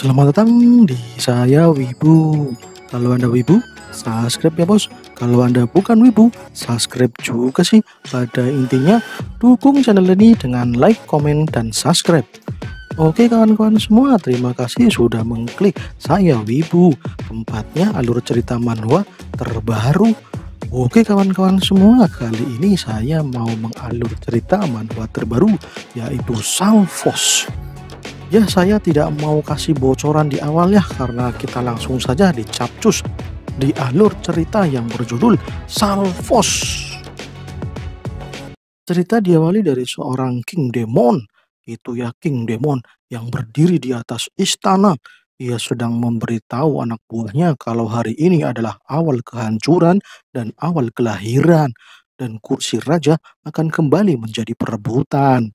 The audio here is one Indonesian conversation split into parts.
Selamat datang di saya Wibu. Kalau Anda Wibu, subscribe ya bos. Kalau Anda bukan Wibu, subscribe juga sih. Pada intinya, dukung channel ini dengan like, komen, dan subscribe. Oke kawan-kawan semua, terima kasih sudah mengklik saya Wibu. Tempatnya alur cerita manhwa terbaru. Oke kawan-kawan semua, kali ini saya mau mengalur cerita manhwa terbaru yaitu Sang Force. Ya, saya tidak mau kasih bocoran di awal ya karena kita langsung saja di capcus di alur cerita yang berjudul Salvos. Cerita diawali dari seorang King Demon, itu ya King Demon yang berdiri di atas istana. Ia sedang memberitahu anak buahnya kalau hari ini adalah awal kehancuran dan awal kelahiran dan kursi raja akan kembali menjadi perebutan.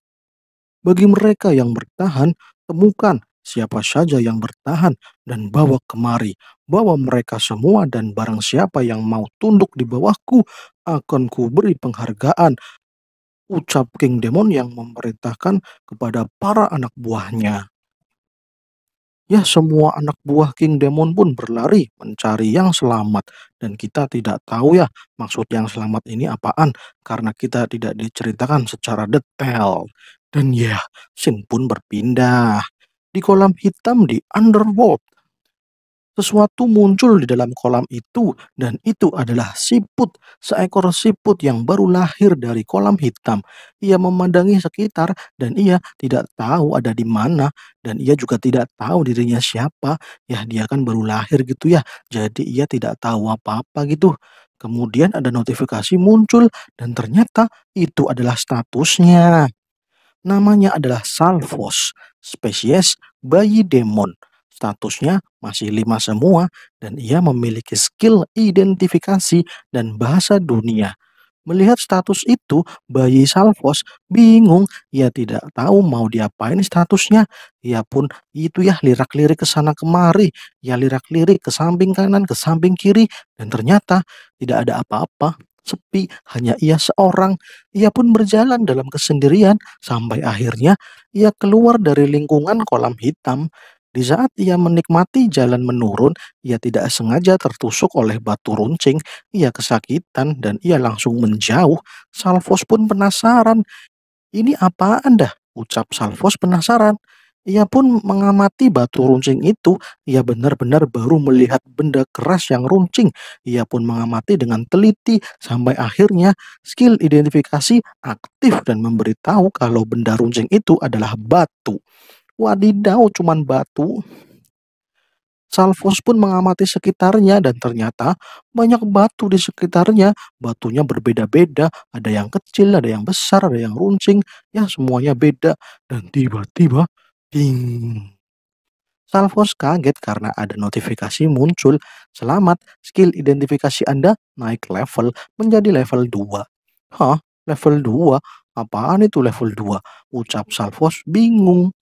Bagi mereka yang bertahan, Temukan siapa saja yang bertahan dan bawa kemari. Bawa mereka semua dan barang siapa yang mau tunduk di bawahku, akan kuberi penghargaan. Ucap King Demon yang memerintahkan kepada para anak buahnya. Ya semua anak buah King Demon pun berlari mencari yang selamat dan kita tidak tahu ya maksud yang selamat ini apaan karena kita tidak diceritakan secara detail. Dan ya, Shin pun berpindah di kolam hitam di underworld. Sesuatu muncul di dalam kolam itu dan itu adalah siput, seekor siput yang baru lahir dari kolam hitam. Ia memandangi sekitar dan ia tidak tahu ada di mana dan ia juga tidak tahu dirinya siapa. Ya dia kan baru lahir gitu ya, jadi ia tidak tahu apa-apa gitu. Kemudian ada notifikasi muncul dan ternyata itu adalah statusnya. Namanya adalah Salvos, spesies bayi demon. Statusnya masih lima semua dan ia memiliki skill identifikasi dan bahasa dunia. Melihat status itu, bayi Salvos bingung, ia tidak tahu mau diapain statusnya. Ia pun itu ya lirak-lirik ke sana kemari, ia lirak-lirik ke samping kanan, ke samping kiri, dan ternyata tidak ada apa-apa sepi, hanya ia seorang. Ia pun berjalan dalam kesendirian sampai akhirnya ia keluar dari lingkungan kolam hitam. Di saat ia menikmati jalan menurun, ia tidak sengaja tertusuk oleh batu runcing, ia kesakitan dan ia langsung menjauh. Salvos pun penasaran. Ini apa Anda? Ucap Salvos penasaran. Ia pun mengamati batu runcing itu, ia benar-benar baru melihat benda keras yang runcing. Ia pun mengamati dengan teliti sampai akhirnya skill identifikasi aktif dan memberitahu kalau benda runcing itu adalah batu. Wadidau cuman batu. Salvos pun mengamati sekitarnya dan ternyata banyak batu di sekitarnya. Batunya berbeda-beda, ada yang kecil, ada yang besar, ada yang runcing, ya semuanya beda. Dan tiba-tiba Ding. Salvos kaget karena ada notifikasi muncul, selamat, skill identifikasi Anda naik level menjadi level 2. Hah, level 2? Apaan itu level 2? Ucap Salvos bingung.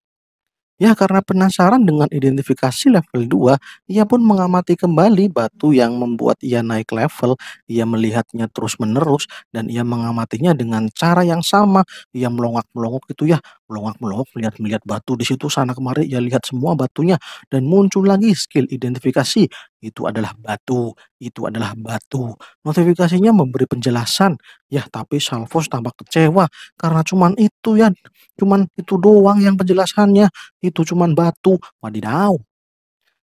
Ya karena penasaran dengan identifikasi level 2, ia pun mengamati kembali batu yang membuat ia naik level. Ia melihatnya terus-menerus dan ia mengamatinya dengan cara yang sama. Ia melongok-melongok itu ya, melongok-melongok melihat-melihat batu di situ sana kemari ya lihat semua batunya dan muncul lagi skill identifikasi itu adalah batu itu adalah batu notifikasinya memberi penjelasan ya tapi Salvos tampak kecewa karena cuman itu ya cuman itu doang yang penjelasannya itu cuman batu wadidaw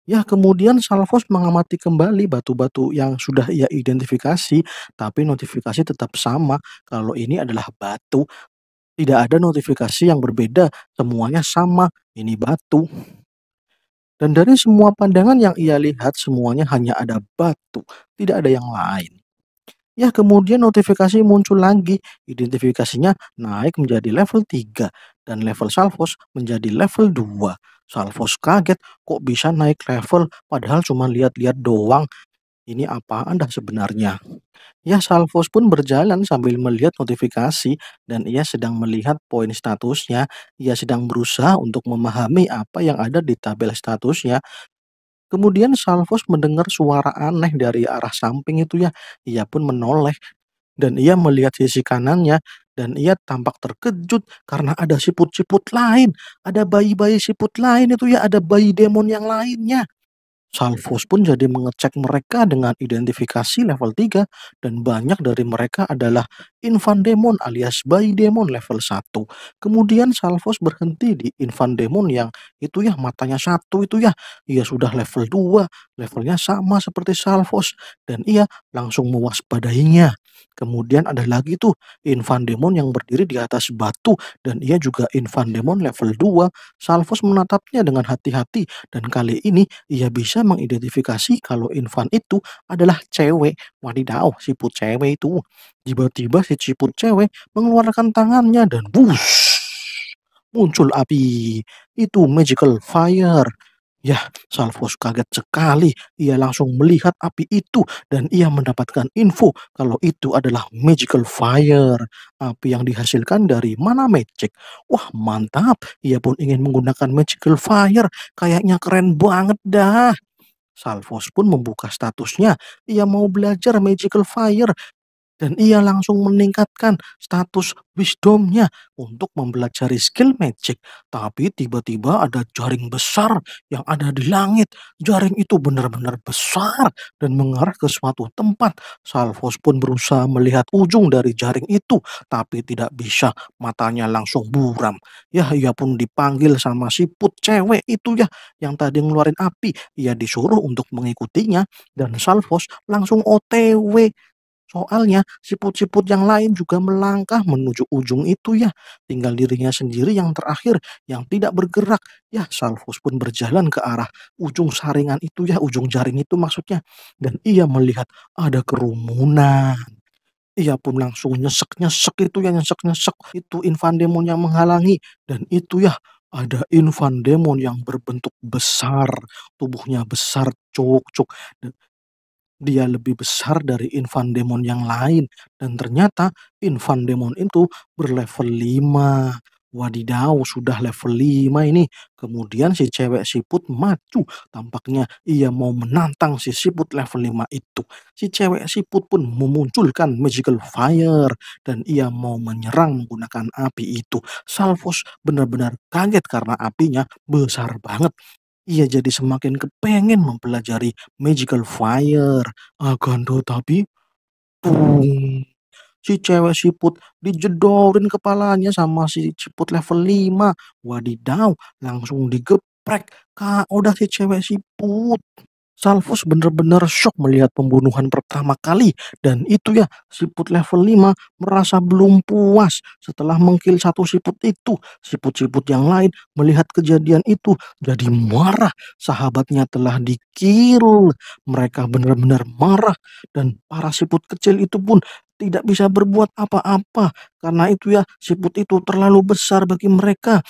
Ya, kemudian Salvos mengamati kembali batu-batu yang sudah ia identifikasi, tapi notifikasi tetap sama kalau ini adalah batu tidak ada notifikasi yang berbeda, semuanya sama, ini batu. Dan dari semua pandangan yang ia lihat, semuanya hanya ada batu, tidak ada yang lain. Ya, kemudian notifikasi muncul lagi. Identifikasinya naik menjadi level 3 dan level Salvos menjadi level 2. Salvos kaget kok bisa naik level padahal cuma lihat-lihat doang ini apa anda sebenarnya? Ya, Salvos pun berjalan sambil melihat notifikasi dan ia sedang melihat poin statusnya. Ia sedang berusaha untuk memahami apa yang ada di tabel statusnya. Kemudian Salvos mendengar suara aneh dari arah samping itu ya. Ia pun menoleh dan ia melihat sisi kanannya dan ia tampak terkejut karena ada siput-siput lain. Ada bayi-bayi siput lain itu ya, ada bayi demon yang lainnya. Salvos iya. pun jadi mengecek mereka dengan identifikasi level 3 dan banyak dari mereka adalah infant demon alias bayi demon level 1. Kemudian Salvos berhenti di infant demon yang itu ya matanya satu itu ya ia sudah level 2, levelnya sama seperti Salvos dan ia langsung mewaspadainya. Kemudian ada lagi tuh infant demon yang berdiri di atas batu dan ia juga infant demon level 2. Salvos menatapnya dengan hati-hati dan kali ini ia bisa mengidentifikasi kalau Infan itu adalah cewek. Wadidaw, siput cewek itu. Tiba-tiba si siput cewek mengeluarkan tangannya dan bus muncul api. Itu magical fire. Ya, Salvos kaget sekali. Ia langsung melihat api itu dan ia mendapatkan info kalau itu adalah magical fire. Api yang dihasilkan dari mana magic. Wah, mantap. Ia pun ingin menggunakan magical fire. Kayaknya keren banget dah. Salvos pun membuka statusnya. Ia mau belajar Magical Fire dan ia langsung meningkatkan status wisdomnya untuk mempelajari skill magic. Tapi tiba-tiba ada jaring besar yang ada di langit. Jaring itu benar-benar besar dan mengarah ke suatu tempat. Salvos pun berusaha melihat ujung dari jaring itu, tapi tidak bisa. Matanya langsung buram. Ya, ia pun dipanggil sama siput cewek itu ya yang tadi ngeluarin api. Ia disuruh untuk mengikutinya dan Salvos langsung OTW Soalnya siput-siput yang lain juga melangkah menuju ujung itu ya. Tinggal dirinya sendiri yang terakhir, yang tidak bergerak. Ya, Salfus pun berjalan ke arah ujung saringan itu ya, ujung jaring itu maksudnya. Dan ia melihat ada kerumunan. Ia pun langsung nyesek-nyesek itu ya, nyesek-nyesek. Itu Infandemon yang menghalangi. Dan itu ya, ada infan demon yang berbentuk besar, tubuhnya besar, cuk-cuk. Dia lebih besar dari Infant Demon yang lain dan ternyata Infant Demon itu berlevel 5. Wadidaw, sudah level 5 ini. Kemudian si cewek siput maju. Tampaknya ia mau menantang si siput level 5 itu. Si cewek siput pun memunculkan magical fire. Dan ia mau menyerang menggunakan api itu. Salvos benar-benar kaget karena apinya besar banget. Ia jadi semakin kepengen mempelajari Magical Fire, Agando tapi pung, si cewek siput dijedorin kepalanya sama si siput level 5. Wadidaw, langsung digeprek, Kak, udah si cewek siput. Salvus benar-benar shock melihat pembunuhan pertama kali dan itu ya siput level 5 merasa belum puas setelah mengkil satu siput itu siput-siput yang lain melihat kejadian itu jadi marah sahabatnya telah dikil mereka benar-benar marah dan para siput kecil itu pun tidak bisa berbuat apa-apa karena itu ya siput itu terlalu besar bagi mereka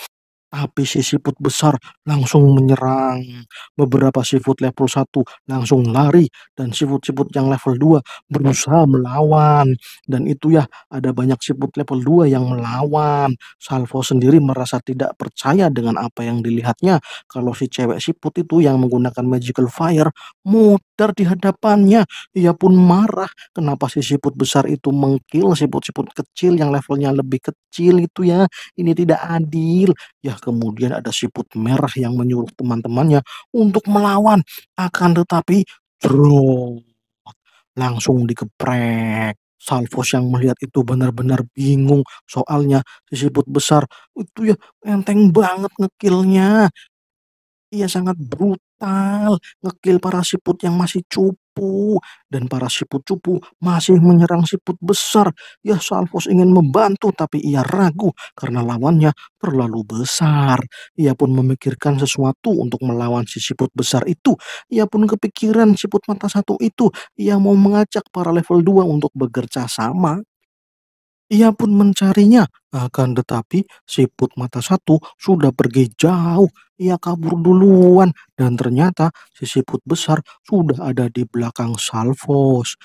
tapi si siput besar langsung menyerang. Beberapa siput level 1 langsung lari dan siput-siput yang level 2 berusaha melawan. Dan itu ya, ada banyak siput level 2 yang melawan. Salvo sendiri merasa tidak percaya dengan apa yang dilihatnya kalau si cewek siput itu yang menggunakan magical fire mut sadar di hadapannya. Ia pun marah. Kenapa si siput besar itu mengkil siput-siput kecil yang levelnya lebih kecil itu ya? Ini tidak adil. Ya, kemudian ada siput merah yang menyuruh teman-temannya untuk melawan. Akan tetapi, drop. Langsung dikeprek. Salvos yang melihat itu benar-benar bingung soalnya si siput besar itu ya enteng banget ngekilnya ia sangat brutal, ngekil para siput yang masih cupu, dan para siput cupu masih menyerang siput besar. Ya, Salvos ingin membantu, tapi ia ragu karena lawannya terlalu besar. Ia pun memikirkan sesuatu untuk melawan si siput besar itu. Ia pun kepikiran siput mata satu itu. Ia mau mengajak para level 2 untuk bekerja sama. Ia pun mencarinya, akan tetapi siput mata satu sudah pergi jauh ia kabur duluan dan ternyata si siput besar sudah ada di belakang Salvos.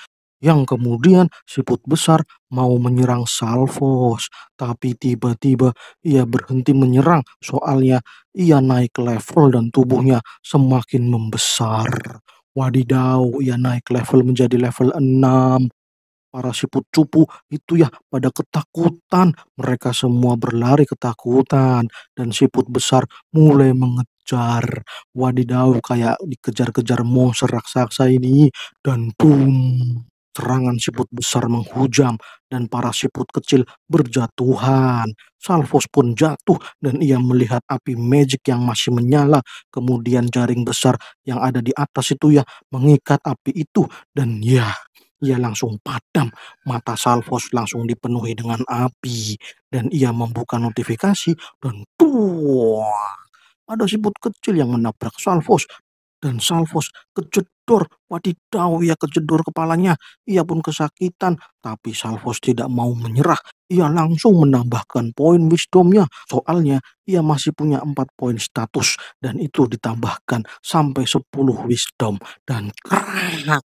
Yang kemudian siput besar mau menyerang Salvos, tapi tiba-tiba ia berhenti menyerang soalnya ia naik level dan tubuhnya semakin membesar. Wadidaw, ia naik level menjadi level 6 para siput cupu itu ya pada ketakutan. Mereka semua berlari ketakutan dan siput besar mulai mengejar. Wadidaw kayak dikejar-kejar monster raksasa ini dan boom. Serangan siput besar menghujam dan para siput kecil berjatuhan. Salvos pun jatuh dan ia melihat api magic yang masih menyala. Kemudian jaring besar yang ada di atas itu ya mengikat api itu dan ya ia langsung padam, mata Salvos langsung dipenuhi dengan api, dan ia membuka notifikasi, dan tuh, ada siput kecil yang menabrak Salvos, dan Salvos kejedor, wadidaw ia kejedor kepalanya, ia pun kesakitan, tapi Salvos tidak mau menyerah, ia langsung menambahkan poin wisdomnya, soalnya ia masih punya empat poin status, dan itu ditambahkan sampai 10 wisdom, dan kerak,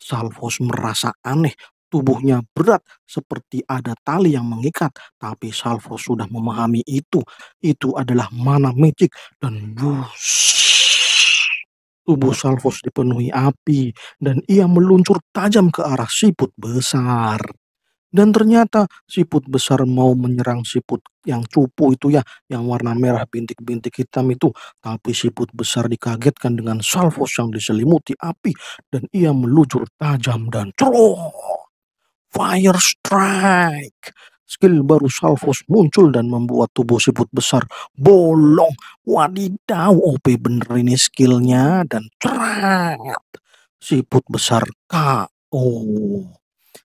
Salvos merasa aneh, tubuhnya berat seperti ada tali yang mengikat, tapi Salvos sudah memahami itu. Itu adalah mana magic dan bus. Tubuh Salvos dipenuhi api dan ia meluncur tajam ke arah siput besar. Dan ternyata siput besar mau menyerang siput yang cupu itu ya, yang warna merah bintik-bintik hitam itu. Tapi siput besar dikagetkan dengan salvos yang diselimuti api dan ia meluncur tajam dan ceroh Fire strike. Skill baru salvos muncul dan membuat tubuh siput besar bolong. Wadidaw, OP bener ini skillnya dan cerah. Siput besar KO.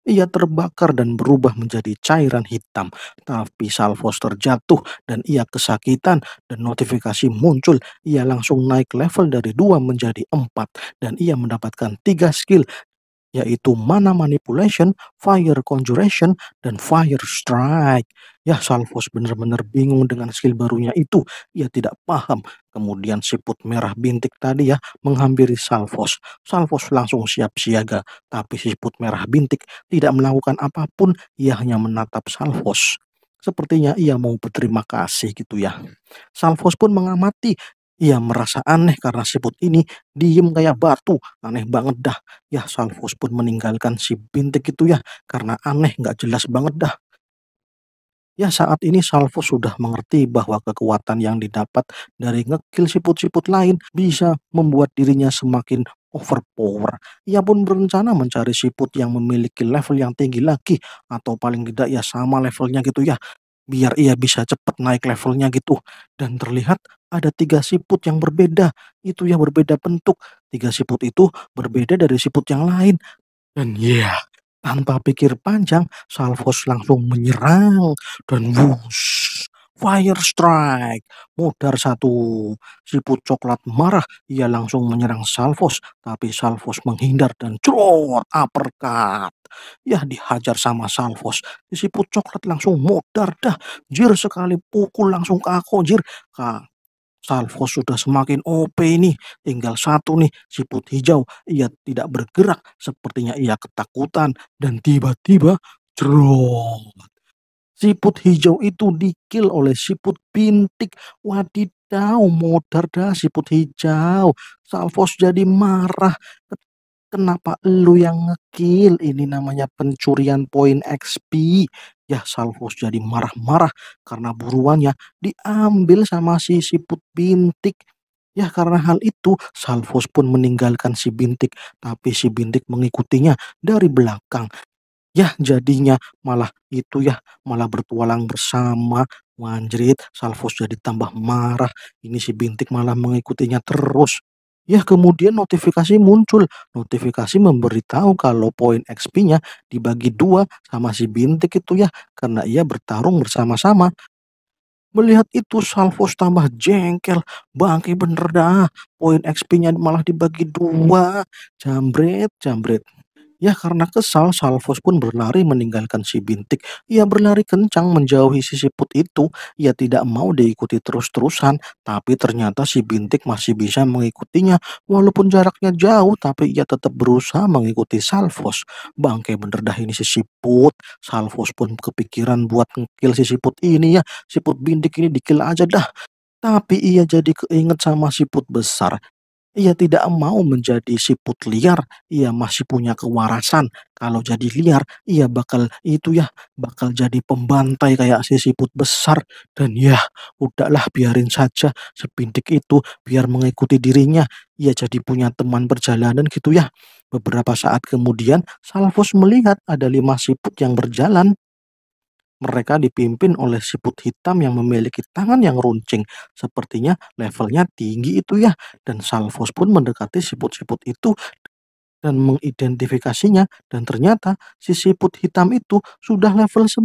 Ia terbakar dan berubah menjadi cairan hitam. Tapi Salvos terjatuh dan ia kesakitan dan notifikasi muncul. Ia langsung naik level dari dua menjadi empat dan ia mendapatkan tiga skill yaitu Mana Manipulation, Fire Conjuration, dan Fire Strike. Ya, Salvos benar-benar bingung dengan skill barunya itu. Ia tidak paham. Kemudian siput merah bintik tadi ya menghampiri Salvos. Salvos langsung siap siaga, tapi siput merah bintik tidak melakukan apapun, ia hanya menatap Salvos sepertinya ia mau berterima kasih gitu ya. Hmm. Salvos pun mengamati ia merasa aneh karena siput ini diem kayak batu. Aneh banget dah. Ya Salfus pun meninggalkan si bintik itu ya, karena aneh gak jelas banget dah. Ya saat ini Salfus sudah mengerti bahwa kekuatan yang didapat dari ngekill siput-siput lain bisa membuat dirinya semakin overpower. Ia pun berencana mencari siput yang memiliki level yang tinggi lagi atau paling tidak ya sama levelnya gitu ya biar ia bisa cepat naik levelnya gitu. Dan terlihat ada tiga siput yang berbeda, itu yang berbeda bentuk. Tiga siput itu berbeda dari siput yang lain. Dan ya, yeah, tanpa pikir panjang, Salvos langsung menyerang dan wush Fire Strike. Modar satu. Siput coklat marah. Ia langsung menyerang Salvos. Tapi Salvos menghindar dan cerot uppercut. Ya dihajar sama Salvos. Siput coklat langsung modar dah. Jir sekali pukul langsung ke aku. Jir. Kak. Salvo sudah semakin OP nih, tinggal satu nih, siput hijau. Ia tidak bergerak, sepertinya ia ketakutan dan tiba-tiba cerot. Siput hijau itu dikil oleh siput bintik. Wadidaw, modar dah siput hijau. Salvos jadi marah. Kenapa lu yang ngekil? Ini namanya pencurian poin XP. Ya Salvos jadi marah-marah karena buruannya diambil sama si siput bintik. Ya karena hal itu Salvos pun meninggalkan si Bintik tapi si Bintik mengikutinya dari belakang Ya jadinya malah itu ya malah bertualang bersama, manjrit Salvos jadi tambah marah, ini si Bintik malah mengikutinya terus. Ya kemudian notifikasi muncul, notifikasi memberitahu kalau poin XP-nya dibagi dua sama si Bintik itu ya karena ia bertarung bersama-sama. Melihat itu Salvos tambah jengkel, bangke bener dah, poin XP-nya malah dibagi dua, jambret, jambret. Ya karena kesal, Salvos pun berlari meninggalkan si bintik. Ia berlari kencang menjauhi si siput itu. Ia tidak mau diikuti terus-terusan, tapi ternyata si bintik masih bisa mengikutinya. Walaupun jaraknya jauh, tapi ia tetap berusaha mengikuti Salvos. Bangke menderdah ini si siput. Salvos pun kepikiran buat ngekil si siput ini ya. Siput bintik ini dikil aja dah. Tapi ia jadi keinget sama siput besar. Ia tidak mau menjadi siput liar, ia masih punya kewarasan. Kalau jadi liar, ia bakal itu ya, bakal jadi pembantai kayak si siput besar. Dan ya, udahlah biarin saja sepintik itu biar mengikuti dirinya. Ia jadi punya teman perjalanan gitu ya. Beberapa saat kemudian, Salvos melihat ada lima siput yang berjalan. Mereka dipimpin oleh siput hitam yang memiliki tangan yang runcing. Sepertinya levelnya tinggi itu ya. Dan Salvos pun mendekati siput-siput itu dan mengidentifikasinya dan ternyata si siput hitam itu sudah level 9.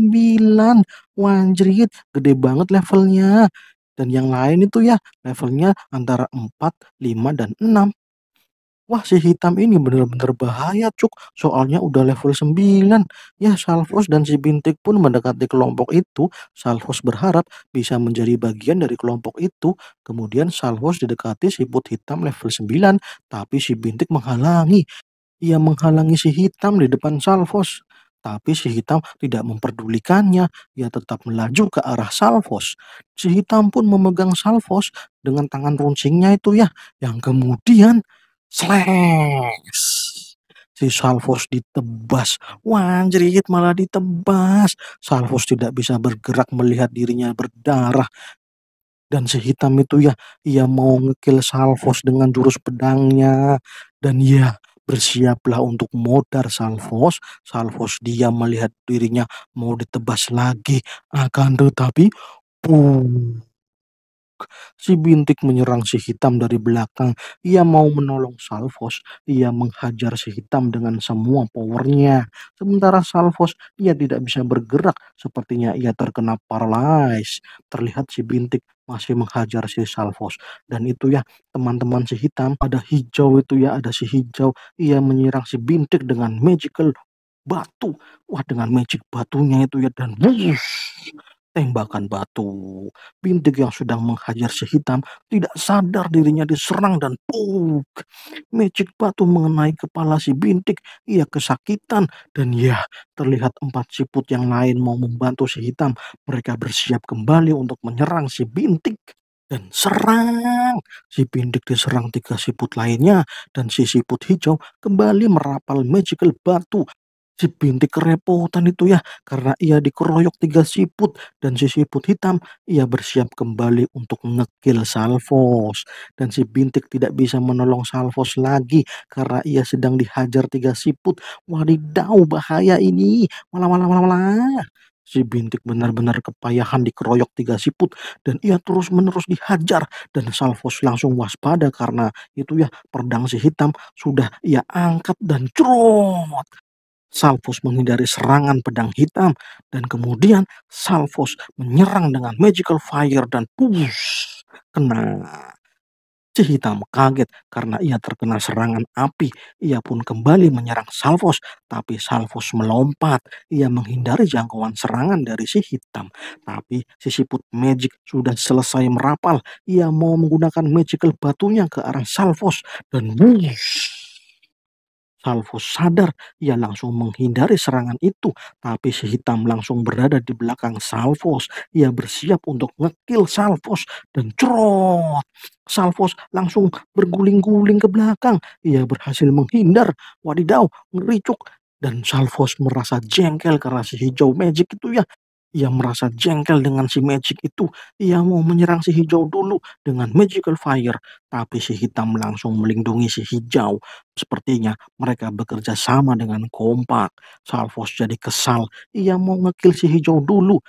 Wanjrit, gede banget levelnya. Dan yang lain itu ya levelnya antara 4, 5, dan 6. Wah, si hitam ini bener-bener bahaya, Cuk. Soalnya udah level 9. Ya, Salvos dan si Bintik pun mendekati kelompok itu. Salvos berharap bisa menjadi bagian dari kelompok itu. Kemudian Salvos didekati si Put Hitam level 9, tapi si Bintik menghalangi. Ia menghalangi si hitam di depan Salvos. Tapi si hitam tidak memperdulikannya. Ia tetap melaju ke arah Salvos. Si hitam pun memegang Salvos dengan tangan runcingnya itu ya. Yang kemudian Slash. Si Salvos ditebas. Wanjerit malah ditebas. Salvos tidak bisa bergerak melihat dirinya berdarah. Dan si hitam itu ya, ia mau ngekill Salvos dengan jurus pedangnya. Dan ya, bersiaplah untuk modar Salvos. Salvos dia melihat dirinya mau ditebas lagi. Akan tetapi, boom. Uh, Si bintik menyerang si hitam dari belakang. Ia mau menolong Salvos. Ia menghajar si hitam dengan semua powernya. Sementara Salvos, ia tidak bisa bergerak. Sepertinya ia terkena paralyzed. Terlihat si bintik masih menghajar si Salvos. Dan itu ya, teman-teman si hitam, ada hijau itu ya, ada si hijau. Ia menyerang si bintik dengan magical batu. Wah, dengan magic batunya itu ya. Dan wush, tembakan batu. Bintik yang sedang menghajar si hitam tidak sadar dirinya diserang dan puk. Magic batu mengenai kepala si bintik, ia kesakitan dan ya terlihat empat siput yang lain mau membantu si hitam. Mereka bersiap kembali untuk menyerang si bintik dan serang. Si bintik diserang tiga siput lainnya dan si siput hijau kembali merapal magical batu Si Bintik kerepotan itu ya, karena ia dikeroyok tiga siput dan si siput hitam ia bersiap kembali untuk ngekil Salvos. Dan si Bintik tidak bisa menolong Salvos lagi karena ia sedang dihajar tiga siput. wadidaw bahaya ini, malah malah malah malah. Si bintik benar-benar kepayahan dikeroyok tiga siput dan ia terus-menerus dihajar dan Salvos langsung waspada karena itu ya pedang si hitam sudah ia angkat dan cerot. Salfos menghindari serangan pedang hitam dan kemudian Salfos menyerang dengan magical fire dan push kena. Si hitam kaget karena ia terkena serangan api. Ia pun kembali menyerang Salfos, tapi Salfos melompat. Ia menghindari jangkauan serangan dari si hitam. Tapi si siput magic sudah selesai merapal. Ia mau menggunakan magical batunya ke arah Salfos dan bus. Salvo sadar ia langsung menghindari serangan itu, tapi si hitam langsung berada di belakang Salvos. Ia bersiap untuk ngekill Salvos dan cerot. Salvos langsung berguling-guling ke belakang. Ia berhasil menghindar. Wadidaw, ngericuk. Dan Salvos merasa jengkel karena si hijau magic itu ya ia merasa jengkel dengan si Magic itu. Ia mau menyerang si hijau dulu dengan Magical Fire, tapi si hitam langsung melindungi si hijau. Sepertinya mereka bekerja sama dengan kompak. Salvos jadi kesal. Ia mau ngekill si hijau dulu.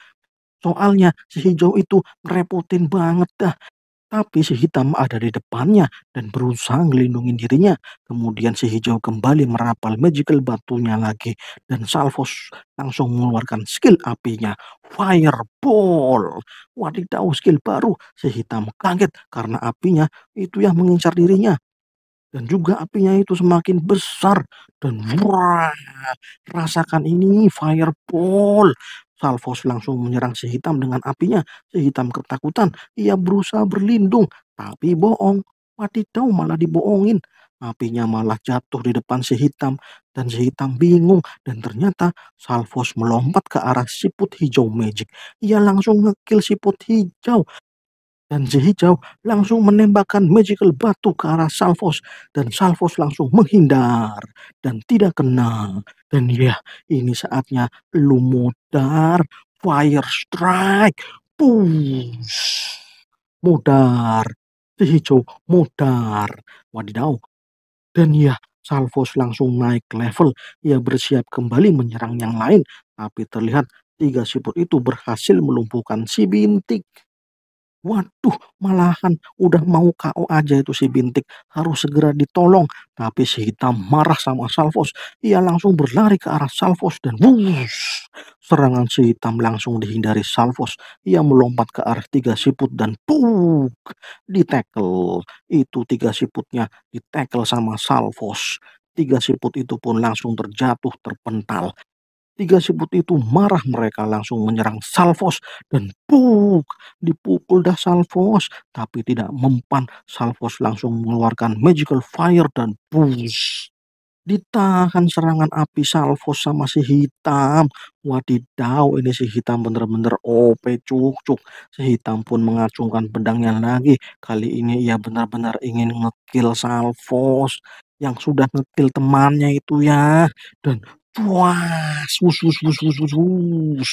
Soalnya si hijau itu repotin banget dah. Tapi si hitam ada di depannya dan berusaha melindungi dirinya. Kemudian si hijau kembali merapal magical batunya lagi. Dan Salvos langsung mengeluarkan skill apinya. Fireball. Wadidaw skill baru. Si hitam kaget karena apinya itu yang mengincar dirinya. Dan juga apinya itu semakin besar. Dan wah, rasakan ini fireball. Salvos langsung menyerang si hitam dengan apinya. Si hitam ketakutan. Ia berusaha berlindung, tapi bohong. tahu malah dibohongin. Apinya malah jatuh di depan si hitam dan si hitam bingung dan ternyata Salvos melompat ke arah siput hijau magic. Ia langsung ngekill siput hijau dan Kanji hijau langsung menembakkan magical batu ke arah Salvos dan Salvos langsung menghindar dan tidak kenal Dan ya, ini saatnya lu mudar fire strike. Push. Mudar. Si hijau mudar. Wadidaw. Dan ya, Salvos langsung naik level. Ia bersiap kembali menyerang yang lain. Tapi terlihat tiga siput itu berhasil melumpuhkan si bintik Waduh, malahan udah mau KO aja itu si Bintik. Harus segera ditolong. Tapi si Hitam marah sama Salvos. Ia langsung berlari ke arah Salvos dan wuss. Serangan si Hitam langsung dihindari Salvos. Ia melompat ke arah tiga siput dan puk. Ditekel. Itu tiga siputnya ditekel sama Salvos. Tiga siput itu pun langsung terjatuh terpental. Tiga siput itu marah mereka langsung menyerang Salvos dan puk dipukul dah Salvos tapi tidak mempan Salvos langsung mengeluarkan magical fire dan push ditahan serangan api Salvos sama si hitam wadidaw ini si hitam bener-bener OP cuk-cuk si hitam pun mengacungkan pedangnya lagi kali ini ia benar-benar ingin ngekill Salvos yang sudah ngekill temannya itu ya dan Wah, swus swus swus swus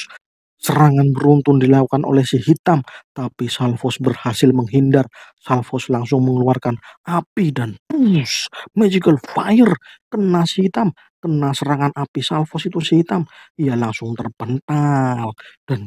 Serangan beruntun dilakukan oleh si hitam, tapi Salvos berhasil menghindar. Salvos langsung mengeluarkan api dan push, magical fire kena si hitam, kena serangan api Salvos itu si hitam. Ia langsung terpental dan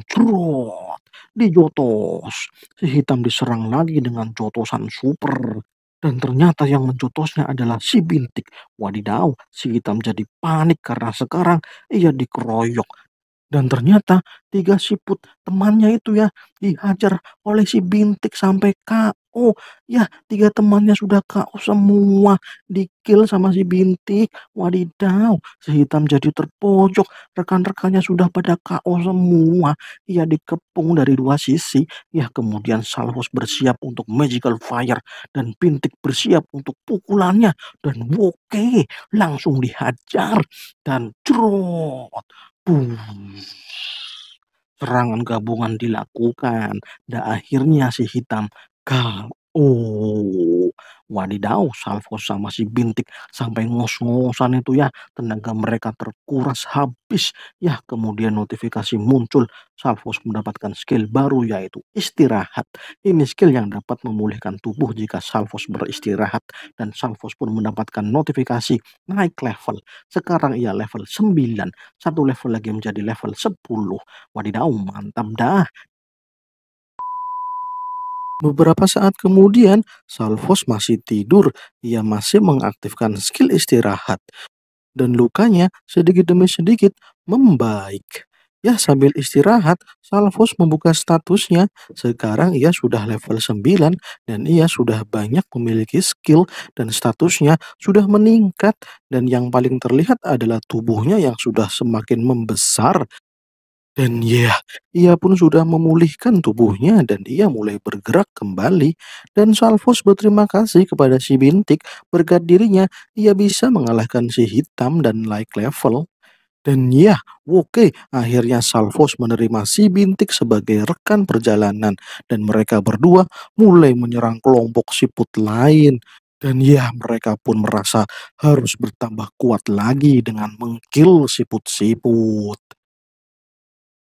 di jotos. Si hitam diserang lagi dengan jotosan super. Dan ternyata yang mencutusnya adalah si bintik. Wadidaw, si hitam jadi panik karena sekarang ia dikeroyok dan ternyata tiga siput temannya itu ya dihajar oleh si bintik sampai KO. Ya tiga temannya sudah KO semua. Dikil sama si bintik. Wadidaw. Si hitam jadi terpojok. Rekan-rekannya sudah pada KO semua. Ia dikepung dari dua sisi. Ya kemudian Salvos bersiap untuk magical fire. Dan bintik bersiap untuk pukulannya. Dan woke langsung dihajar. Dan cerot. Boom. Serangan gabungan dilakukan dan akhirnya si hitam kalah. Oh, wadidaw, Salvo sama si Bintik sampai ngos-ngosan itu ya. Tenaga mereka terkuras habis. Ya, kemudian notifikasi muncul. Salvo mendapatkan skill baru yaitu istirahat. Ini skill yang dapat memulihkan tubuh jika Salvo beristirahat. Dan Salvo pun mendapatkan notifikasi naik level. Sekarang ia level 9. Satu level lagi menjadi level 10. Wadidaw, mantap dah. Beberapa saat kemudian, Salvos masih tidur. Ia masih mengaktifkan skill istirahat. Dan lukanya sedikit demi sedikit membaik. Ya, sambil istirahat, Salvos membuka statusnya. Sekarang ia sudah level 9 dan ia sudah banyak memiliki skill dan statusnya sudah meningkat. Dan yang paling terlihat adalah tubuhnya yang sudah semakin membesar dan ya, ia pun sudah memulihkan tubuhnya dan ia mulai bergerak kembali. Dan Salvos berterima kasih kepada si bintik, berkat dirinya ia bisa mengalahkan si hitam dan naik level. Dan ya, oke, okay, akhirnya Salvos menerima si bintik sebagai rekan perjalanan dan mereka berdua mulai menyerang kelompok siput lain. Dan ya, mereka pun merasa harus bertambah kuat lagi dengan mengkil siput-siput.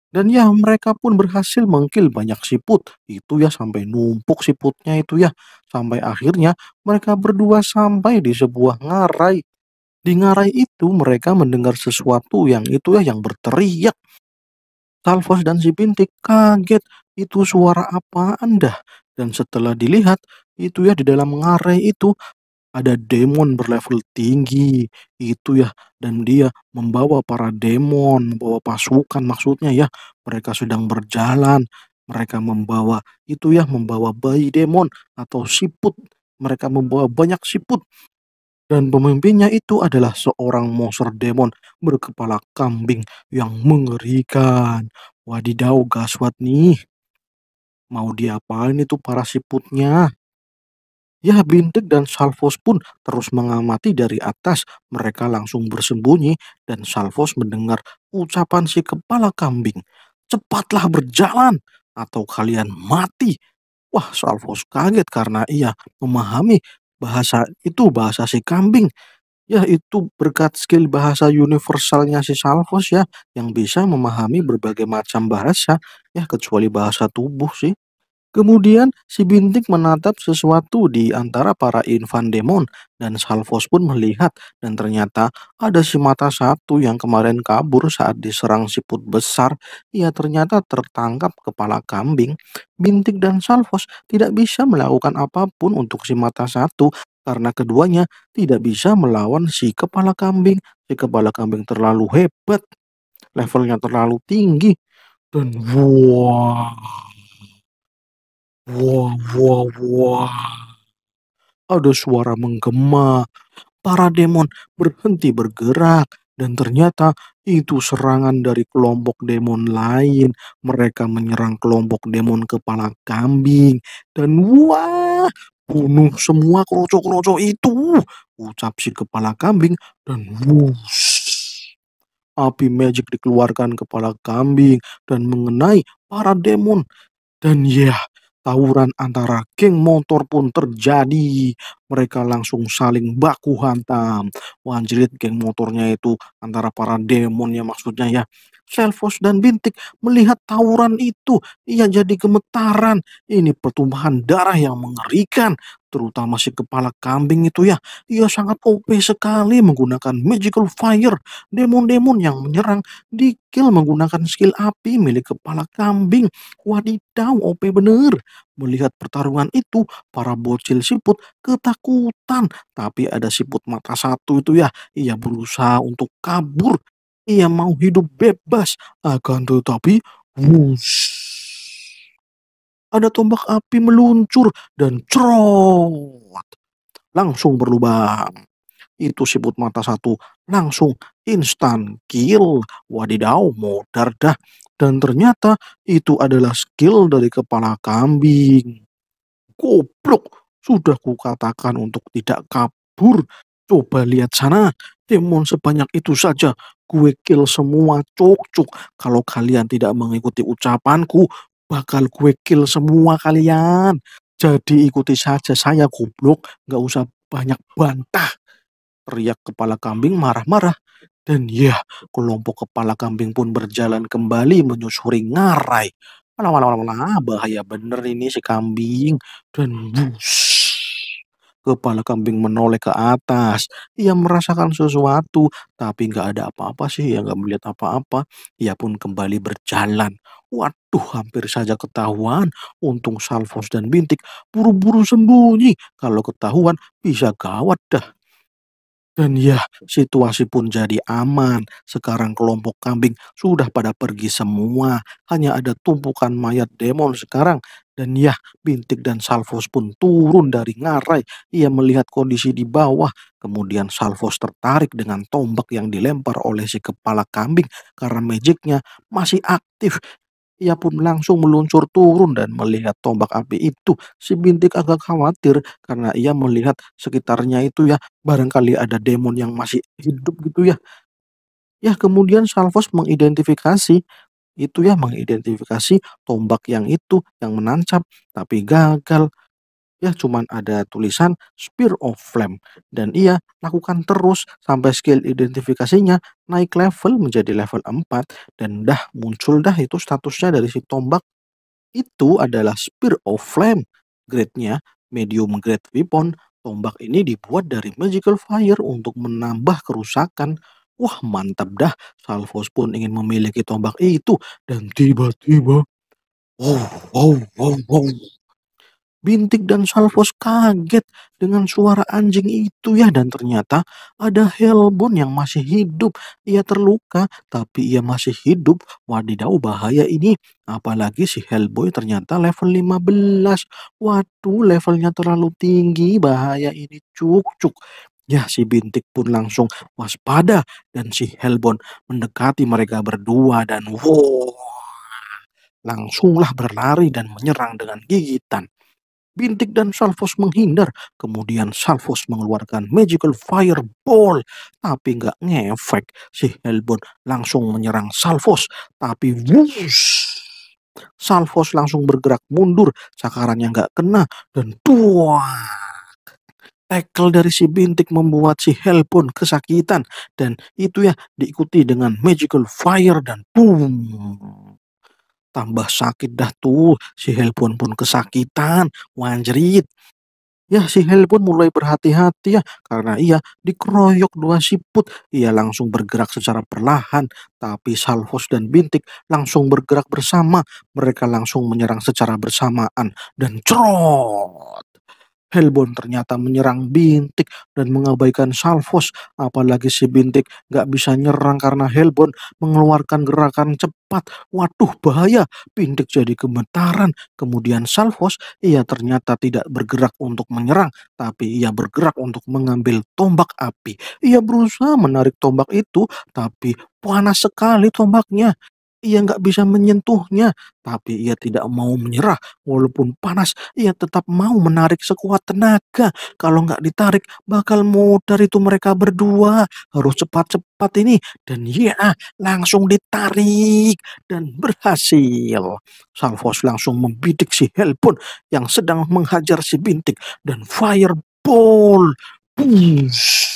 Dan ya mereka pun berhasil mengkil banyak siput. Itu ya sampai numpuk siputnya itu ya. Sampai akhirnya mereka berdua sampai di sebuah ngarai. Di ngarai itu mereka mendengar sesuatu yang itu ya yang berteriak. Salvos dan si Bintik kaget. Itu suara apa anda? Dan setelah dilihat, itu ya di dalam ngarai itu ada demon berlevel tinggi, itu ya, dan dia membawa para demon, membawa pasukan maksudnya ya, mereka sedang berjalan, mereka membawa itu ya, membawa bayi demon atau siput, mereka membawa banyak siput. Dan pemimpinnya itu adalah seorang monster demon berkepala kambing yang mengerikan. Wadidaw gaswat nih. Mau diapain itu para siputnya? Ya, Bintik dan Salvos pun terus mengamati dari atas. Mereka langsung bersembunyi dan Salvos mendengar ucapan si kepala kambing. Cepatlah berjalan atau kalian mati. Wah, Salvos kaget karena ia memahami bahasa itu bahasa si kambing. Ya, itu berkat skill bahasa universalnya si Salvos ya yang bisa memahami berbagai macam bahasa ya kecuali bahasa tubuh sih. Kemudian si bintik menatap sesuatu di antara para infan demon dan Salvos pun melihat dan ternyata ada si mata satu yang kemarin kabur saat diserang siput besar. Ia ternyata tertangkap kepala kambing. Bintik dan Salvos tidak bisa melakukan apapun untuk si mata satu karena keduanya tidak bisa melawan si kepala kambing. Si kepala kambing terlalu hebat. Levelnya terlalu tinggi. Dan wow Wah, wah, wah. Ada suara menggema. Para demon berhenti bergerak dan ternyata itu serangan dari kelompok demon lain. Mereka menyerang kelompok demon kepala kambing dan wah, bunuh semua kroco-kroco itu. Ucap si kepala kambing dan wus. Api magic dikeluarkan kepala kambing dan mengenai para demon. Dan ya, Tawuran antara geng motor pun terjadi mereka langsung saling baku hantam. wanjirit geng motornya itu antara para demonnya maksudnya ya. Selfos dan Bintik melihat tawuran itu, ia jadi gemetaran. Ini pertumbuhan darah yang mengerikan, terutama si kepala kambing itu ya. Ia sangat OP sekali menggunakan magical fire. Demon-demon yang menyerang Dikil menggunakan skill api milik kepala kambing. Wadidaw, OP bener. Melihat pertarungan itu, para bocil siput ketakutan. Tapi ada siput mata satu itu ya, ia berusaha untuk kabur. Ia mau hidup bebas, akan tetapi wush. Ada tombak api meluncur dan cerot. Langsung berlubang itu siput mata satu langsung instan kill wadidaw modar dah dan ternyata itu adalah skill dari kepala kambing goblok sudah kukatakan untuk tidak kabur coba lihat sana demon sebanyak itu saja gue kill semua cuk kalau kalian tidak mengikuti ucapanku bakal gue kill semua kalian jadi ikuti saja saya goblok nggak usah banyak bantah riak kepala kambing marah-marah. Dan ya, kelompok kepala kambing pun berjalan kembali menyusuri ngarai. Malah, malah, malah, malah, bahaya bener ini si kambing. Dan bus, kepala kambing menoleh ke atas. Ia merasakan sesuatu, tapi nggak ada apa-apa sih. Ia ya nggak melihat apa-apa. Ia pun kembali berjalan. Waduh, hampir saja ketahuan. Untung Salvos dan Bintik buru-buru sembunyi. Kalau ketahuan, bisa gawat dah. Dan ya, situasi pun jadi aman. Sekarang kelompok kambing sudah pada pergi semua. Hanya ada tumpukan mayat demon sekarang. Dan ya, Bintik dan Salvos pun turun dari ngarai. Ia melihat kondisi di bawah. Kemudian Salvos tertarik dengan tombak yang dilempar oleh si kepala kambing karena magicnya masih aktif. Ia pun langsung meluncur turun dan melihat tombak api itu. Si bintik agak khawatir karena ia melihat sekitarnya itu ya barangkali ada demon yang masih hidup gitu ya. Ya kemudian Salvos mengidentifikasi itu ya mengidentifikasi tombak yang itu yang menancap tapi gagal ya cuman ada tulisan Spear of Flame dan ia lakukan terus sampai skill identifikasinya naik level menjadi level 4 dan dah muncul dah itu statusnya dari si tombak itu adalah Spear of Flame grade-nya medium grade weapon tombak ini dibuat dari magical fire untuk menambah kerusakan wah mantap dah Salvos pun ingin memiliki tombak itu dan tiba-tiba oh, wow wow wow wow Bintik dan Salvos kaget dengan suara anjing itu ya dan ternyata ada Helbon yang masih hidup. Ia terluka tapi ia masih hidup. Wadidau bahaya ini. Apalagi si Hellboy ternyata level 15. Waduh levelnya terlalu tinggi bahaya ini cuk-cuk. Ya si bintik pun langsung waspada dan si Helbon mendekati mereka berdua dan wow langsunglah berlari dan menyerang dengan gigitan. Bintik dan Salvos menghindar. Kemudian Salvos mengeluarkan magical fireball. Tapi nggak ngefek. Si Helpon. langsung menyerang Salvos. Tapi wus, Salvos langsung bergerak mundur. Cakarannya nggak kena. Dan tuak. Tackle dari si bintik membuat si Helpon kesakitan. Dan itu ya diikuti dengan magical fire dan boom tambah sakit dah tuh, si Helpon pun kesakitan, wanjerit. Ya si Helpon mulai berhati-hati ya, karena ia dikeroyok dua siput. Ia langsung bergerak secara perlahan, tapi Salvos dan Bintik langsung bergerak bersama. Mereka langsung menyerang secara bersamaan, dan cerot! Helbon ternyata menyerang Bintik dan mengabaikan Salvos. Apalagi si Bintik gak bisa nyerang karena Helbon mengeluarkan gerakan cepat. Waduh bahaya, Bintik jadi gemetaran. Kemudian Salvos ia ternyata tidak bergerak untuk menyerang, tapi ia bergerak untuk mengambil tombak api. Ia berusaha menarik tombak itu, tapi panas sekali tombaknya ia nggak bisa menyentuhnya, tapi ia tidak mau menyerah. Walaupun panas, ia tetap mau menarik sekuat tenaga. Kalau nggak ditarik, bakal mudar itu mereka berdua. Harus cepat-cepat ini. Dan ya, langsung ditarik dan berhasil. Salvos langsung membidik si Helpon yang sedang menghajar si Bintik dan fireball. Push.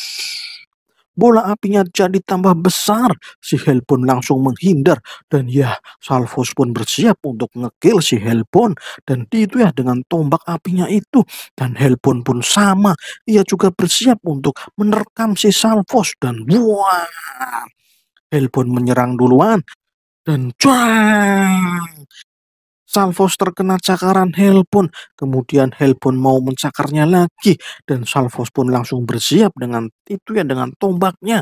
Bola apinya jadi tambah besar. Si Helpon langsung menghindar. Dan ya, Salvos pun bersiap untuk ngekill si Helpon Dan itu ya dengan tombak apinya itu. Dan Helpon pun sama. Ia juga bersiap untuk menerkam si Salvos. Dan wah, Helpon menyerang duluan. Dan cuang! Salvos terkena cakaran Helpon, kemudian Helpon mau mencakarnya lagi, dan Salvos pun langsung bersiap dengan itu ya dengan tombaknya.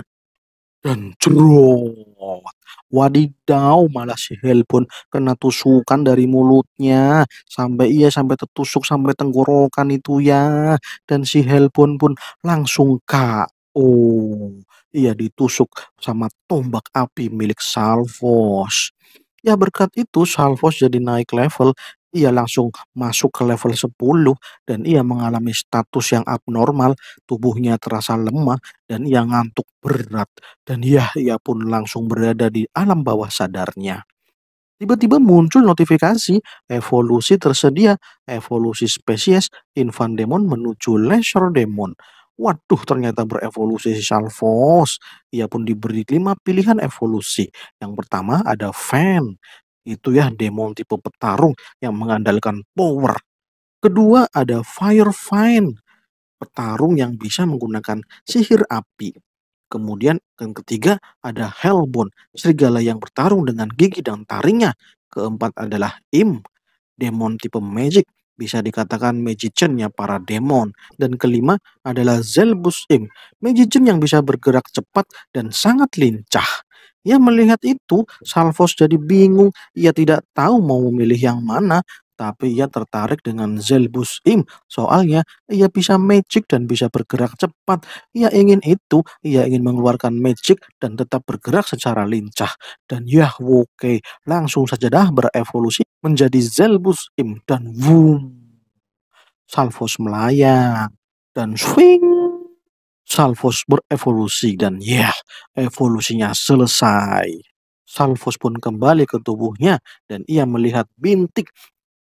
Dan jerot, Wadidaw malah si Helpon kena tusukan dari mulutnya, sampai ia sampai tertusuk sampai tenggorokan itu ya, dan si Helpon pun langsung KO. Ia ditusuk sama tombak api milik Salvos. Ya berkat itu Salvos jadi naik level, ia langsung masuk ke level 10 dan ia mengalami status yang abnormal, tubuhnya terasa lemah dan ia ngantuk berat dan ya ia pun langsung berada di alam bawah sadarnya. Tiba-tiba muncul notifikasi evolusi tersedia, evolusi spesies Infant Demon menuju Lesser Demon. Waduh, ternyata berevolusi si Salvos. Ia pun diberi lima pilihan evolusi. Yang pertama ada Fan. Itu ya demon tipe petarung yang mengandalkan power. Kedua ada Firefine. Petarung yang bisa menggunakan sihir api. Kemudian yang ketiga ada Hellbone, serigala yang bertarung dengan gigi dan taringnya. Keempat adalah Im, demon tipe magic bisa dikatakan magician ya para demon. Dan kelima adalah Zelbusim, magician yang bisa bergerak cepat dan sangat lincah. Ia melihat itu, Salvos jadi bingung. Ia tidak tahu mau memilih yang mana, tapi ia tertarik dengan Zelbus Im. Soalnya ia bisa magic dan bisa bergerak cepat. Ia ingin itu, ia ingin mengeluarkan magic dan tetap bergerak secara lincah. Dan ya, oke, langsung saja dah berevolusi menjadi Zelbus Im dan Wum. Salvos melayang dan swing. Salvos berevolusi dan ya, yeah, evolusinya selesai. Salvos pun kembali ke tubuhnya dan ia melihat bintik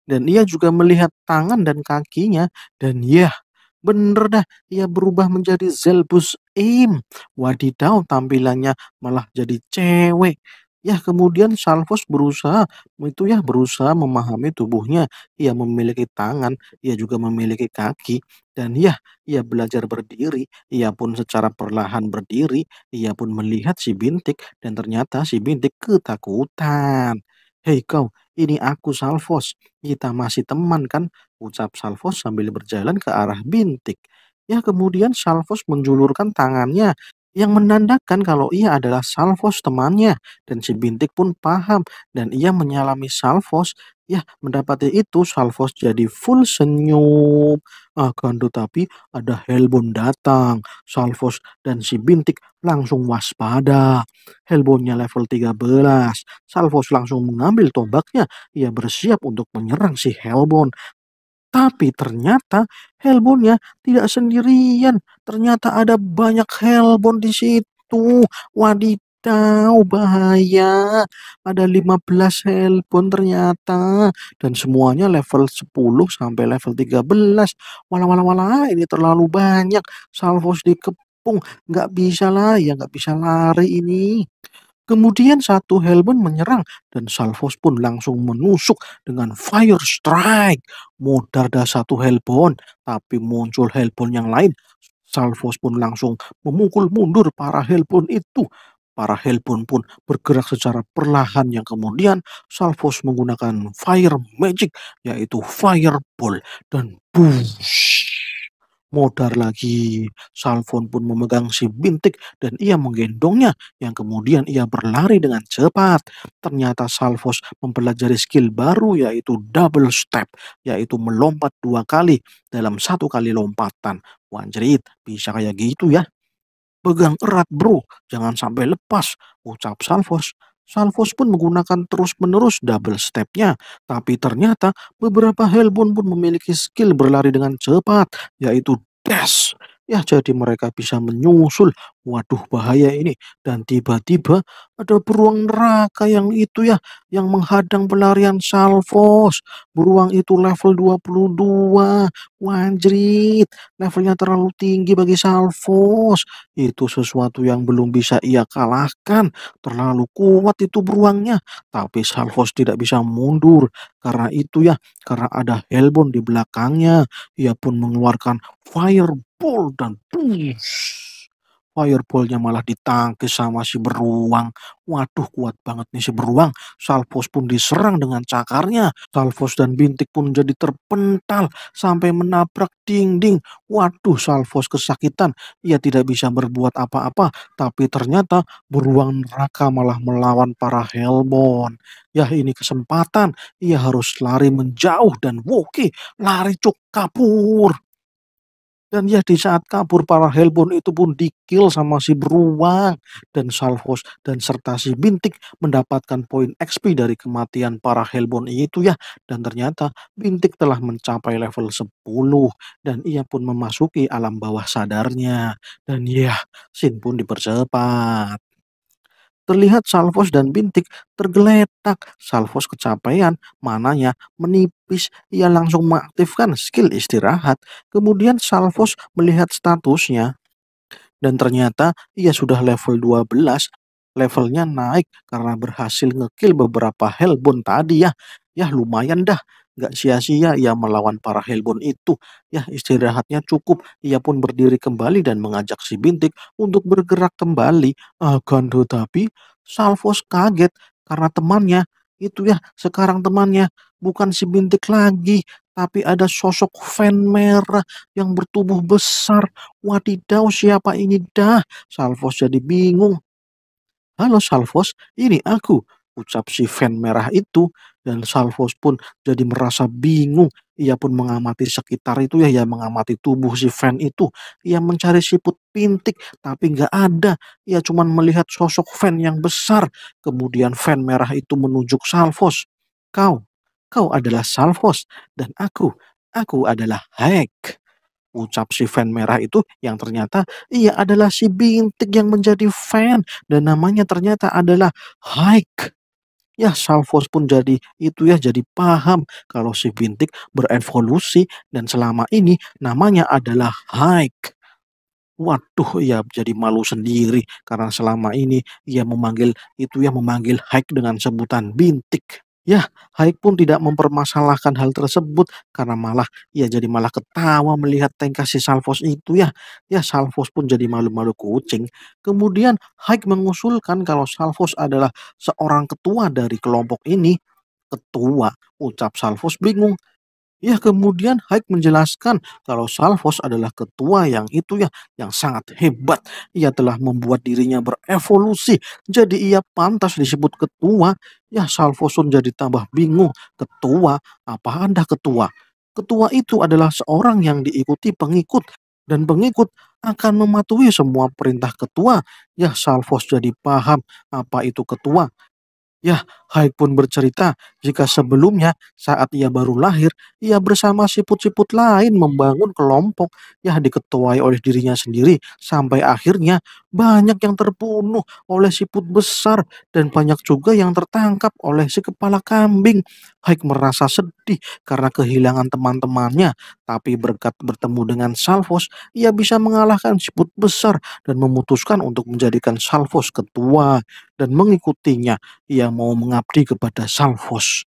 dan ia juga melihat tangan dan kakinya, dan ya, bener dah, ia berubah menjadi Zelbus Im. Wadidaw tampilannya malah jadi cewek. Ya, kemudian Salvos berusaha, itu ya berusaha memahami tubuhnya. Ia memiliki tangan, ia juga memiliki kaki, dan ya, ia belajar berdiri. Ia pun secara perlahan berdiri, ia pun melihat si bintik, dan ternyata si bintik ketakutan. Hei kau, ini aku Salvos. Kita masih teman kan? Ucap Salvos sambil berjalan ke arah bintik. Ya kemudian Salvos menjulurkan tangannya yang menandakan kalau ia adalah Salvos temannya dan si bintik pun paham dan ia menyalami Salvos ya mendapati itu Salvos jadi full senyum akan ah, tetapi ada Helbon datang Salvos dan si bintik langsung waspada Helbonnya level 13 Salvos langsung mengambil tombaknya ia bersiap untuk menyerang si Helbon tapi ternyata Hellbone-nya tidak sendirian. Ternyata ada banyak Hellbone di situ. Wadidaw, bahaya. Ada 15 Hellbone ternyata. Dan semuanya level 10 sampai level 13. Walah, walah, walah, ini terlalu banyak. Salvos dikepung. Nggak bisa lah, ya nggak bisa lari ini. Kemudian satu Helben menyerang dan Salvos pun langsung menusuk dengan Fire Strike. dah satu Helbon, tapi muncul Helbon yang lain. Salvos pun langsung memukul mundur para Helbon itu. Para Helbon pun bergerak secara perlahan yang kemudian Salvos menggunakan Fire Magic yaitu Fireball dan Boosh. Modar lagi. Salfon pun memegang si bintik dan ia menggendongnya yang kemudian ia berlari dengan cepat. Ternyata Salfos mempelajari skill baru yaitu double step, yaitu melompat dua kali dalam satu kali lompatan. Wanjerit, bisa kayak gitu ya. Pegang erat bro, jangan sampai lepas, ucap Salfos. Salvos pun menggunakan terus-menerus double stepnya, tapi ternyata beberapa Hellbound pun memiliki skill berlari dengan cepat, yaitu dash. Ya, jadi mereka bisa menyusul. Waduh, bahaya ini. Dan tiba-tiba ada beruang neraka yang itu ya, yang menghadang pelarian Salvos. Beruang itu level 22. Wanjrit, levelnya terlalu tinggi bagi Salvos. Itu sesuatu yang belum bisa ia kalahkan. Terlalu kuat itu beruangnya. Tapi Salvos tidak bisa mundur. Karena itu ya, karena ada Helbon di belakangnya. Ia pun mengeluarkan fire fireball dan push. Fireballnya malah ditangkis sama si beruang. Waduh kuat banget nih si beruang. Salvos pun diserang dengan cakarnya. Salvos dan bintik pun jadi terpental sampai menabrak dinding. Waduh Salvos kesakitan. Ia tidak bisa berbuat apa-apa. Tapi ternyata beruang neraka malah melawan para Helmon. Ya ini kesempatan. Ia harus lari menjauh dan Woki lari cuk kapur. Dan ya di saat kabur para Helbon itu pun dikil sama si beruang dan Salvos dan serta si Bintik mendapatkan poin XP dari kematian para Helbon itu ya. Dan ternyata Bintik telah mencapai level 10 dan ia pun memasuki alam bawah sadarnya. Dan ya, Sin pun dipercepat. Terlihat salvos dan bintik tergeletak. Salvos kecapean, mananya menipis. Ia langsung mengaktifkan skill istirahat. Kemudian salvos melihat statusnya. Dan ternyata ia sudah level 12. Levelnya naik karena berhasil ngekill beberapa hellbone tadi ya. Ya lumayan dah Gak sia-sia ia melawan para Helbon itu. Ya, istirahatnya cukup. Ia pun berdiri kembali dan mengajak si Bintik untuk bergerak kembali. Akan ah, tetapi, Salvos kaget karena temannya, itu ya, sekarang temannya bukan si Bintik lagi, tapi ada sosok fan merah yang bertubuh besar. Wadidaw, siapa ini dah? Salvos jadi bingung. Halo Salvos, ini aku. Ucap si fan merah itu dan Salvos pun jadi merasa bingung. Ia pun mengamati sekitar itu ya, ia mengamati tubuh si fan itu. Ia mencari siput pintik tapi nggak ada. Ia cuma melihat sosok fan yang besar. Kemudian fan merah itu menunjuk Salvos. Kau, kau adalah Salvos dan aku, aku adalah Hek ucap si fan merah itu yang ternyata ia adalah si bintik yang menjadi fan dan namanya ternyata adalah Hike. Ya Salfos pun jadi itu ya jadi paham kalau si bintik berevolusi dan selama ini namanya adalah Haik. Waduh, ya jadi malu sendiri karena selama ini ia memanggil itu ya memanggil Haik dengan sebutan bintik. Ya, Haik pun tidak mempermasalahkan hal tersebut karena malah ia jadi malah ketawa melihat tengkas si Salvos itu ya. Ya, Salvos pun jadi malu-malu kucing. Kemudian Haik mengusulkan kalau Salvos adalah seorang ketua dari kelompok ini. Ketua, ucap Salvos bingung. Ya, kemudian Haik menjelaskan kalau Salvos adalah ketua yang itu ya yang sangat hebat. Ia telah membuat dirinya berevolusi. Jadi ia pantas disebut ketua. Ya, Salvosun jadi tambah bingung. Ketua? Apa Anda ketua? Ketua itu adalah seorang yang diikuti pengikut dan pengikut akan mematuhi semua perintah ketua. Ya, Salvos jadi paham apa itu ketua. Ya, Haik pun bercerita jika sebelumnya saat ia baru lahir, ia bersama siput-siput lain membangun kelompok yang diketuai oleh dirinya sendiri sampai akhirnya banyak yang terbunuh oleh siput besar dan banyak juga yang tertangkap oleh si kepala kambing. Haik merasa sedih karena kehilangan teman-temannya, tapi berkat bertemu dengan Salvos, ia bisa mengalahkan siput besar dan memutuskan untuk menjadikan Salvos ketua dan mengikutinya. Ia mau mengabdi kepada Salvos.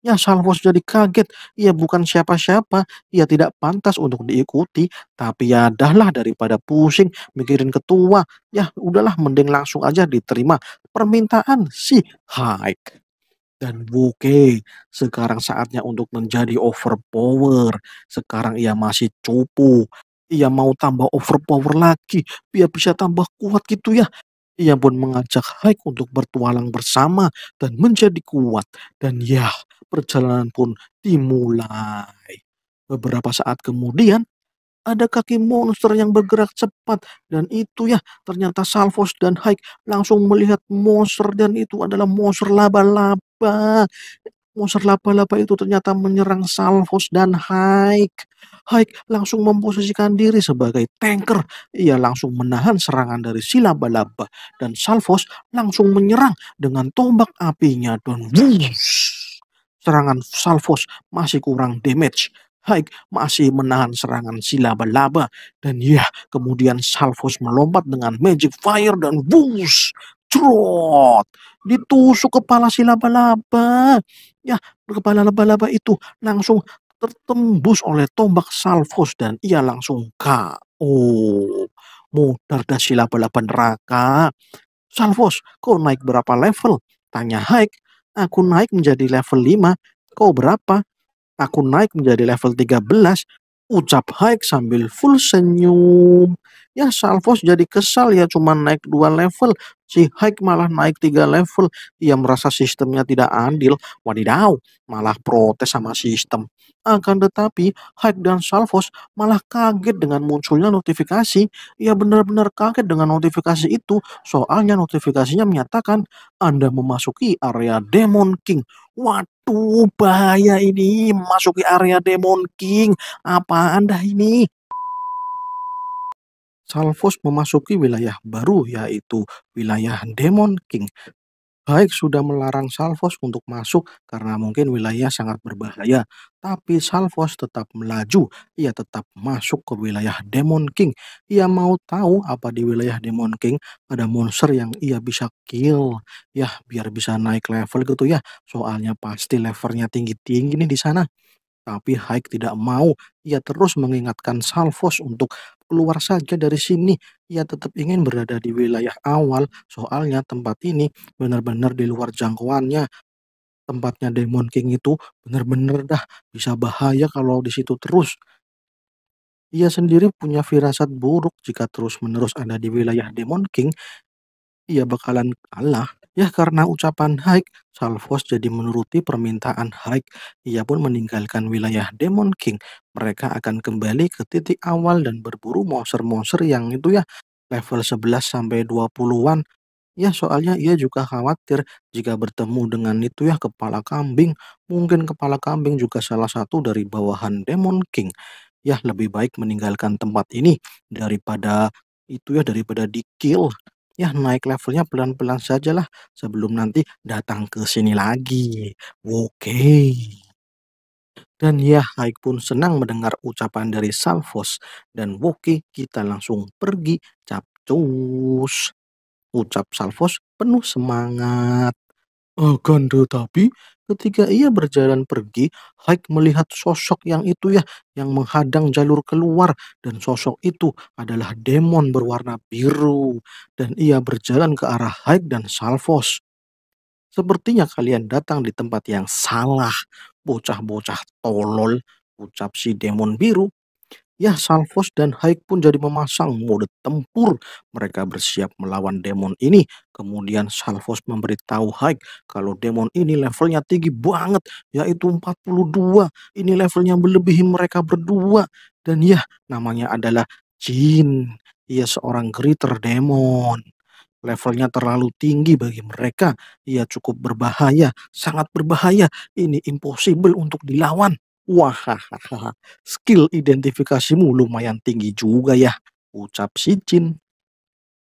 Ya, Salvos jadi kaget. Ia bukan siapa-siapa. Ia tidak pantas untuk diikuti. Tapi ya adalah daripada pusing mikirin ketua. Ya, udahlah mending langsung aja diterima. Permintaan si Haik dan oke, Sekarang saatnya untuk menjadi overpower. Sekarang ia masih cupu. Ia mau tambah overpower lagi. Biar bisa tambah kuat gitu ya. Ia pun mengajak Haik untuk bertualang bersama dan menjadi kuat. Dan ya, perjalanan pun dimulai. Beberapa saat kemudian, ada kaki monster yang bergerak cepat dan itu ya ternyata Salvos dan Haik langsung melihat monster dan itu adalah monster laba-laba. Monster laba-laba itu ternyata menyerang Salvos dan Haik. Haik langsung memposisikan diri sebagai tanker. Ia langsung menahan serangan dari si laba-laba. Dan Salvos langsung menyerang dengan tombak apinya. Dan wush, serangan Salvos masih kurang damage. Haik masih menahan serangan si laba-laba. Dan ya, kemudian Salvos melompat dengan magic fire dan wush, Crot. Ditusuk kepala si laba-laba. Ya, kepala laba-laba itu langsung tertembus oleh tombak salvos dan ia langsung KO. Mudar dan si laba-laba neraka. Salvos, kau naik berapa level? Tanya Hike. Aku naik menjadi level 5. Kau berapa? Aku naik menjadi level 13. Ucap Haik sambil full senyum. Ya Salvos jadi kesal ya cuma naik dua level. Si Haik malah naik tiga level. Ia merasa sistemnya tidak adil. Wadidaw, malah protes sama sistem. Akan tetapi, Haik dan Salvos malah kaget dengan munculnya notifikasi. Ia benar-benar kaget dengan notifikasi itu. Soalnya notifikasinya menyatakan Anda memasuki area Demon King. What Aduh, bahaya ini. Masuki area Demon King. Apa Anda ini? Salvos memasuki wilayah baru yaitu wilayah Demon King. Baik sudah melarang Salvos untuk masuk karena mungkin wilayah sangat berbahaya, tapi Salvos tetap melaju. Ia tetap masuk ke wilayah Demon King. Ia mau tahu apa di wilayah Demon King ada monster yang ia bisa kill. Yah, biar bisa naik level gitu ya. Soalnya pasti levelnya tinggi-tinggi nih di sana. Tapi Haik tidak mau. Ia terus mengingatkan Salvos untuk keluar saja dari sini. Ia tetap ingin berada di wilayah awal, soalnya tempat ini benar-benar di luar jangkauannya. Tempatnya Demon King itu benar-benar dah bisa bahaya kalau di situ terus. Ia sendiri punya firasat buruk jika terus-menerus ada di wilayah Demon King, ia bakalan kalah Ya karena ucapan Haik, Salvos jadi menuruti permintaan Haik. Ia pun meninggalkan wilayah Demon King. Mereka akan kembali ke titik awal dan berburu monster-monster yang itu ya level 11 sampai 20-an. Ya soalnya ia juga khawatir jika bertemu dengan itu ya kepala kambing. Mungkin kepala kambing juga salah satu dari bawahan Demon King. Ya lebih baik meninggalkan tempat ini daripada itu ya daripada di kill ya naik levelnya pelan-pelan saja lah sebelum nanti datang ke sini lagi. Oke. Dan ya, Haik pun senang mendengar ucapan dari Salvos dan Woki kita langsung pergi capcus. Ucap Salvos penuh semangat. Akan tetapi, Ketika ia berjalan pergi, Hike melihat sosok yang itu ya, yang menghadang jalur keluar, dan sosok itu adalah demon berwarna biru, dan ia berjalan ke arah Hike dan Salvos. Sepertinya kalian datang di tempat yang salah, bocah-bocah tolol, ucap si demon biru Ya, Salvos dan Haik pun jadi memasang mode tempur. Mereka bersiap melawan demon ini. Kemudian Salvos memberitahu Haik kalau demon ini levelnya tinggi banget, yaitu 42. Ini levelnya melebihi mereka berdua. Dan ya, namanya adalah Jin. Ia seorang Greater demon. Levelnya terlalu tinggi bagi mereka. Ia cukup berbahaya, sangat berbahaya. Ini impossible untuk dilawan. Wah, skill identifikasimu lumayan tinggi juga ya, ucap si jin.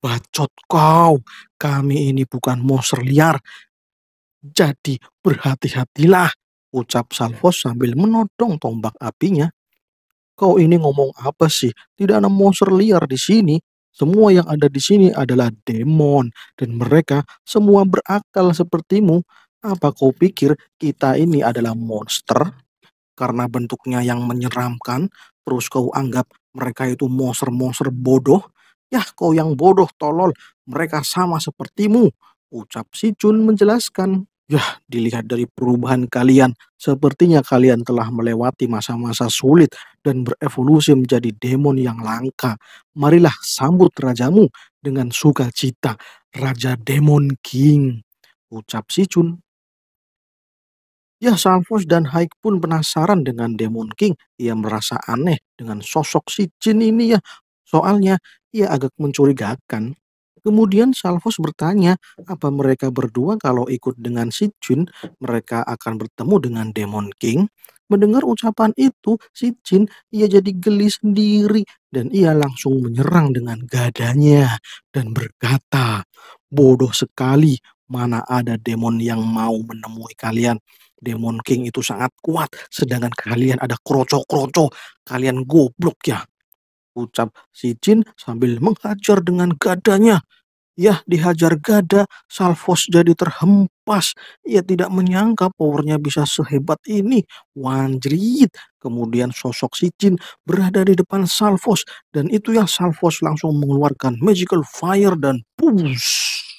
Bacot kau, kami ini bukan monster liar. Jadi berhati-hatilah, ucap Salvos sambil menodong tombak apinya. Kau ini ngomong apa sih? Tidak ada monster liar di sini. Semua yang ada di sini adalah demon, dan mereka semua berakal sepertimu. Apa kau pikir kita ini adalah monster? karena bentuknya yang menyeramkan, terus kau anggap mereka itu monster-monster bodoh, yah kau yang bodoh tolol, mereka sama sepertimu, ucap si Jun menjelaskan. Yah, dilihat dari perubahan kalian, sepertinya kalian telah melewati masa-masa sulit dan berevolusi menjadi demon yang langka. Marilah sambut rajamu dengan sukacita, Raja Demon King, ucap si Jun Ya, Salvos dan Haik pun penasaran dengan Demon King. Ia merasa aneh dengan sosok si Jin ini ya. Soalnya ia agak mencurigakan. Kemudian Salvos bertanya, apa mereka berdua kalau ikut dengan si Jin, mereka akan bertemu dengan Demon King? Mendengar ucapan itu, si Jin ia jadi geli sendiri dan ia langsung menyerang dengan gadanya dan berkata, bodoh sekali mana ada demon yang mau menemui kalian. Demon King itu sangat kuat, sedangkan kalian ada kroco-kroco, kalian goblok ya. Ucap si Jin sambil menghajar dengan gadanya. Yah dihajar gada, Salvos jadi terhempas. Ia tidak menyangka powernya bisa sehebat ini. Wanjrit. Kemudian sosok si Jin berada di depan Salvos. Dan itu yang Salvos langsung mengeluarkan magical fire dan push.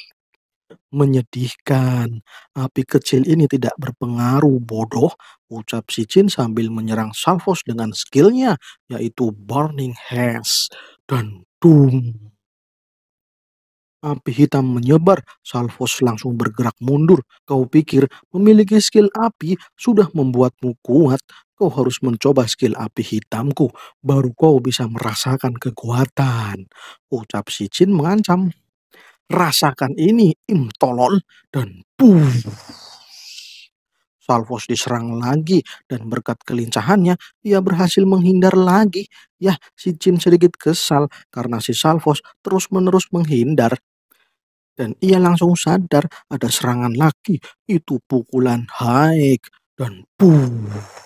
Menyedihkan. Api kecil ini tidak berpengaruh, bodoh, ucap si Jin sambil menyerang Salvos dengan skillnya, yaitu Burning Hands dan Doom. Api hitam menyebar, Salvos langsung bergerak mundur. Kau pikir memiliki skill api sudah membuatmu kuat? Kau harus mencoba skill api hitamku, baru kau bisa merasakan kekuatan. Ucap si Jin mengancam rasakan ini imtolol dan puff. Salvos diserang lagi dan berkat kelincahannya ia berhasil menghindar lagi. Ya, si Jin sedikit kesal karena si Salvos terus-menerus menghindar. Dan ia langsung sadar ada serangan lagi. Itu pukulan Haik dan puff.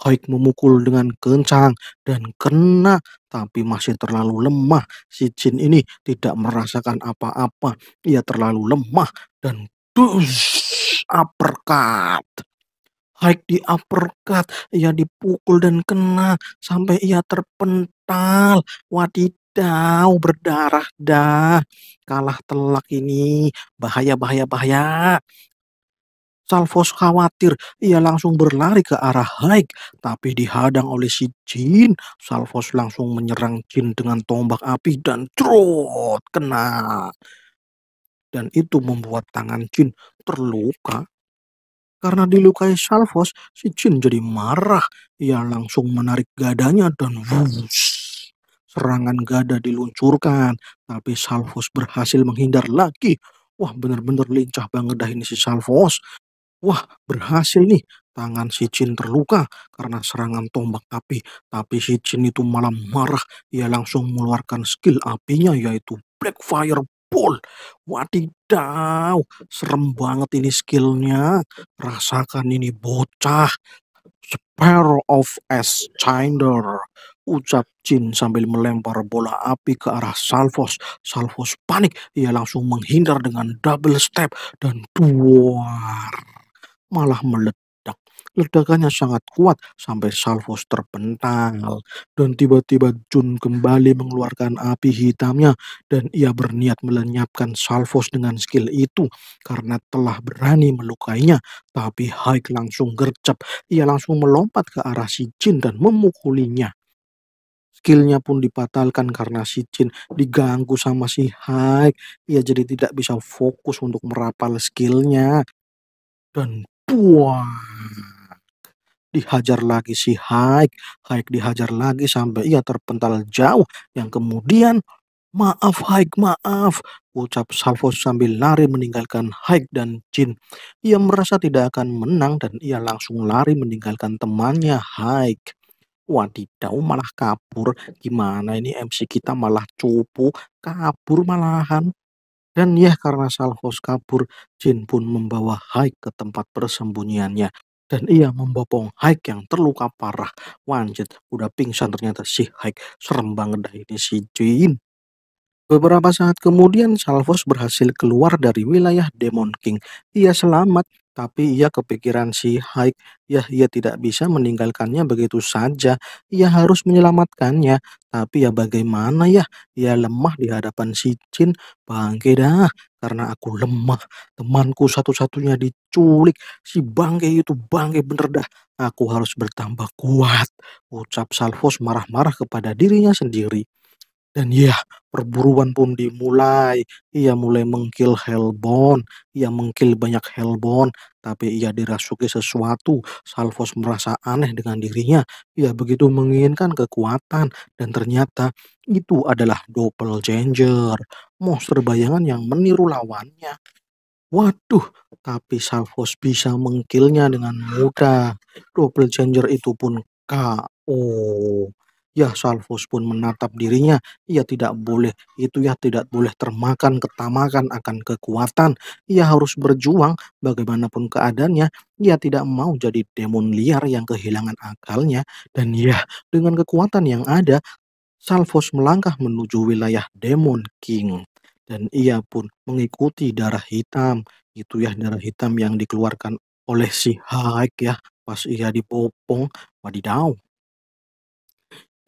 Hoik memukul dengan kencang dan kena, tapi masih terlalu lemah. Si jin ini tidak merasakan apa-apa. Ia terlalu lemah dan dus uppercut. Haik di uppercut, ia dipukul dan kena sampai ia terpental. Wadidaw, berdarah dah. Kalah telak ini, bahaya, bahaya, bahaya. Salvos khawatir, ia langsung berlari ke arah Haik, tapi dihadang oleh si jin. Salvos langsung menyerang jin dengan tombak api dan cerut kena. Dan itu membuat tangan jin terluka. Karena dilukai Salvos, si jin jadi marah. Ia langsung menarik gadanya dan wush. Serangan gada diluncurkan, tapi Salvos berhasil menghindar lagi. Wah bener-bener lincah banget dah ini si Salvos. Wah, berhasil nih. Tangan si Jin terluka karena serangan tombak api. Tapi si Jin itu malah marah. Ia langsung mengeluarkan skill apinya yaitu Black Fire Ball. Wadidaw, serem banget ini skillnya. Rasakan ini bocah. Sparrow of Chinder. ucap Jin sambil melempar bola api ke arah Salvos. Salvos panik, ia langsung menghindar dengan double step dan duar malah meledak. Ledakannya sangat kuat sampai salvos terpental. Dan tiba-tiba Jun kembali mengeluarkan api hitamnya dan ia berniat melenyapkan salvos dengan skill itu karena telah berani melukainya. Tapi Haik langsung gercep. Ia langsung melompat ke arah si Jin dan memukulinya. Skillnya pun dibatalkan karena si Jin diganggu sama si Haik. Ia jadi tidak bisa fokus untuk merapal skillnya. Dan Wah. Dihajar lagi si Haik. Haik dihajar lagi sampai ia terpental jauh. Yang kemudian, maaf Haik, maaf. Ucap Salvo sambil lari meninggalkan Haik dan Jin. Ia merasa tidak akan menang dan ia langsung lari meninggalkan temannya Haik. Wadidaw malah kabur. Gimana ini MC kita malah cupu. Kabur malahan. Dan ya, karena Salvos kabur, Jin pun membawa Haik ke tempat persembunyiannya. Dan ia membopong Haik yang terluka parah. Wanjit, udah pingsan ternyata si Haik. Serem banget dah ini si Jin. Beberapa saat kemudian, Salvos berhasil keluar dari wilayah Demon King. Ia selamat tapi ia kepikiran si Haik. Yah, ia tidak bisa meninggalkannya begitu saja. Ia harus menyelamatkannya. Tapi ya bagaimana ya? Ia lemah di hadapan si Jin. Bangke dah, karena aku lemah. Temanku satu-satunya diculik. Si bangke itu bangke bener dah. Aku harus bertambah kuat. Ucap Salvos marah-marah kepada dirinya sendiri. Dan ya, perburuan pun dimulai. Ia mulai mengkil Hellborn. Ia mengkil banyak Hellborn. Tapi ia dirasuki sesuatu. Salvos merasa aneh dengan dirinya. Ia begitu menginginkan kekuatan. Dan ternyata itu adalah doppelganger. Monster bayangan yang meniru lawannya. Waduh, tapi Salvos bisa mengkilnya dengan mudah. Doppelganger itu pun KO. Ya, Salvos pun menatap dirinya. Ia tidak boleh, itu ya tidak boleh termakan ketamakan akan kekuatan. Ia harus berjuang bagaimanapun keadaannya. Ia tidak mau jadi demon liar yang kehilangan akalnya. Dan ya, dengan kekuatan yang ada, Salvos melangkah menuju wilayah Demon King. Dan ia pun mengikuti darah hitam. Itu ya darah hitam yang dikeluarkan oleh si Haik ya. Pas ia dipopong, wadidaw.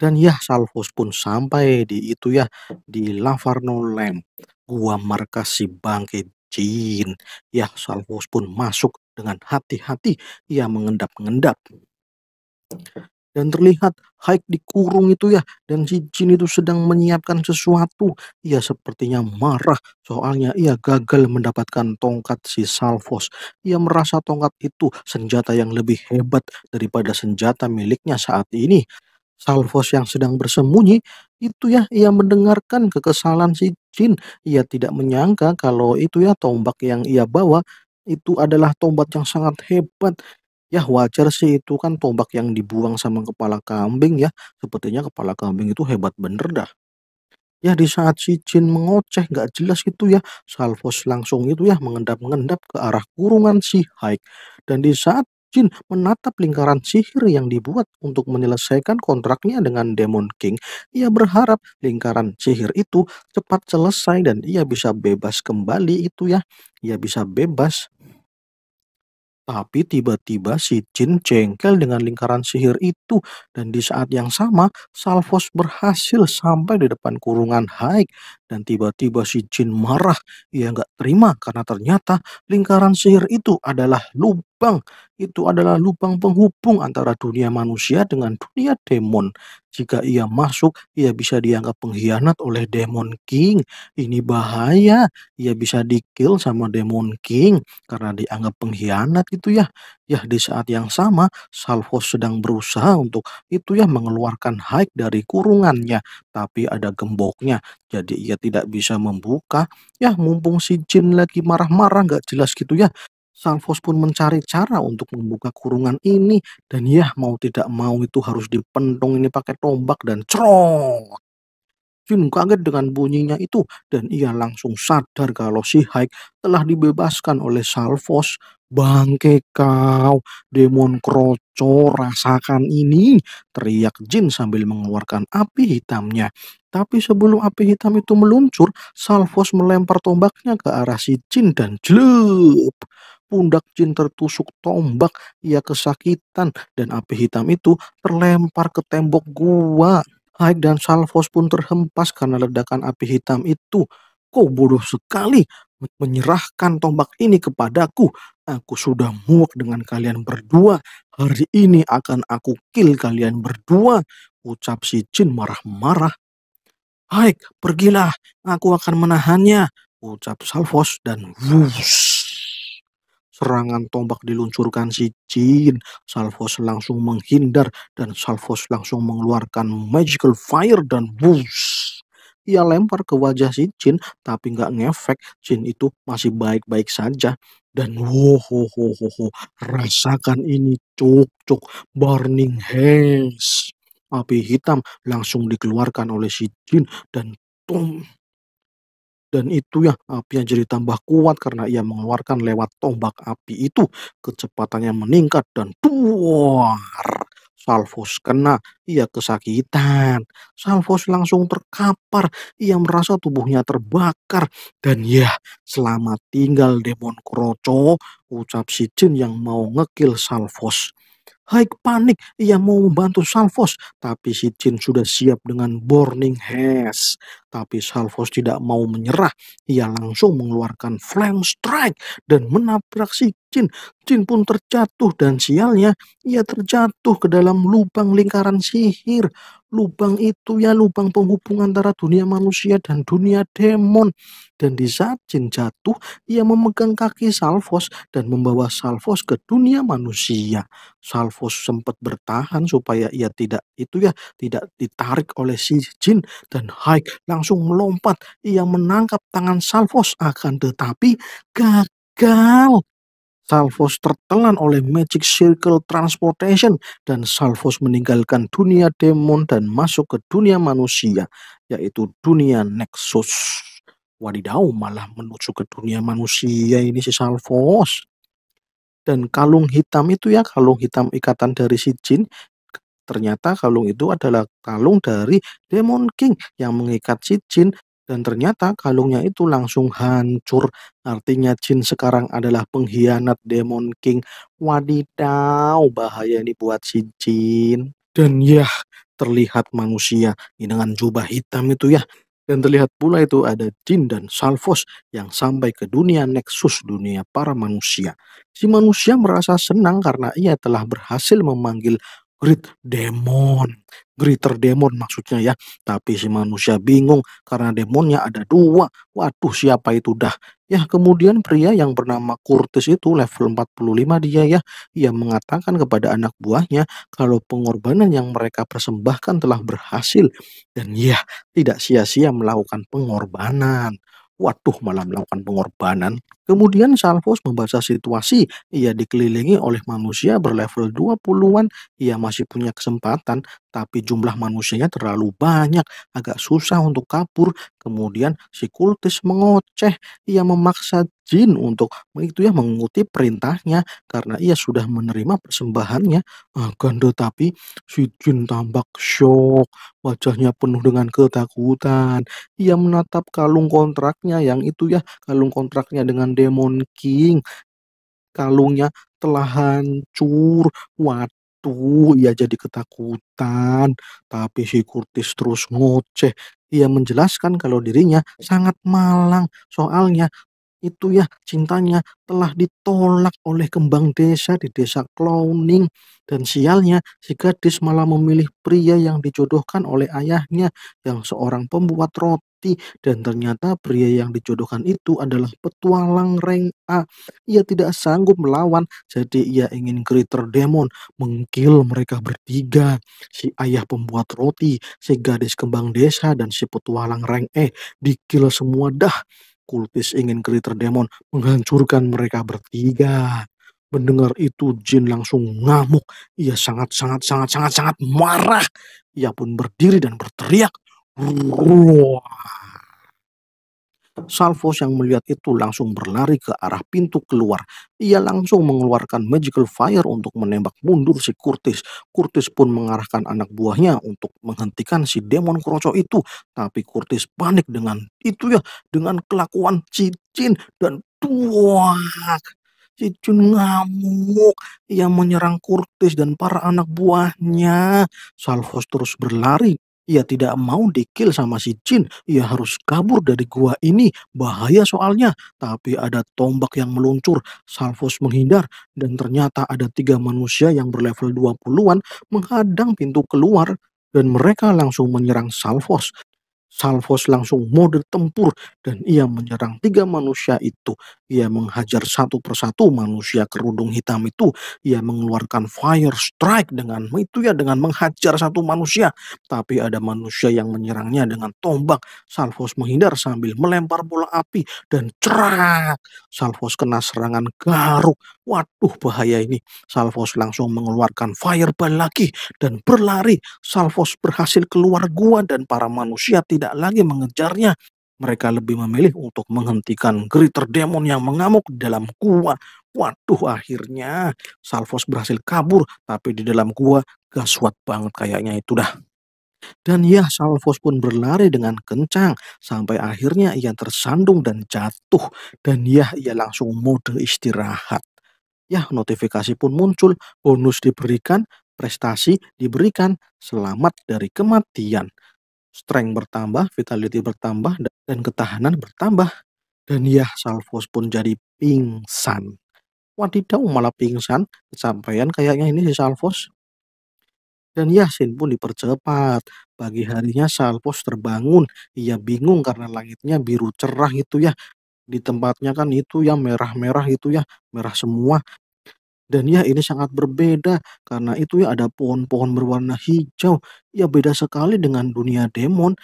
Dan ya Salvos pun sampai di itu ya di Lavarnolem, gua markas si bangke jin. ya Salvos pun masuk dengan hati-hati ia mengendap-endap. Dan terlihat Haik dikurung itu ya, dan si jin itu sedang menyiapkan sesuatu. Ia sepertinya marah, soalnya ia gagal mendapatkan tongkat si Salvos. Ia merasa tongkat itu senjata yang lebih hebat daripada senjata miliknya saat ini. Salvos yang sedang bersembunyi, itu ya ia mendengarkan kekesalan si jin. Ia tidak menyangka kalau itu ya tombak yang ia bawa itu adalah tombak yang sangat hebat. Ya wajar sih itu kan tombak yang dibuang sama kepala kambing ya. Sepertinya kepala kambing itu hebat bener dah. Ya di saat si Jin mengoceh gak jelas itu ya, Salvos langsung itu ya mengendap-ngendap ke arah kurungan si Haik. Dan di saat jin menatap lingkaran sihir yang dibuat untuk menyelesaikan kontraknya dengan Demon King. Ia berharap lingkaran sihir itu cepat selesai dan ia bisa bebas kembali itu ya. Ia bisa bebas. Tapi tiba-tiba si Jin jengkel dengan lingkaran sihir itu dan di saat yang sama Salvos berhasil sampai di depan kurungan Haik dan tiba-tiba si Jin marah. Ia nggak terima karena ternyata lingkaran sihir itu adalah lubang lubang itu adalah lubang penghubung antara dunia manusia dengan dunia demon. Jika ia masuk, ia bisa dianggap pengkhianat oleh Demon King. Ini bahaya. Ia bisa dikill sama Demon King karena dianggap pengkhianat itu ya. Ya, di saat yang sama, Salvos sedang berusaha untuk itu ya mengeluarkan Haik dari kurungannya, tapi ada gemboknya. Jadi ia tidak bisa membuka. Ya, mumpung si Jin lagi marah-marah gak jelas gitu ya. Salvos pun mencari cara untuk membuka kurungan ini dan ya mau tidak mau itu harus dipentong ini pakai tombak dan crong. Jin kaget dengan bunyinya itu dan ia langsung sadar kalau si Haik telah dibebaskan oleh Salvos. Bangke kau, demon kroco, rasakan ini, teriak Jin sambil mengeluarkan api hitamnya. Tapi sebelum api hitam itu meluncur, Salvos melempar tombaknya ke arah si Jin dan jelup pundak Jin tertusuk tombak, ia kesakitan, dan api hitam itu terlempar ke tembok gua. Haik dan Salvos pun terhempas karena ledakan api hitam itu. Kau bodoh sekali menyerahkan tombak ini kepadaku. Aku sudah muak dengan kalian berdua. Hari ini akan aku kill kalian berdua. Ucap si Jin marah-marah. Haik, pergilah. Aku akan menahannya. Ucap Salvos dan wuss. Serangan tombak diluncurkan si jin. Salvos langsung menghindar dan Salvos langsung mengeluarkan magical fire dan boost. Ia lempar ke wajah si jin tapi nggak ngefek. Jin itu masih baik-baik saja. Dan wow, rasakan ini cuk cuk burning hands. Api hitam langsung dikeluarkan oleh si jin dan tum. Dan itu ya, api yang jadi tambah kuat karena ia mengeluarkan lewat tombak api itu. Kecepatannya meningkat dan tuar Salvos kena, ia kesakitan. Salvos langsung terkapar, ia merasa tubuhnya terbakar. Dan ya, selamat tinggal demon kroco, ucap si jin yang mau ngekil Salvos. Haik panik, ia mau membantu Salvos, tapi si Jin sudah siap dengan burning hash. Tapi Salvos tidak mau menyerah. Ia langsung mengeluarkan flame strike dan menabrak si Jin. Jin pun terjatuh dan sialnya ia terjatuh ke dalam lubang lingkaran sihir. Lubang itu ya lubang penghubung antara dunia manusia dan dunia demon. Dan di saat Jin jatuh, ia memegang kaki Salvos dan membawa Salvos ke dunia manusia. Salvos sempat bertahan supaya ia tidak itu ya tidak ditarik oleh si Jin dan Haik langsung langsung melompat. Ia menangkap tangan Salvos akan tetapi gagal. Salvos tertelan oleh Magic Circle Transportation dan Salvos meninggalkan dunia demon dan masuk ke dunia manusia, yaitu dunia Nexus. Wadidaw malah menuju ke dunia manusia ini si Salvos dan kalung hitam itu ya kalung hitam ikatan dari si jin Ternyata kalung itu adalah kalung dari Demon King yang mengikat si jin dan ternyata kalungnya itu langsung hancur. Artinya jin sekarang adalah pengkhianat Demon King. Wadidaw, bahaya ini buat si jin. Dan ya, terlihat manusia ini dengan jubah hitam itu ya. Dan terlihat pula itu ada jin dan salvos yang sampai ke dunia Nexus, dunia para manusia. Si manusia merasa senang karena ia telah berhasil memanggil Great demon, greater demon maksudnya ya. Tapi si manusia bingung karena demonnya ada dua. Waduh siapa itu dah. Ya kemudian pria yang bernama Curtis itu level 45 dia ya. Ia mengatakan kepada anak buahnya kalau pengorbanan yang mereka persembahkan telah berhasil. Dan ya tidak sia-sia melakukan pengorbanan. Waduh malah melakukan pengorbanan. Kemudian Salvos membaca situasi, ia dikelilingi oleh manusia berlevel 20-an, ia masih punya kesempatan, tapi jumlah manusianya terlalu banyak, agak susah untuk kabur. Kemudian si kultis mengoceh, ia memaksa jin untuk itu ya mengikuti perintahnya karena ia sudah menerima persembahannya. Akan tetapi si jin tampak syok, wajahnya penuh dengan ketakutan. Ia menatap kalung kontraknya yang itu ya kalung kontraknya dengan Demon King. Kalungnya telah hancur. Waduh, ia jadi ketakutan. Tapi si Kurtis terus ngoceh. Ia menjelaskan kalau dirinya sangat malang. Soalnya itu ya cintanya telah ditolak oleh kembang desa di desa Clowning dan sialnya si gadis malah memilih pria yang dijodohkan oleh ayahnya yang seorang pembuat roti hati dan ternyata pria yang dijodohkan itu adalah petualang rank A. Ia tidak sanggup melawan, jadi ia ingin greater demon mengkil mereka bertiga. Si ayah pembuat roti, si gadis kembang desa, dan si petualang rank E dikil semua dah. Kultis ingin greater demon menghancurkan mereka bertiga. Mendengar itu Jin langsung ngamuk. Ia sangat sangat sangat sangat sangat marah. Ia pun berdiri dan berteriak. Salvos yang melihat itu langsung berlari ke arah pintu keluar. Ia langsung mengeluarkan magical fire untuk menembak mundur si Curtis. Curtis pun mengarahkan anak buahnya untuk menghentikan si demon kroco itu. Tapi Curtis panik dengan itu ya, dengan kelakuan cincin dan tuak. Cicun ngamuk. Ia menyerang Curtis dan para anak buahnya. Salvos terus berlari ia tidak mau dikil sama si jin, ia harus kabur dari gua ini, bahaya soalnya. Tapi ada tombak yang meluncur, Salvos menghindar, dan ternyata ada tiga manusia yang berlevel 20-an menghadang pintu keluar, dan mereka langsung menyerang Salvos. Salvos langsung mode tempur, dan ia menyerang tiga manusia itu. Ia menghajar satu persatu manusia kerudung hitam itu. Ia mengeluarkan fire strike dengan itu ya dengan menghajar satu manusia. Tapi ada manusia yang menyerangnya dengan tombak. Salvos menghindar sambil melempar bola api dan cerak. Salvos kena serangan garuk. Waduh bahaya ini. Salvos langsung mengeluarkan fireball lagi dan berlari. Salvos berhasil keluar gua dan para manusia tidak lagi mengejarnya. Mereka lebih memilih untuk menghentikan greater demon yang mengamuk dalam gua. Waduh, akhirnya Salvos berhasil kabur, tapi di dalam gua gaswat banget kayaknya itu dah. Dan ya, Salvos pun berlari dengan kencang sampai akhirnya ia tersandung dan jatuh. Dan ya, ia langsung mode istirahat. Ya, notifikasi pun muncul, bonus diberikan, prestasi diberikan, selamat dari kematian. Strength bertambah, vitality bertambah, dan dan ketahanan bertambah. Dan Yah Salvos pun jadi pingsan. Wadidaw malah pingsan, kesampaian kayaknya ini si Salvos. Dan Yasin pun dipercepat. Pagi harinya Salvos terbangun. Ia bingung karena langitnya biru cerah itu ya. Di tempatnya kan itu ya merah-merah itu ya. Merah semua. Dan ya ini sangat berbeda karena itu ya ada pohon-pohon berwarna hijau. Ya beda sekali dengan dunia demon.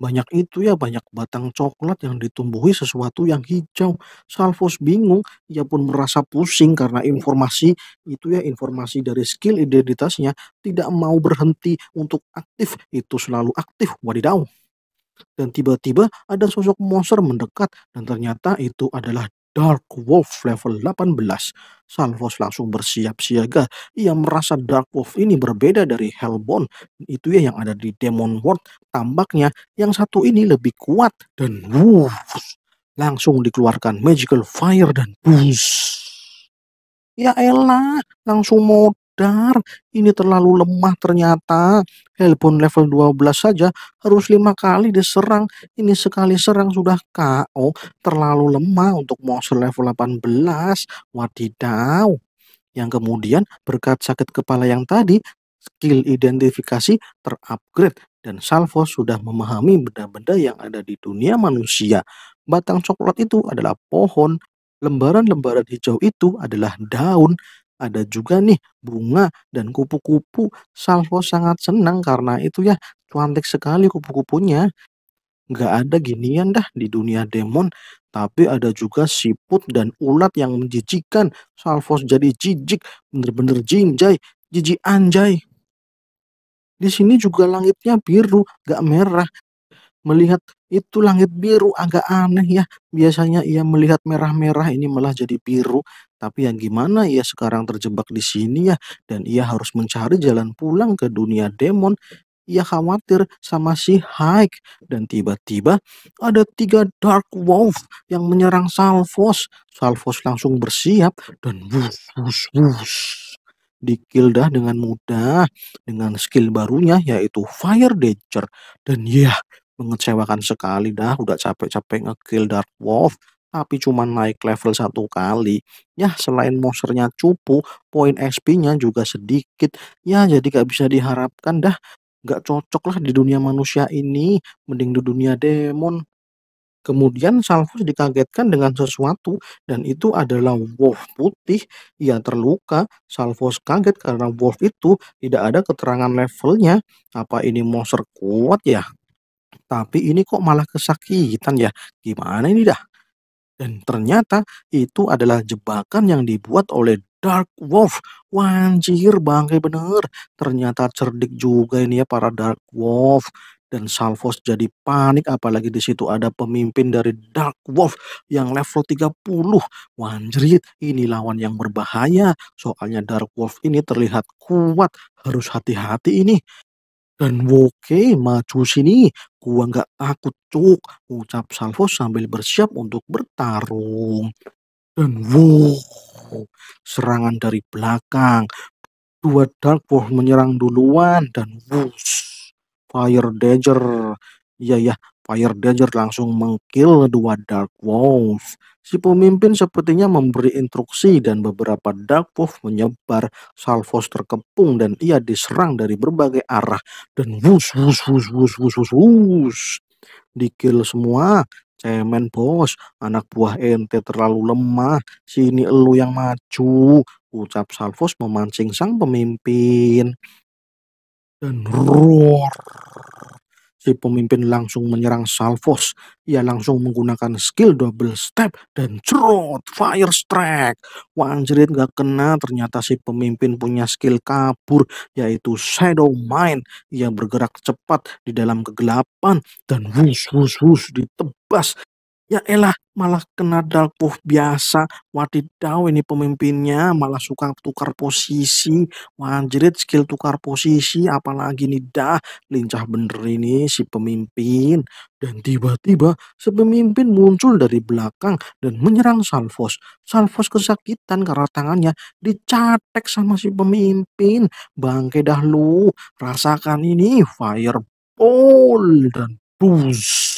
Banyak itu ya, banyak batang coklat yang ditumbuhi sesuatu yang hijau. Salvos bingung, ia pun merasa pusing karena informasi itu ya informasi dari skill identitasnya tidak mau berhenti untuk aktif, itu selalu aktif. Wadidaw. Dan tiba-tiba ada sosok monster mendekat dan ternyata itu adalah Dark Wolf level 18. Salvos langsung bersiap siaga. Ia merasa Dark Wolf ini berbeda dari Hellbound. Itu ya yang ada di Demon World. Tampaknya yang satu ini lebih kuat dan wuh, langsung dikeluarkan Magical Fire dan boost. Ya elah, langsung mau sadar ini terlalu lemah ternyata. Hellbone level 12 saja harus lima kali diserang. Ini sekali serang sudah KO. Terlalu lemah untuk monster level 18. Wadidaw. Yang kemudian berkat sakit kepala yang tadi, skill identifikasi terupgrade dan Salvo sudah memahami benda-benda yang ada di dunia manusia. Batang coklat itu adalah pohon, lembaran-lembaran hijau itu adalah daun, ada juga nih bunga dan kupu-kupu. Salvo sangat senang karena itu ya cantik sekali kupu-kupunya. Gak ada ginian dah di dunia demon. Tapi ada juga siput dan ulat yang menjijikan. Salvo jadi jijik, bener-bener jinjai, jijik anjay. Di sini juga langitnya biru, gak merah melihat itu langit biru agak aneh ya. Biasanya ia melihat merah-merah ini malah jadi biru. Tapi yang gimana ia sekarang terjebak di sini ya dan ia harus mencari jalan pulang ke dunia demon. Ia khawatir sama si Haik dan tiba-tiba ada tiga Dark Wolf yang menyerang Salvos. Salvos langsung bersiap dan wush, wush, wush dikildah dengan mudah dengan skill barunya yaitu Fire Danger dan ya Mengecewakan sekali dah udah capek-capek ngekill Dark Wolf, tapi cuma naik level satu kali. Ya selain monsternya cupu, poin XP-nya juga sedikit. Ya jadi gak bisa diharapkan dah. Gak cocok lah di dunia manusia ini, mending di dunia demon. Kemudian Salvos dikagetkan dengan sesuatu dan itu adalah wolf putih. Ia terluka. Salvos kaget karena wolf itu tidak ada keterangan levelnya. Apa ini monster kuat ya? Tapi ini kok malah kesakitan ya? Gimana ini dah? Dan ternyata itu adalah jebakan yang dibuat oleh Dark Wolf. Wanjir bangke bener. Ternyata cerdik juga ini ya para Dark Wolf dan Salvos jadi panik apalagi di situ ada pemimpin dari Dark Wolf yang level 30. Wanjrit, ini lawan yang berbahaya. Soalnya Dark Wolf ini terlihat kuat, harus hati-hati ini. Dan Woke maju sini, Gua nggak takut, Cuk, ucap Salvo sambil bersiap untuk bertarung. Dan wow, serangan dari belakang. Dua Dark Wolf menyerang duluan dan wush, Fire Danger. Iya ya, Fire Danger langsung mengkill dua Dark Wolf. Si pemimpin sepertinya memberi instruksi dan beberapa Dark Wolf menyebar. Salvos terkepung dan ia diserang dari berbagai arah. Dan wus wus wus wus wus wus wus. Dikill semua. Cemen bos, anak buah ente terlalu lemah. Sini elu yang maju. Ucap Salvos memancing sang pemimpin. Dan roar si pemimpin langsung menyerang Salvos. Ia langsung menggunakan skill double step dan cerot fire strike. Wanjirin gak kena, ternyata si pemimpin punya skill kabur yaitu shadow mind. Ia bergerak cepat di dalam kegelapan dan wush wush wush ditebas Ya elah, malah kena dalpuh biasa. Wadidaw ini pemimpinnya, malah suka tukar posisi. wanjrit skill tukar posisi, apalagi nih dah. Lincah bener ini si pemimpin. Dan tiba-tiba si pemimpin muncul dari belakang dan menyerang Salvos. Salvos kesakitan karena tangannya dicatek sama si pemimpin. Bangke dah lu, rasakan ini fireball dan boost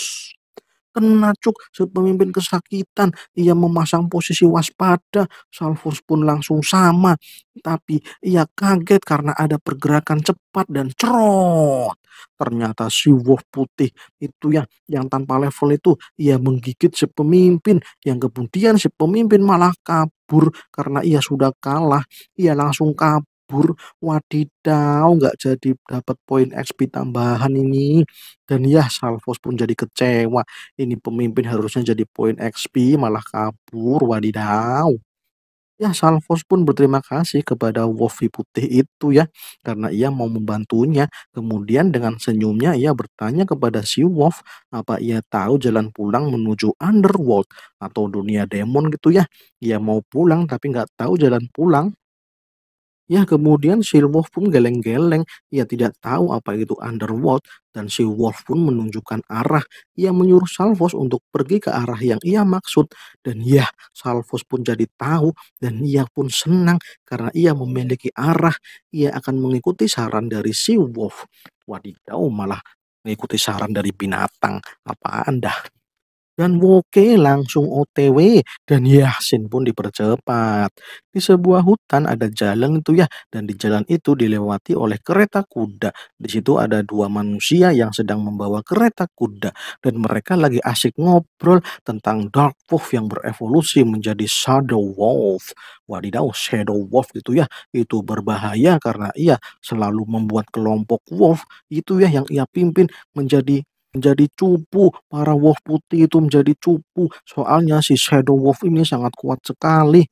kena cuk si pemimpin kesakitan ia memasang posisi waspada Salfus pun langsung sama tapi ia kaget karena ada pergerakan cepat dan cerot ternyata si wolf putih itu ya yang tanpa level itu ia menggigit si pemimpin yang kemudian si pemimpin malah kabur karena ia sudah kalah. Ia langsung kabur kabur. Wadidaw, nggak jadi dapat poin XP tambahan ini. Dan ya, Salvos pun jadi kecewa. Ini pemimpin harusnya jadi poin XP, malah kabur. Wadidaw. Ya, Salvos pun berterima kasih kepada Wofi putih itu ya, karena ia mau membantunya. Kemudian dengan senyumnya ia bertanya kepada si Wolf, apa ia tahu jalan pulang menuju Underworld atau dunia demon gitu ya. Ia mau pulang tapi nggak tahu jalan pulang. Ya, kemudian si Wolf pun geleng-geleng, ia tidak tahu apa itu Underworld, dan si Wolf pun menunjukkan arah. Ia menyuruh Salvos untuk pergi ke arah yang ia maksud. Dan ya, Salvos pun jadi tahu, dan ia pun senang karena ia memiliki arah. Ia akan mengikuti saran dari si Wolf. Wadidaw, malah mengikuti saran dari binatang. Apa Anda? dan Woke langsung OTW dan Yasin pun dipercepat. Di sebuah hutan ada jalan itu ya dan di jalan itu dilewati oleh kereta kuda. Di situ ada dua manusia yang sedang membawa kereta kuda dan mereka lagi asik ngobrol tentang Dark Wolf yang berevolusi menjadi Shadow Wolf. Wadidaw Shadow Wolf itu ya itu berbahaya karena ia selalu membuat kelompok wolf itu ya yang ia pimpin menjadi menjadi cupu, para wolf putih itu menjadi cupu. Soalnya si Shadow Wolf ini sangat kuat sekali.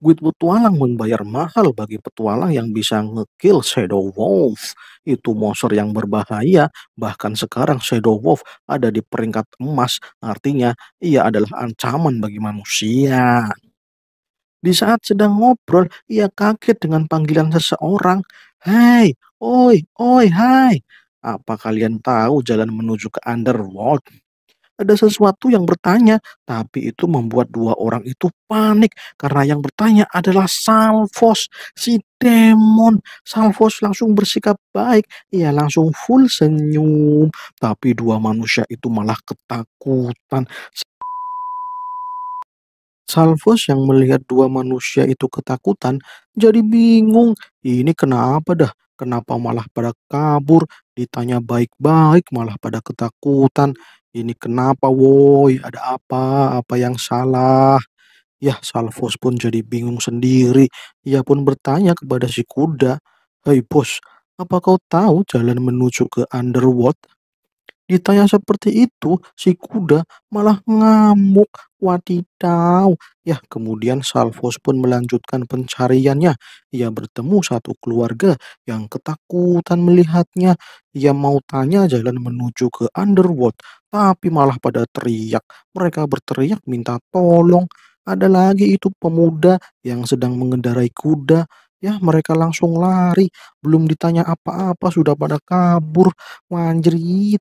Guit petualang membayar mahal bagi petualang yang bisa ngekill Shadow Wolf. Itu monster yang berbahaya. Bahkan sekarang Shadow Wolf ada di peringkat emas. Artinya ia adalah ancaman bagi manusia. Di saat sedang ngobrol, ia kaget dengan panggilan seseorang. Hai, oi, oi, hai. Apa kalian tahu jalan menuju ke underworld? Ada sesuatu yang bertanya, tapi itu membuat dua orang itu panik karena yang bertanya adalah Salvos, si demon. Salvos langsung bersikap baik, ia langsung full senyum, tapi dua manusia itu malah ketakutan. Salvos yang melihat dua manusia itu ketakutan jadi bingung. Ini kenapa dah? Kenapa malah pada kabur? Ditanya baik-baik malah pada ketakutan. Ini kenapa woi? Ada apa? Apa yang salah? Ya, Salvos pun jadi bingung sendiri. Ia pun bertanya kepada si kuda, "Hei bos, apa kau tahu jalan menuju ke Underworld?" Ditanya seperti itu, si kuda malah ngamuk. Wadidaw. Ya, kemudian Salvos pun melanjutkan pencariannya. Ia bertemu satu keluarga yang ketakutan melihatnya. Ia mau tanya jalan menuju ke Underworld, tapi malah pada teriak. Mereka berteriak minta tolong. Ada lagi itu pemuda yang sedang mengendarai kuda Ya, mereka langsung lari. Belum ditanya apa-apa, sudah pada kabur. Manjrit,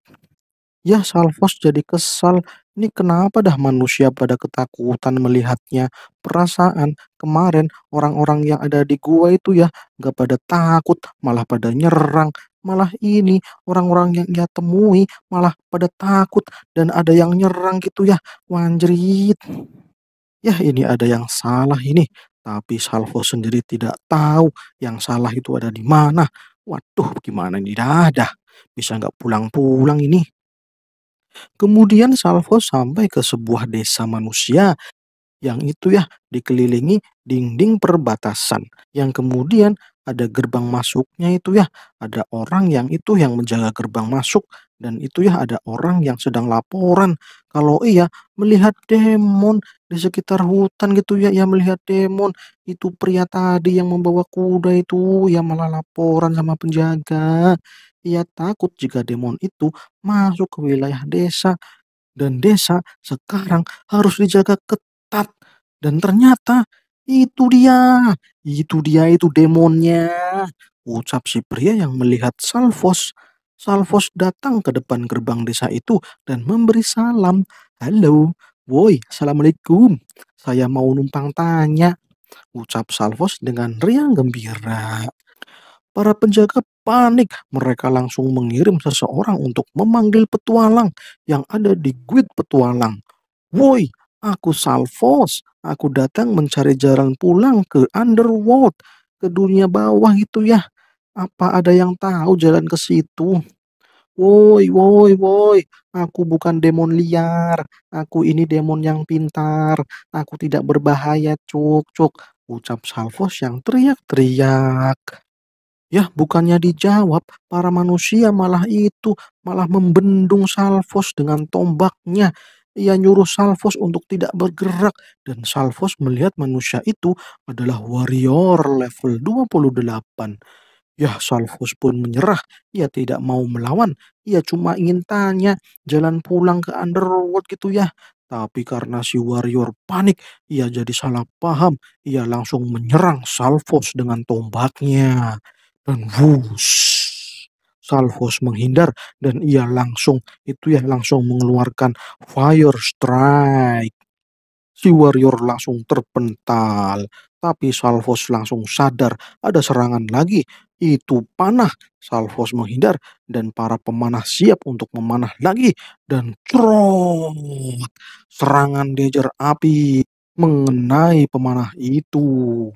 Ya, Salvos jadi kesal. Ini kenapa dah manusia pada ketakutan melihatnya? Perasaan kemarin orang-orang yang ada di gua itu ya gak pada takut, malah pada nyerang. Malah ini orang-orang yang ia temui malah pada takut dan ada yang nyerang gitu ya. Wanjrit. Ya ini ada yang salah ini. Tapi Salvo sendiri tidak tahu yang salah itu ada di mana. Waduh, gimana ini dah, dah. Bisa nggak pulang-pulang ini? Kemudian Salvo sampai ke sebuah desa manusia yang itu ya dikelilingi dinding perbatasan yang kemudian ada gerbang masuknya itu ya, ada orang yang itu yang menjaga gerbang masuk dan itu ya ada orang yang sedang laporan kalau iya melihat demon di sekitar hutan gitu ya, ya melihat demon itu pria tadi yang membawa kuda itu ya malah laporan sama penjaga. Ia takut jika demon itu masuk ke wilayah desa dan desa sekarang harus dijaga ketat dan ternyata itu dia, itu dia, itu demonnya. Ucap si pria yang melihat Salvos. Salvos datang ke depan gerbang desa itu dan memberi salam. Halo, woi, assalamualaikum. Saya mau numpang tanya. Ucap Salvos dengan riang gembira. Para penjaga panik. Mereka langsung mengirim seseorang untuk memanggil petualang yang ada di guild petualang. Woi, Aku salvos, aku datang mencari jalan pulang ke underworld, ke dunia bawah itu ya. Apa ada yang tahu jalan ke situ? Woi, woi, woi, aku bukan demon liar. Aku ini demon yang pintar. Aku tidak berbahaya, cuk, cuk. Ucap Salvos yang teriak-teriak. Ya, bukannya dijawab, para manusia malah itu, malah membendung Salvos dengan tombaknya. Ia nyuruh Salvos untuk tidak bergerak dan Salvos melihat manusia itu adalah warrior level 28. Yah Salvos pun menyerah. Ia tidak mau melawan. Ia cuma ingin tanya jalan pulang ke Underworld gitu ya. Tapi karena si warrior panik, ia jadi salah paham. Ia langsung menyerang Salvos dengan tombaknya. Dan wush. Salvos menghindar dan ia langsung itu ya langsung mengeluarkan fire strike. Si warrior langsung terpental, tapi Salvos langsung sadar ada serangan lagi. Itu panah. Salvos menghindar dan para pemanah siap untuk memanah lagi dan trot. serangan dejer api mengenai pemanah itu.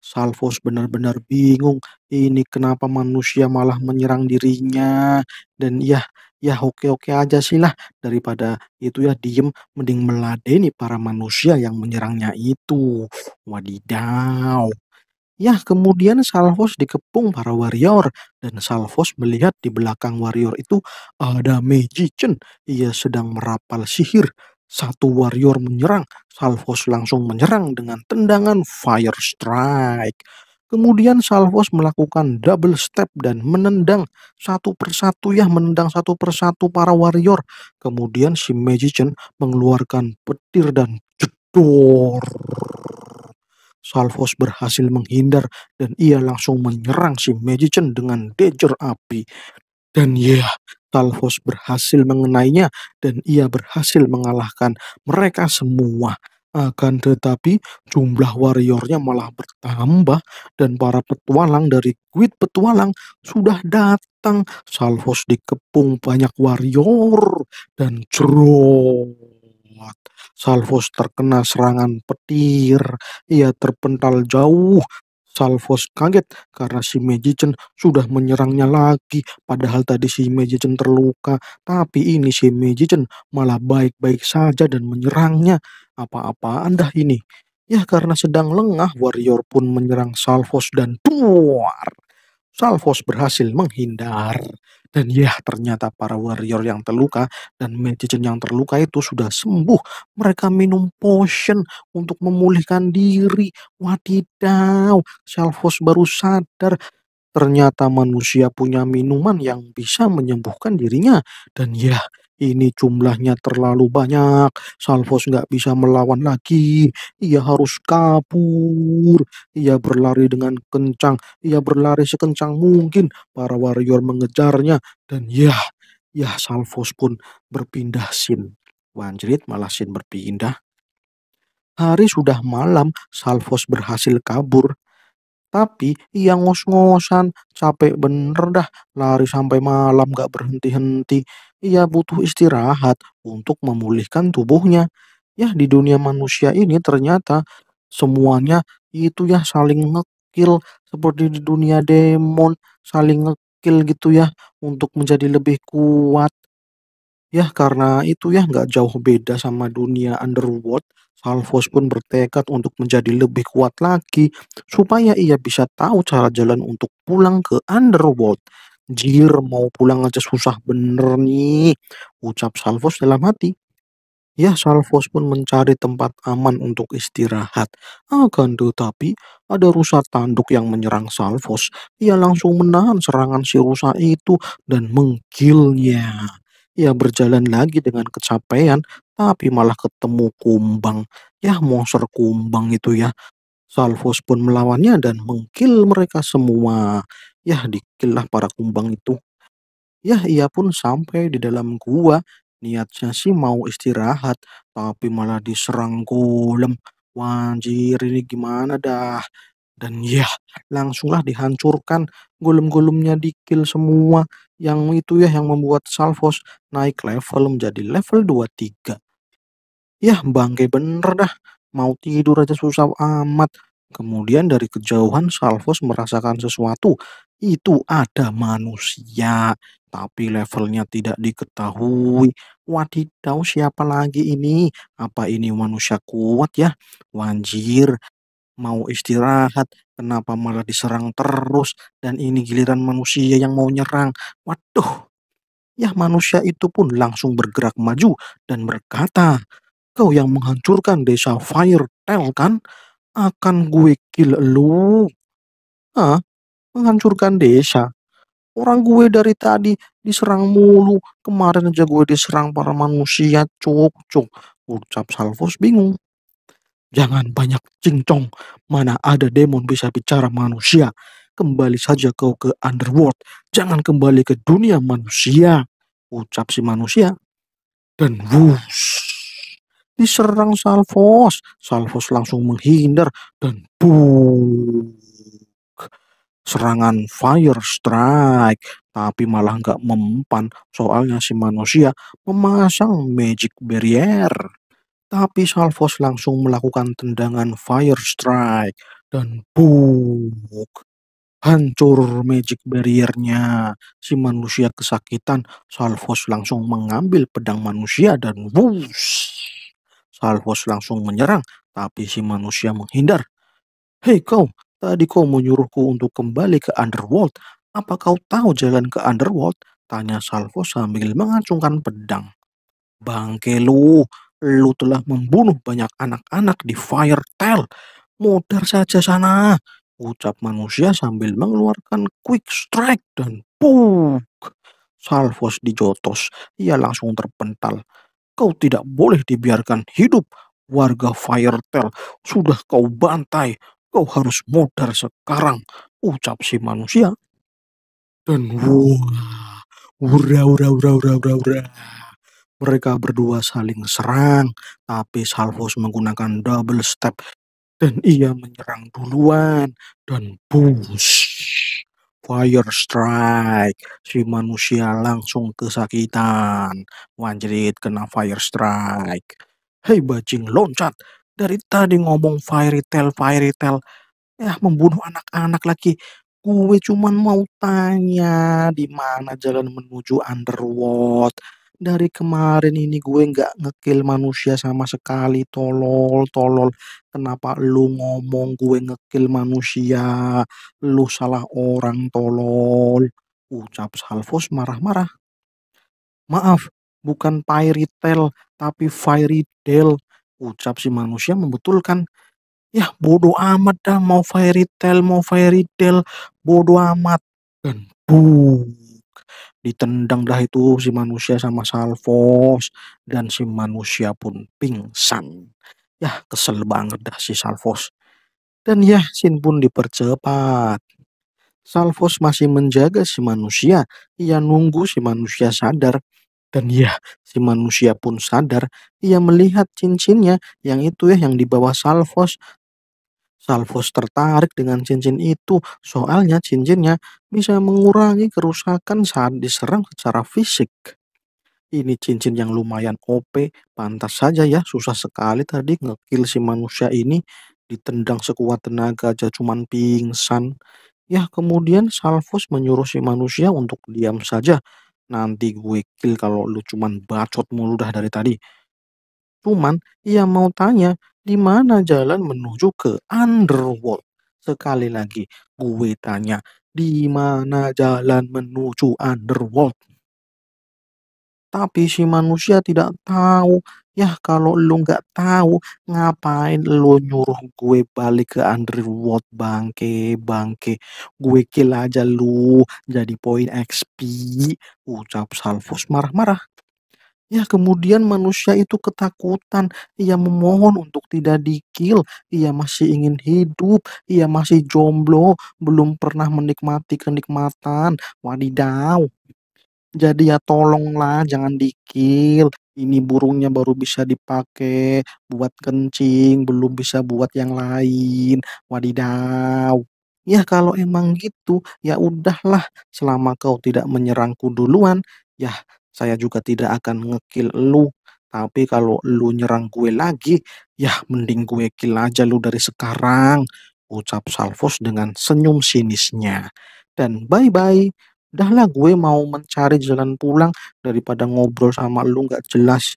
Salvos benar-benar bingung, ini kenapa manusia malah menyerang dirinya dan ya, ya oke-oke aja sih lah daripada itu ya diem mending meladeni para manusia yang menyerangnya itu. Wadidaw. Ya, kemudian Salvos dikepung para warrior dan Salvos melihat di belakang warrior itu ada Magician. Ia sedang merapal sihir satu warrior menyerang, Salvos langsung menyerang dengan tendangan fire strike. Kemudian Salvos melakukan double step dan menendang satu persatu ya, menendang satu persatu para warrior. Kemudian si Magician mengeluarkan petir dan jedor. Salvos berhasil menghindar dan ia langsung menyerang si Magician dengan danger api. Dan ya, yeah, Talhos berhasil mengenainya dan ia berhasil mengalahkan mereka semua. Akan tetapi jumlah warriornya malah bertambah dan para petualang dari guild petualang sudah datang. Salvos dikepung banyak warrior dan jerot. Salvos terkena serangan petir. Ia terpental jauh Salvos kaget karena si Magician sudah menyerangnya lagi. Padahal tadi si Magician terluka, tapi ini si Magician malah baik-baik saja dan menyerangnya. Apa-apaan dah ini? Ya karena sedang lengah, warrior pun menyerang Salvos dan tuar. Salvos berhasil menghindar. Dan ya ternyata para warrior yang terluka dan magician yang terluka itu sudah sembuh. Mereka minum potion untuk memulihkan diri. Wadidaw, Salvos baru sadar ternyata manusia punya minuman yang bisa menyembuhkan dirinya. Dan ya ini jumlahnya terlalu banyak, Salvos nggak bisa melawan lagi, ia harus kabur, ia berlari dengan kencang, ia berlari sekencang mungkin, para warrior mengejarnya, dan ya, ya Salvos pun berpindah sin. Wanjrit malah sin berpindah. Hari sudah malam, Salvos berhasil kabur, tapi ia ngos-ngosan, capek bener dah, lari sampai malam gak berhenti-henti ia butuh istirahat untuk memulihkan tubuhnya. Ya, di dunia manusia ini ternyata semuanya itu ya saling ngekil seperti di dunia demon, saling ngekil gitu ya untuk menjadi lebih kuat. Ya, karena itu ya nggak jauh beda sama dunia underworld. Salvos pun bertekad untuk menjadi lebih kuat lagi supaya ia bisa tahu cara jalan untuk pulang ke underworld. Jir mau pulang aja susah bener nih, ucap Salvos dalam hati. Ya, Salvos pun mencari tempat aman untuk istirahat. Akan ah, tetapi, ada rusa tanduk yang menyerang Salvos. Ia langsung menahan serangan si rusa itu dan menggilnya. Ia berjalan lagi dengan kecapean, tapi malah ketemu kumbang. Ya, monster kumbang itu ya. Salvos pun melawannya dan menggil mereka semua. Yah, dikil lah para kumbang itu. Yah, ia pun sampai di dalam gua. Niatnya sih mau istirahat, tapi malah diserang golem. Wanjir, ini gimana dah? Dan yah, langsunglah dihancurkan. Golem-golemnya dikil semua. Yang itu ya yang membuat Salvos naik level menjadi level 23. Yah, bangke bener dah. Mau tidur aja susah amat. Kemudian dari kejauhan Salvos merasakan sesuatu itu ada manusia, tapi levelnya tidak diketahui. Wadidaw, siapa lagi ini? Apa ini manusia kuat ya? Wanjir, mau istirahat, kenapa malah diserang terus? Dan ini giliran manusia yang mau nyerang. Waduh, ya manusia itu pun langsung bergerak maju dan berkata, Kau yang menghancurkan desa Fire Firetail kan? Akan gue kill lu. Ah, menghancurkan desa. Orang gue dari tadi diserang mulu, kemarin aja gue diserang para manusia, cuk cuk, ucap Salvos bingung. Jangan banyak cincong, mana ada demon bisa bicara manusia. Kembali saja kau ke underworld, jangan kembali ke dunia manusia, ucap si manusia. Dan wush, diserang Salvos. Salvos langsung menghindar dan boom serangan fire strike, tapi malah nggak mempan soalnya si manusia memasang magic barrier. Tapi Salvos langsung melakukan tendangan fire strike dan buk. Hancur magic barriernya. Si manusia kesakitan, Salvos langsung mengambil pedang manusia dan bus. Salvos langsung menyerang, tapi si manusia menghindar. Hei kau, Tadi kau menyuruhku untuk kembali ke Underworld. Apa kau tahu jalan ke Underworld? Tanya Salvo sambil mengacungkan pedang. Bangke lu, lu telah membunuh banyak anak-anak di Firetail. Mudar saja sana, ucap manusia sambil mengeluarkan quick strike dan puk. Salvos dijotos, ia langsung terpental. Kau tidak boleh dibiarkan hidup, warga Firetail. Sudah kau bantai, Kau harus modar sekarang, ucap si manusia. Dan wah, ura ura ura ura ura ura. Mereka berdua saling serang, tapi Salvos menggunakan double step dan ia menyerang duluan dan bus Fire strike, si manusia langsung kesakitan. Wanjerit kena fire strike. Hei bajing loncat, dari tadi ngomong fairy tale, fairy tale. ya membunuh anak-anak lagi. Gue cuman mau tanya di mana jalan menuju Underworld. Dari kemarin ini gue nggak ngekill manusia sama sekali. Tolol, tolol. Kenapa lu ngomong gue ngekill manusia? Lu salah orang, tolol. Ucap Salvos marah-marah. Maaf, bukan fairy tale, tapi fairy tale ucap si manusia membetulkan ya bodoh amat dah mau fairy tale mau fairy tale bodoh amat dan buk ditendang dah itu si manusia sama Salvos dan si manusia pun pingsan ya kesel banget dah si Salvos dan ya Sin pun dipercepat Salvos masih menjaga si manusia ia nunggu si manusia sadar dan ya, si manusia pun sadar, ia melihat cincinnya yang itu ya yang dibawa salvos. Salvos tertarik dengan cincin itu, soalnya cincinnya bisa mengurangi kerusakan saat diserang secara fisik. Ini cincin yang lumayan OP, pantas saja ya, susah sekali tadi ngekill si manusia ini, ditendang sekuat tenaga aja cuman pingsan. Ya kemudian Salvos menyuruh si manusia untuk diam saja, Nanti gue kill kalau lu cuman bacot mulu dah dari tadi. Cuman ia mau tanya di mana jalan menuju ke underworld. Sekali lagi gue tanya di mana jalan menuju underworld. Tapi si manusia tidak tahu Ya kalau lu nggak tahu, ngapain lu nyuruh gue balik ke Andre Ward bangke, bangke. Gue kill aja lu, jadi poin XP. Ucap Salvos marah-marah. Ya, kemudian manusia itu ketakutan. Ia memohon untuk tidak dikil. Ia masih ingin hidup. Ia masih jomblo. Belum pernah menikmati kenikmatan. Wadidaw. Jadi ya tolonglah jangan dikil ini burungnya baru bisa dipakai buat kencing, belum bisa buat yang lain. Wadidaw. Ya kalau emang gitu, ya udahlah. Selama kau tidak menyerangku duluan, ya saya juga tidak akan ngekill lu. Tapi kalau lu nyerang gue lagi, ya mending gue kill aja lu dari sekarang. Ucap Salvos dengan senyum sinisnya. Dan bye-bye udahlah gue mau mencari jalan pulang daripada ngobrol sama lu nggak jelas.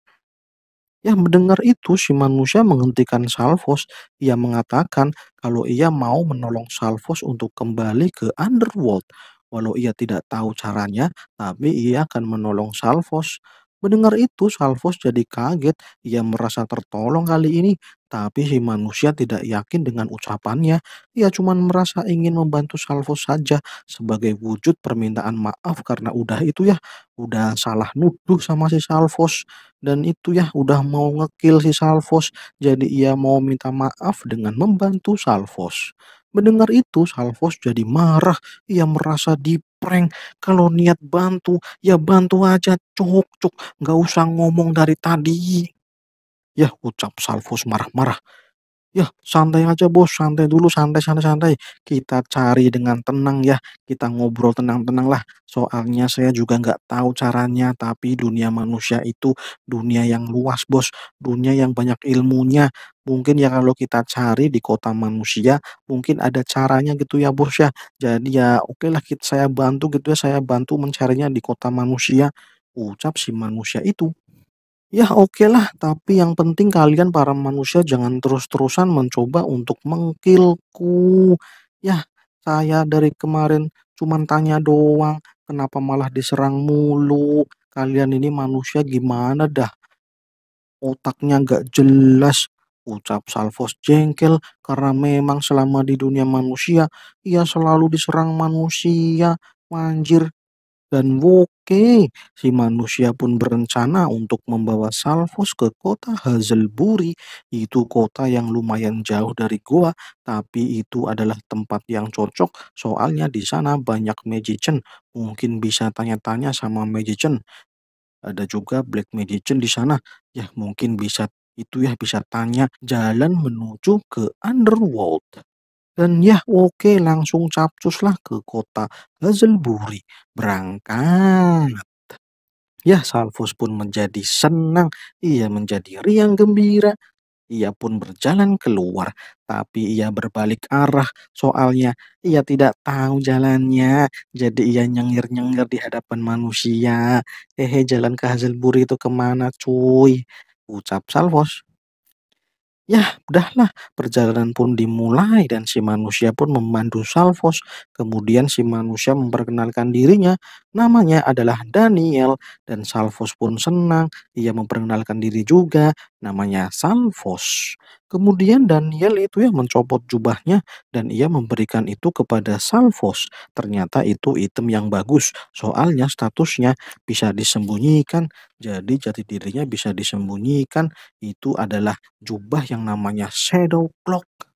Ya mendengar itu si manusia menghentikan Salvos. Ia mengatakan kalau ia mau menolong Salvos untuk kembali ke Underworld. Walau ia tidak tahu caranya, tapi ia akan menolong Salvos. Mendengar itu, Salvos jadi kaget. Ia merasa tertolong kali ini. Tapi si manusia tidak yakin dengan ucapannya. Ia cuma merasa ingin membantu Salvo saja sebagai wujud permintaan maaf karena udah itu ya, udah salah nuduh sama si Salvos dan itu ya udah mau ngekill si Salvos. Jadi ia mau minta maaf dengan membantu Salvos. Mendengar itu, Salvos jadi marah. Ia merasa di prank kalau niat bantu ya bantu aja cuk cuk nggak usah ngomong dari tadi Ya, ucap Salvos marah-marah. Ya, santai aja bos, santai dulu, santai, santai, santai. Kita cari dengan tenang ya, kita ngobrol tenang-tenang lah. Soalnya saya juga nggak tahu caranya, tapi dunia manusia itu dunia yang luas bos, dunia yang banyak ilmunya. Mungkin ya kalau kita cari di kota manusia, mungkin ada caranya gitu ya bos ya. Jadi ya oke lah, saya bantu gitu ya, saya bantu mencarinya di kota manusia. Ucap si manusia itu. Ya oke lah, tapi yang penting kalian para manusia jangan terus-terusan mencoba untuk mengkilku. Ya, saya dari kemarin cuma tanya doang, kenapa malah diserang mulu? Kalian ini manusia gimana dah? Otaknya gak jelas, ucap Salvos jengkel karena memang selama di dunia manusia, ia selalu diserang manusia. Manjir, dan Woke, si manusia pun berencana untuk membawa Salvos ke kota Hazelbury, itu kota yang lumayan jauh dari gua, tapi itu adalah tempat yang cocok soalnya di sana banyak magician. Mungkin bisa tanya-tanya sama magician. Ada juga black magician di sana. Ya, mungkin bisa itu ya bisa tanya jalan menuju ke underworld. Dan ya oke langsung capcuslah ke kota Hazelbury. Berangkat. Ya Salvos pun menjadi senang, ia menjadi riang gembira. Ia pun berjalan keluar, tapi ia berbalik arah soalnya ia tidak tahu jalannya. Jadi ia nyengir-nyengir di hadapan manusia. Hehe jalan ke Hazelbury itu kemana cuy? Ucap Salvos. Ya, udahlah, perjalanan pun dimulai dan si manusia pun memandu salvos. Kemudian si manusia memperkenalkan dirinya Namanya adalah Daniel dan Salvos pun senang. Ia memperkenalkan diri juga. Namanya Salvos. Kemudian Daniel itu yang mencopot jubahnya dan ia memberikan itu kepada Salvos. Ternyata itu item yang bagus. Soalnya statusnya bisa disembunyikan. Jadi jati dirinya bisa disembunyikan. Itu adalah jubah yang namanya Shadow Clock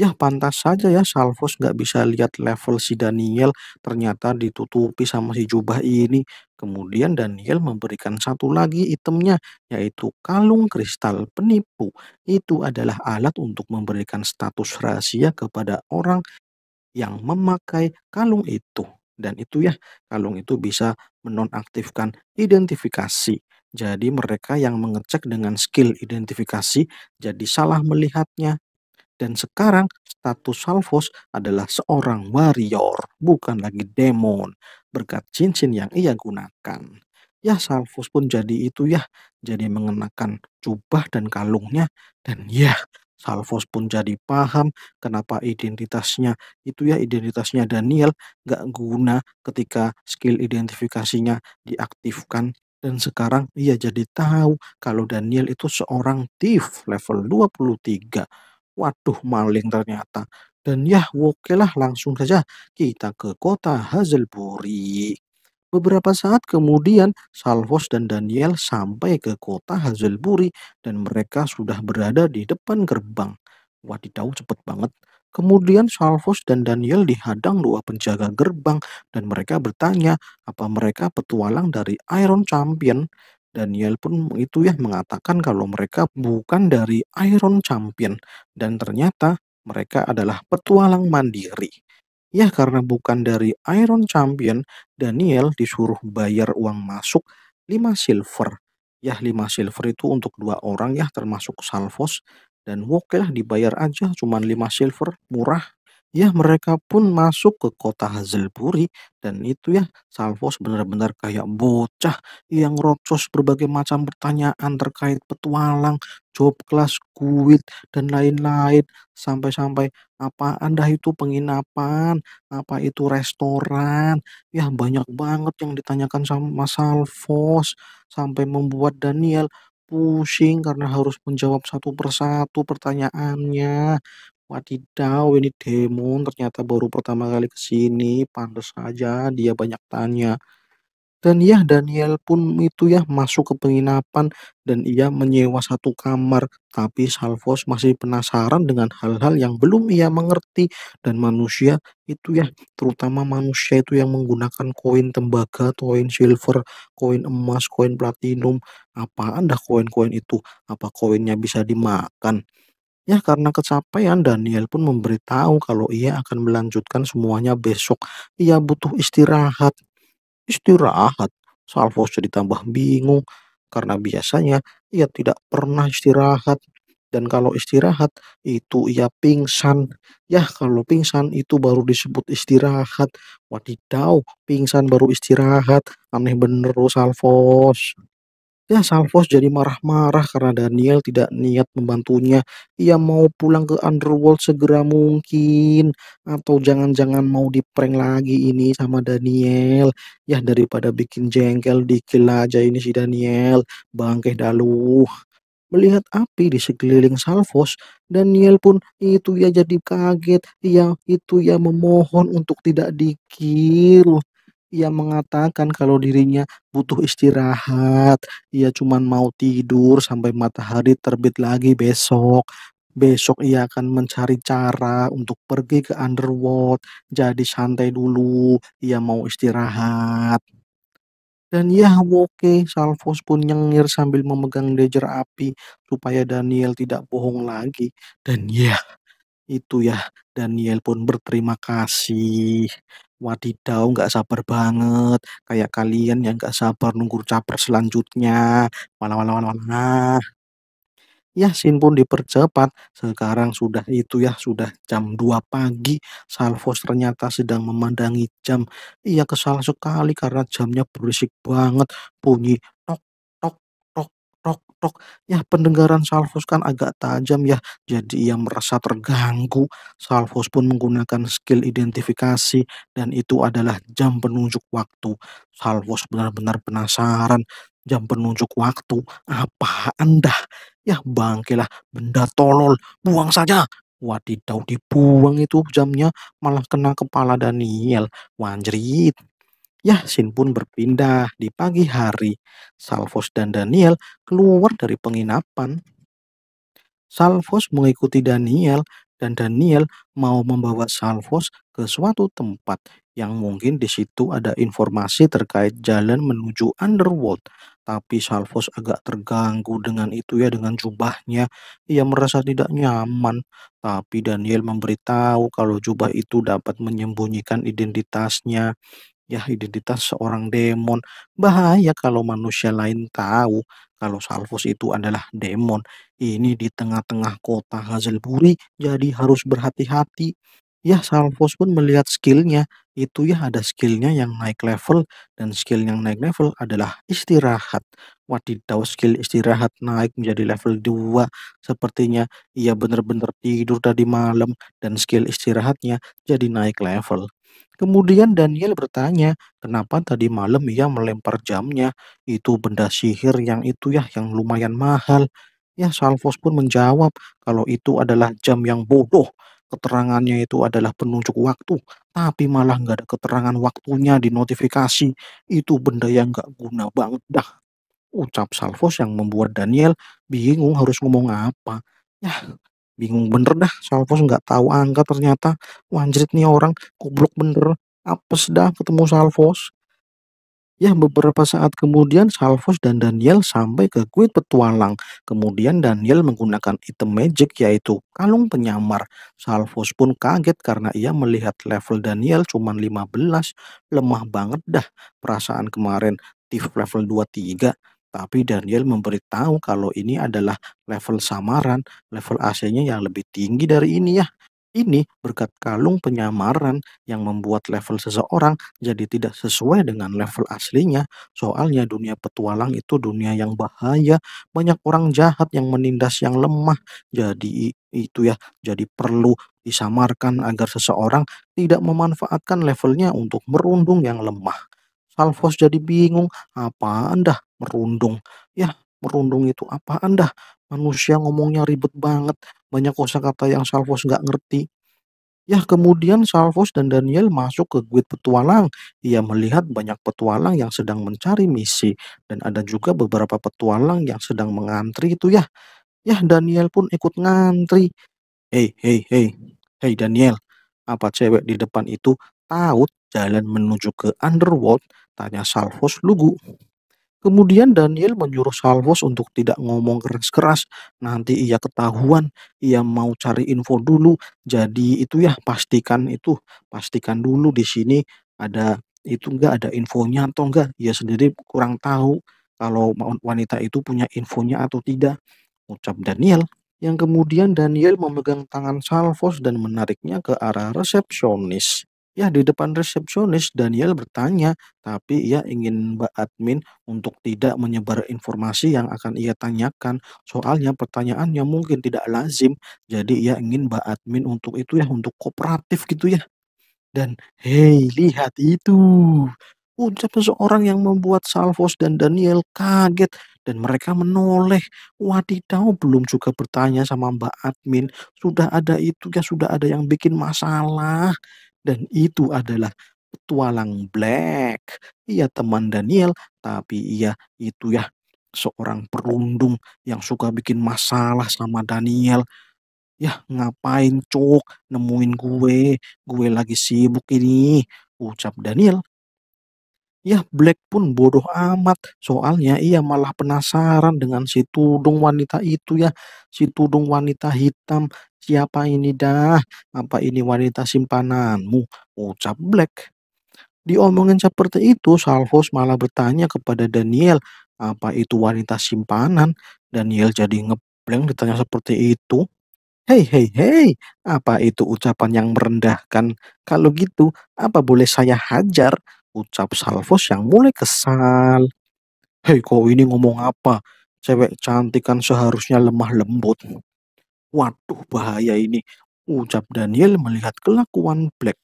Ya pantas saja ya Salvos nggak bisa lihat level si Daniel ternyata ditutupi sama si jubah ini. Kemudian Daniel memberikan satu lagi itemnya yaitu kalung kristal penipu. Itu adalah alat untuk memberikan status rahasia kepada orang yang memakai kalung itu. Dan itu ya kalung itu bisa menonaktifkan identifikasi. Jadi mereka yang mengecek dengan skill identifikasi jadi salah melihatnya dan sekarang status Salvos adalah seorang warrior, bukan lagi demon, berkat cincin yang ia gunakan. Ya Salvos pun jadi itu ya, jadi mengenakan jubah dan kalungnya. Dan ya, Salvos pun jadi paham kenapa identitasnya itu ya identitasnya Daniel gak guna ketika skill identifikasinya diaktifkan dan sekarang ia jadi tahu kalau Daniel itu seorang thief level 23 Waduh maling ternyata. Dan ya oke lah langsung saja kita ke kota Hazelbury. Beberapa saat kemudian Salvos dan Daniel sampai ke kota Hazelbury dan mereka sudah berada di depan gerbang. Wadidaw cepet banget. Kemudian Salvos dan Daniel dihadang dua penjaga gerbang dan mereka bertanya apa mereka petualang dari Iron Champion. Daniel pun itu ya mengatakan kalau mereka bukan dari Iron Champion dan ternyata mereka adalah petualang mandiri. Ya karena bukan dari Iron Champion, Daniel disuruh bayar uang masuk 5 silver. Ya 5 silver itu untuk dua orang ya termasuk Salvos dan Wokel ya, dibayar aja cuman 5 silver murah Ya, mereka pun masuk ke kota Hazelburi dan itu ya Salvos benar-benar kayak bocah yang rocos berbagai macam pertanyaan terkait petualang, job class, kuit dan lain-lain. Sampai-sampai apa Anda itu penginapan, apa itu restoran. Ya, banyak banget yang ditanyakan sama Salvos sampai membuat Daniel pusing karena harus menjawab satu persatu pertanyaannya. Wadidaw, ini Demon ternyata baru pertama kali kesini. sini, pantes saja dia banyak tanya. Dan ya Daniel pun itu ya masuk ke penginapan dan ia menyewa satu kamar. Tapi Salvos masih penasaran dengan hal-hal yang belum ia mengerti. Dan manusia itu ya terutama manusia itu yang menggunakan koin tembaga, koin silver, koin emas, koin platinum. Apaan dah koin-koin itu? Apa koinnya bisa dimakan? Ya, karena kecapean, Daniel pun memberitahu kalau ia akan melanjutkan semuanya besok. Ia butuh istirahat. Istirahat? Salvos jadi tambah bingung karena biasanya ia tidak pernah istirahat. Dan kalau istirahat itu ia pingsan. Ya kalau pingsan itu baru disebut istirahat. Wadidaw, pingsan baru istirahat. Aneh bener Salvos. Ya, Salvos jadi marah-marah karena Daniel tidak niat membantunya. Ia mau pulang ke Underworld segera mungkin. Atau jangan-jangan mau di prank lagi ini sama Daniel. Ya, daripada bikin jengkel, dikil aja ini si Daniel. Bangkeh daluh melihat api di sekeliling Salvos, Daniel pun itu ya jadi kaget, ia itu ya memohon untuk tidak dikil ia mengatakan kalau dirinya butuh istirahat, ia cuma mau tidur sampai matahari terbit lagi besok. Besok ia akan mencari cara untuk pergi ke underworld, jadi santai dulu, ia mau istirahat. Dan ya oke, Salvos pun nyengir sambil memegang dejer api supaya Daniel tidak bohong lagi. Dan ya, itu ya, Daniel pun berterima kasih. Wadidaw, nggak sabar banget. Kayak kalian yang nggak sabar nunggu caper selanjutnya. Malah, malah, wala ya sin pun dipercepat. Sekarang sudah itu ya, sudah jam 2 pagi. Salvos ternyata sedang memandangi jam. Iya kesal sekali karena jamnya berisik banget. Bunyi nok tok ya pendengaran Salvos kan agak tajam ya jadi ia merasa terganggu Salvos pun menggunakan skill identifikasi dan itu adalah jam penunjuk waktu Salvos benar-benar penasaran jam penunjuk waktu apa anda ya bangkilah benda tolol buang saja wadidau dibuang itu jamnya malah kena kepala Daniel wanjrit Yasin pun berpindah di pagi hari. Salvos dan Daniel keluar dari penginapan. Salvos mengikuti Daniel dan Daniel mau membawa Salvos ke suatu tempat yang mungkin di situ ada informasi terkait jalan menuju underworld. Tapi Salvos agak terganggu dengan itu ya dengan jubahnya. Ia merasa tidak nyaman. Tapi Daniel memberitahu kalau jubah itu dapat menyembunyikan identitasnya ya identitas seorang demon. Bahaya kalau manusia lain tahu kalau Salvos itu adalah demon. Ini di tengah-tengah kota Hazelburi jadi harus berhati-hati. Ya Salvos pun melihat skillnya itu ya ada skillnya yang naik level dan skill yang naik level adalah istirahat. Wadidaw skill istirahat naik menjadi level 2 sepertinya ia benar-benar tidur tadi malam dan skill istirahatnya jadi naik level. Kemudian Daniel bertanya, kenapa tadi malam ia melempar jamnya? Itu benda sihir yang itu ya, yang lumayan mahal. Ya, Salvos pun menjawab kalau itu adalah jam yang bodoh. Keterangannya itu adalah penunjuk waktu, tapi malah nggak ada keterangan waktunya di notifikasi. Itu benda yang nggak guna banget dah. Ucap Salvos yang membuat Daniel bingung harus ngomong apa. Ya, bingung bener dah soal bos nggak tahu angka ternyata wanjrit nih orang goblok bener apes dah ketemu Salvos ya beberapa saat kemudian Salvos dan Daniel sampai ke kuit petualang kemudian Daniel menggunakan item magic yaitu kalung penyamar Salvos pun kaget karena ia melihat level Daniel cuman 15 lemah banget dah perasaan kemarin Tif level 23 tapi Daniel memberitahu kalau ini adalah level samaran, level AC-nya yang lebih tinggi dari ini ya. Ini berkat kalung penyamaran yang membuat level seseorang jadi tidak sesuai dengan level aslinya. Soalnya dunia petualang itu dunia yang bahaya, banyak orang jahat yang menindas yang lemah. Jadi itu ya, jadi perlu disamarkan agar seseorang tidak memanfaatkan levelnya untuk merundung yang lemah. Salvos jadi bingung, apa anda merundung. Ya, merundung itu apa anda Manusia ngomongnya ribet banget, banyak kosakata yang Salvos nggak ngerti. Ya, kemudian Salvos dan Daniel masuk ke guild petualang. Ia melihat banyak petualang yang sedang mencari misi dan ada juga beberapa petualang yang sedang mengantri itu ya. Ya, Daniel pun ikut ngantri. Hei, hei, hei. Hei Daniel, apa cewek di depan itu tahu jalan menuju ke underworld? Tanya Salvos Lugu. Kemudian Daniel menyuruh Salvos untuk tidak ngomong keras-keras, nanti ia ketahuan, ia mau cari info dulu. Jadi itu ya pastikan itu, pastikan dulu di sini ada itu enggak ada infonya atau enggak. Ia sendiri kurang tahu kalau wanita itu punya infonya atau tidak, ucap Daniel. Yang kemudian Daniel memegang tangan Salvos dan menariknya ke arah resepsionis. Ya, di depan resepsionis Daniel bertanya, tapi ia ingin Mbak Admin untuk tidak menyebar informasi yang akan ia tanyakan. Soalnya pertanyaannya mungkin tidak lazim, jadi ia ingin Mbak Admin untuk itu ya, untuk kooperatif gitu ya. Dan hei, lihat itu. Ucap seseorang yang membuat Salvos dan Daniel kaget dan mereka menoleh. Wadidaw belum juga bertanya sama Mbak Admin, sudah ada itu ya, sudah ada yang bikin masalah. Dan itu adalah petualang Black. Ia teman Daniel, tapi ia itu ya seorang perundung yang suka bikin masalah sama Daniel. Ya ngapain cok nemuin gue, gue lagi sibuk ini, ucap Daniel. Ya Black pun bodoh amat, soalnya ia malah penasaran dengan si tudung wanita itu ya, si tudung wanita hitam Siapa ini dah? Apa ini wanita simpananmu? Ucap Black. Diomongin seperti itu, Salvos malah bertanya kepada Daniel, apa itu wanita simpanan? Daniel jadi ngebleng ditanya seperti itu. Hei, hei, hei, apa itu ucapan yang merendahkan? Kalau gitu, apa boleh saya hajar? Ucap Salvos yang mulai kesal. Hei, kau ini ngomong apa? Cewek cantik kan seharusnya lemah lembut. Waduh bahaya ini, ucap Daniel melihat kelakuan Black.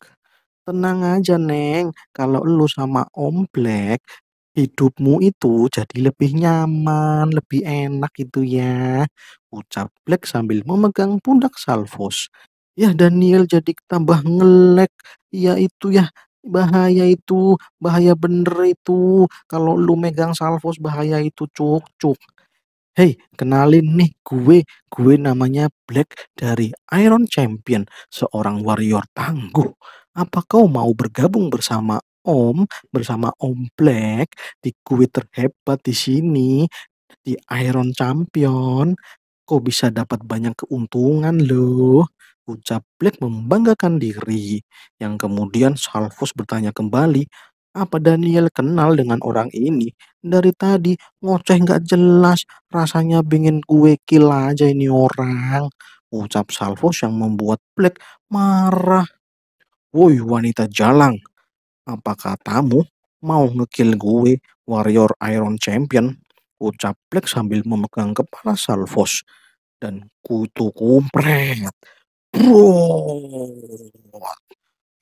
Tenang aja, Neng. Kalau lu sama Om Black, hidupmu itu jadi lebih nyaman, lebih enak gitu ya. Ucap Black sambil memegang pundak Salvos. Ya Daniel jadi tambah ngelek. Ya itu ya, bahaya itu, bahaya bener itu. Kalau lu megang Salvos bahaya itu cuk cuk. Hey, kenalin nih gue, gue namanya Black dari Iron Champion, seorang warrior tangguh. Apa kau mau bergabung bersama Om, bersama Om Black di gue terhebat di sini, di Iron Champion? Kau bisa dapat banyak keuntungan loh. Ucap Black membanggakan diri. Yang kemudian Salvos bertanya kembali, apa Daniel kenal dengan orang ini? Dari tadi ngoceh nggak jelas, rasanya pingin gue kill aja ini orang. Ucap Salvos yang membuat Black marah. Woi wanita jalang, apa katamu mau ngekill gue Warrior Iron Champion? Ucap Black sambil memegang kepala Salvos dan kutu kumpret. Bro,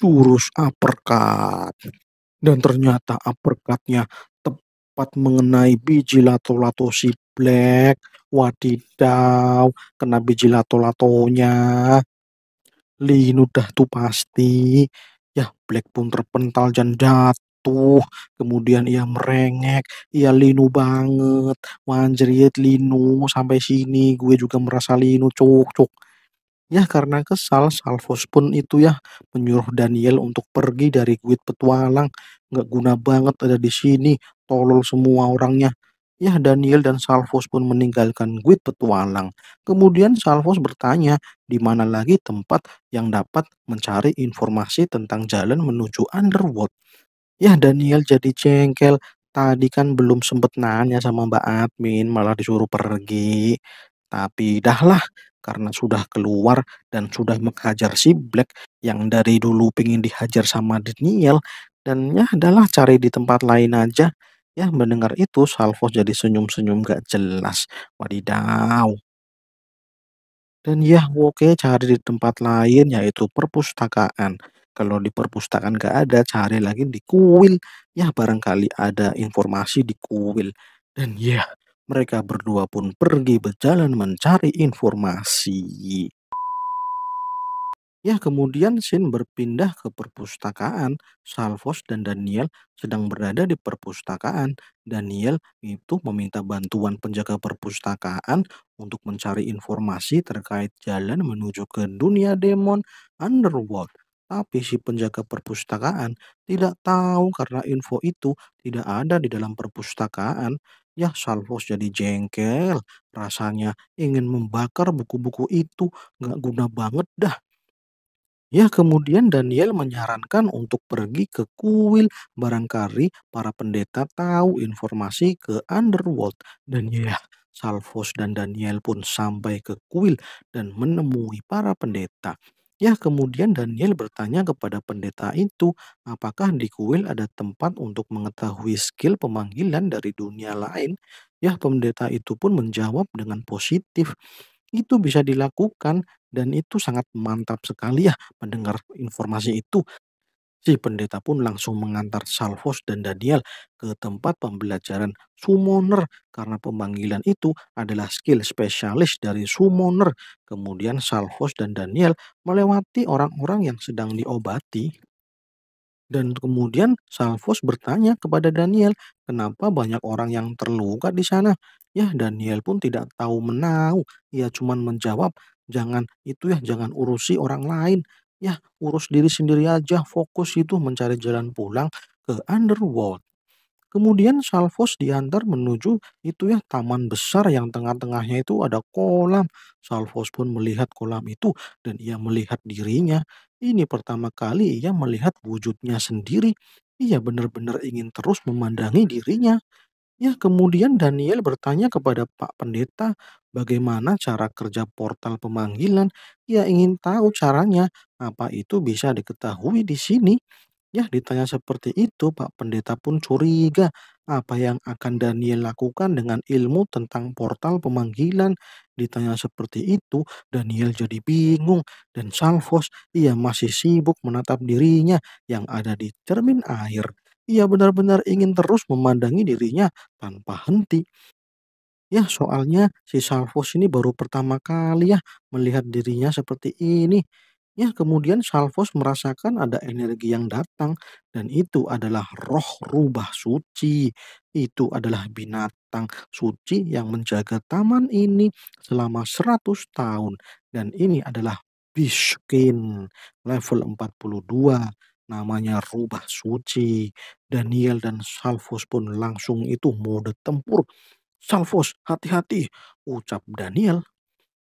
jurus uppercut. Dan ternyata uppercutnya tepat mengenai biji lato-lato si Black. Wadidaw, kena biji lato-latonya. Lin udah tuh pasti. Ya, Black pun terpental dan jatuh. Kemudian ia merengek. Ia linu banget. Manjerit linu sampai sini. Gue juga merasa linu cuk-cuk. Ya karena kesal, Salvos pun itu ya menyuruh Daniel untuk pergi dari Guit petualang. Nggak guna banget ada di sini, tolol semua orangnya. Ya Daniel dan Salvos pun meninggalkan Guit petualang. Kemudian Salvos bertanya, di mana lagi tempat yang dapat mencari informasi tentang jalan menuju Underworld. Ya Daniel jadi cengkel. tadi kan belum sempet nanya sama Mbak Admin, malah disuruh pergi. Tapi dahlah, karena sudah keluar dan sudah menghajar si Black yang dari dulu pengen dihajar sama Daniel dan ya adalah cari di tempat lain aja ya mendengar itu Salvos jadi senyum-senyum gak jelas wadidaw dan ya oke cari di tempat lain yaitu perpustakaan kalau di perpustakaan gak ada cari lagi di kuil ya barangkali ada informasi di kuil dan ya mereka berdua pun pergi berjalan mencari informasi. Ya, kemudian Shin berpindah ke perpustakaan. Salvos dan Daniel sedang berada di perpustakaan. Daniel itu meminta bantuan penjaga perpustakaan untuk mencari informasi terkait jalan menuju ke dunia demon Underworld. Tapi si penjaga perpustakaan tidak tahu karena info itu tidak ada di dalam perpustakaan. Ya, Salvos jadi jengkel. Rasanya ingin membakar buku-buku itu. Nggak guna banget dah. Ya, kemudian Daniel menyarankan untuk pergi ke kuil. Barangkali para pendeta tahu informasi ke Underworld. Dan ya, Salvos dan Daniel pun sampai ke kuil dan menemui para pendeta. Ya, kemudian Daniel bertanya kepada pendeta itu, apakah di kuil ada tempat untuk mengetahui skill pemanggilan dari dunia lain? Ya, pendeta itu pun menjawab dengan positif. Itu bisa dilakukan dan itu sangat mantap sekali ya mendengar informasi itu. Si pendeta pun langsung mengantar Salvos dan Daniel ke tempat pembelajaran summoner karena pemanggilan itu adalah skill spesialis dari summoner. Kemudian Salvos dan Daniel melewati orang-orang yang sedang diobati. Dan kemudian Salvos bertanya kepada Daniel, kenapa banyak orang yang terluka di sana? Ya Daniel pun tidak tahu menau, ia cuma menjawab, jangan itu ya, jangan urusi orang lain Ya, urus diri sendiri aja, fokus itu mencari jalan pulang ke Underworld. Kemudian Salvos diantar menuju itu ya taman besar yang tengah-tengahnya itu ada kolam. Salvos pun melihat kolam itu dan ia melihat dirinya. Ini pertama kali ia melihat wujudnya sendiri. Ia benar-benar ingin terus memandangi dirinya. Ya, kemudian Daniel bertanya kepada Pak Pendeta Bagaimana cara kerja portal pemanggilan? Ia ya, ingin tahu caranya. Apa itu bisa diketahui di sini? Ya, ditanya seperti itu, Pak Pendeta pun curiga. Apa yang akan Daniel lakukan dengan ilmu tentang portal pemanggilan? Ditanya seperti itu, Daniel jadi bingung. Dan Salvos, ia masih sibuk menatap dirinya yang ada di cermin air. Ia benar-benar ingin terus memandangi dirinya tanpa henti. Ya, soalnya si Salvos ini baru pertama kali ya melihat dirinya seperti ini. Ya, kemudian Salvos merasakan ada energi yang datang dan itu adalah roh rubah suci. Itu adalah binatang suci yang menjaga taman ini selama 100 tahun dan ini adalah Bishkin level 42 namanya rubah suci. Daniel dan Salvos pun langsung itu mode tempur Salvos, hati-hati, ucap Daniel.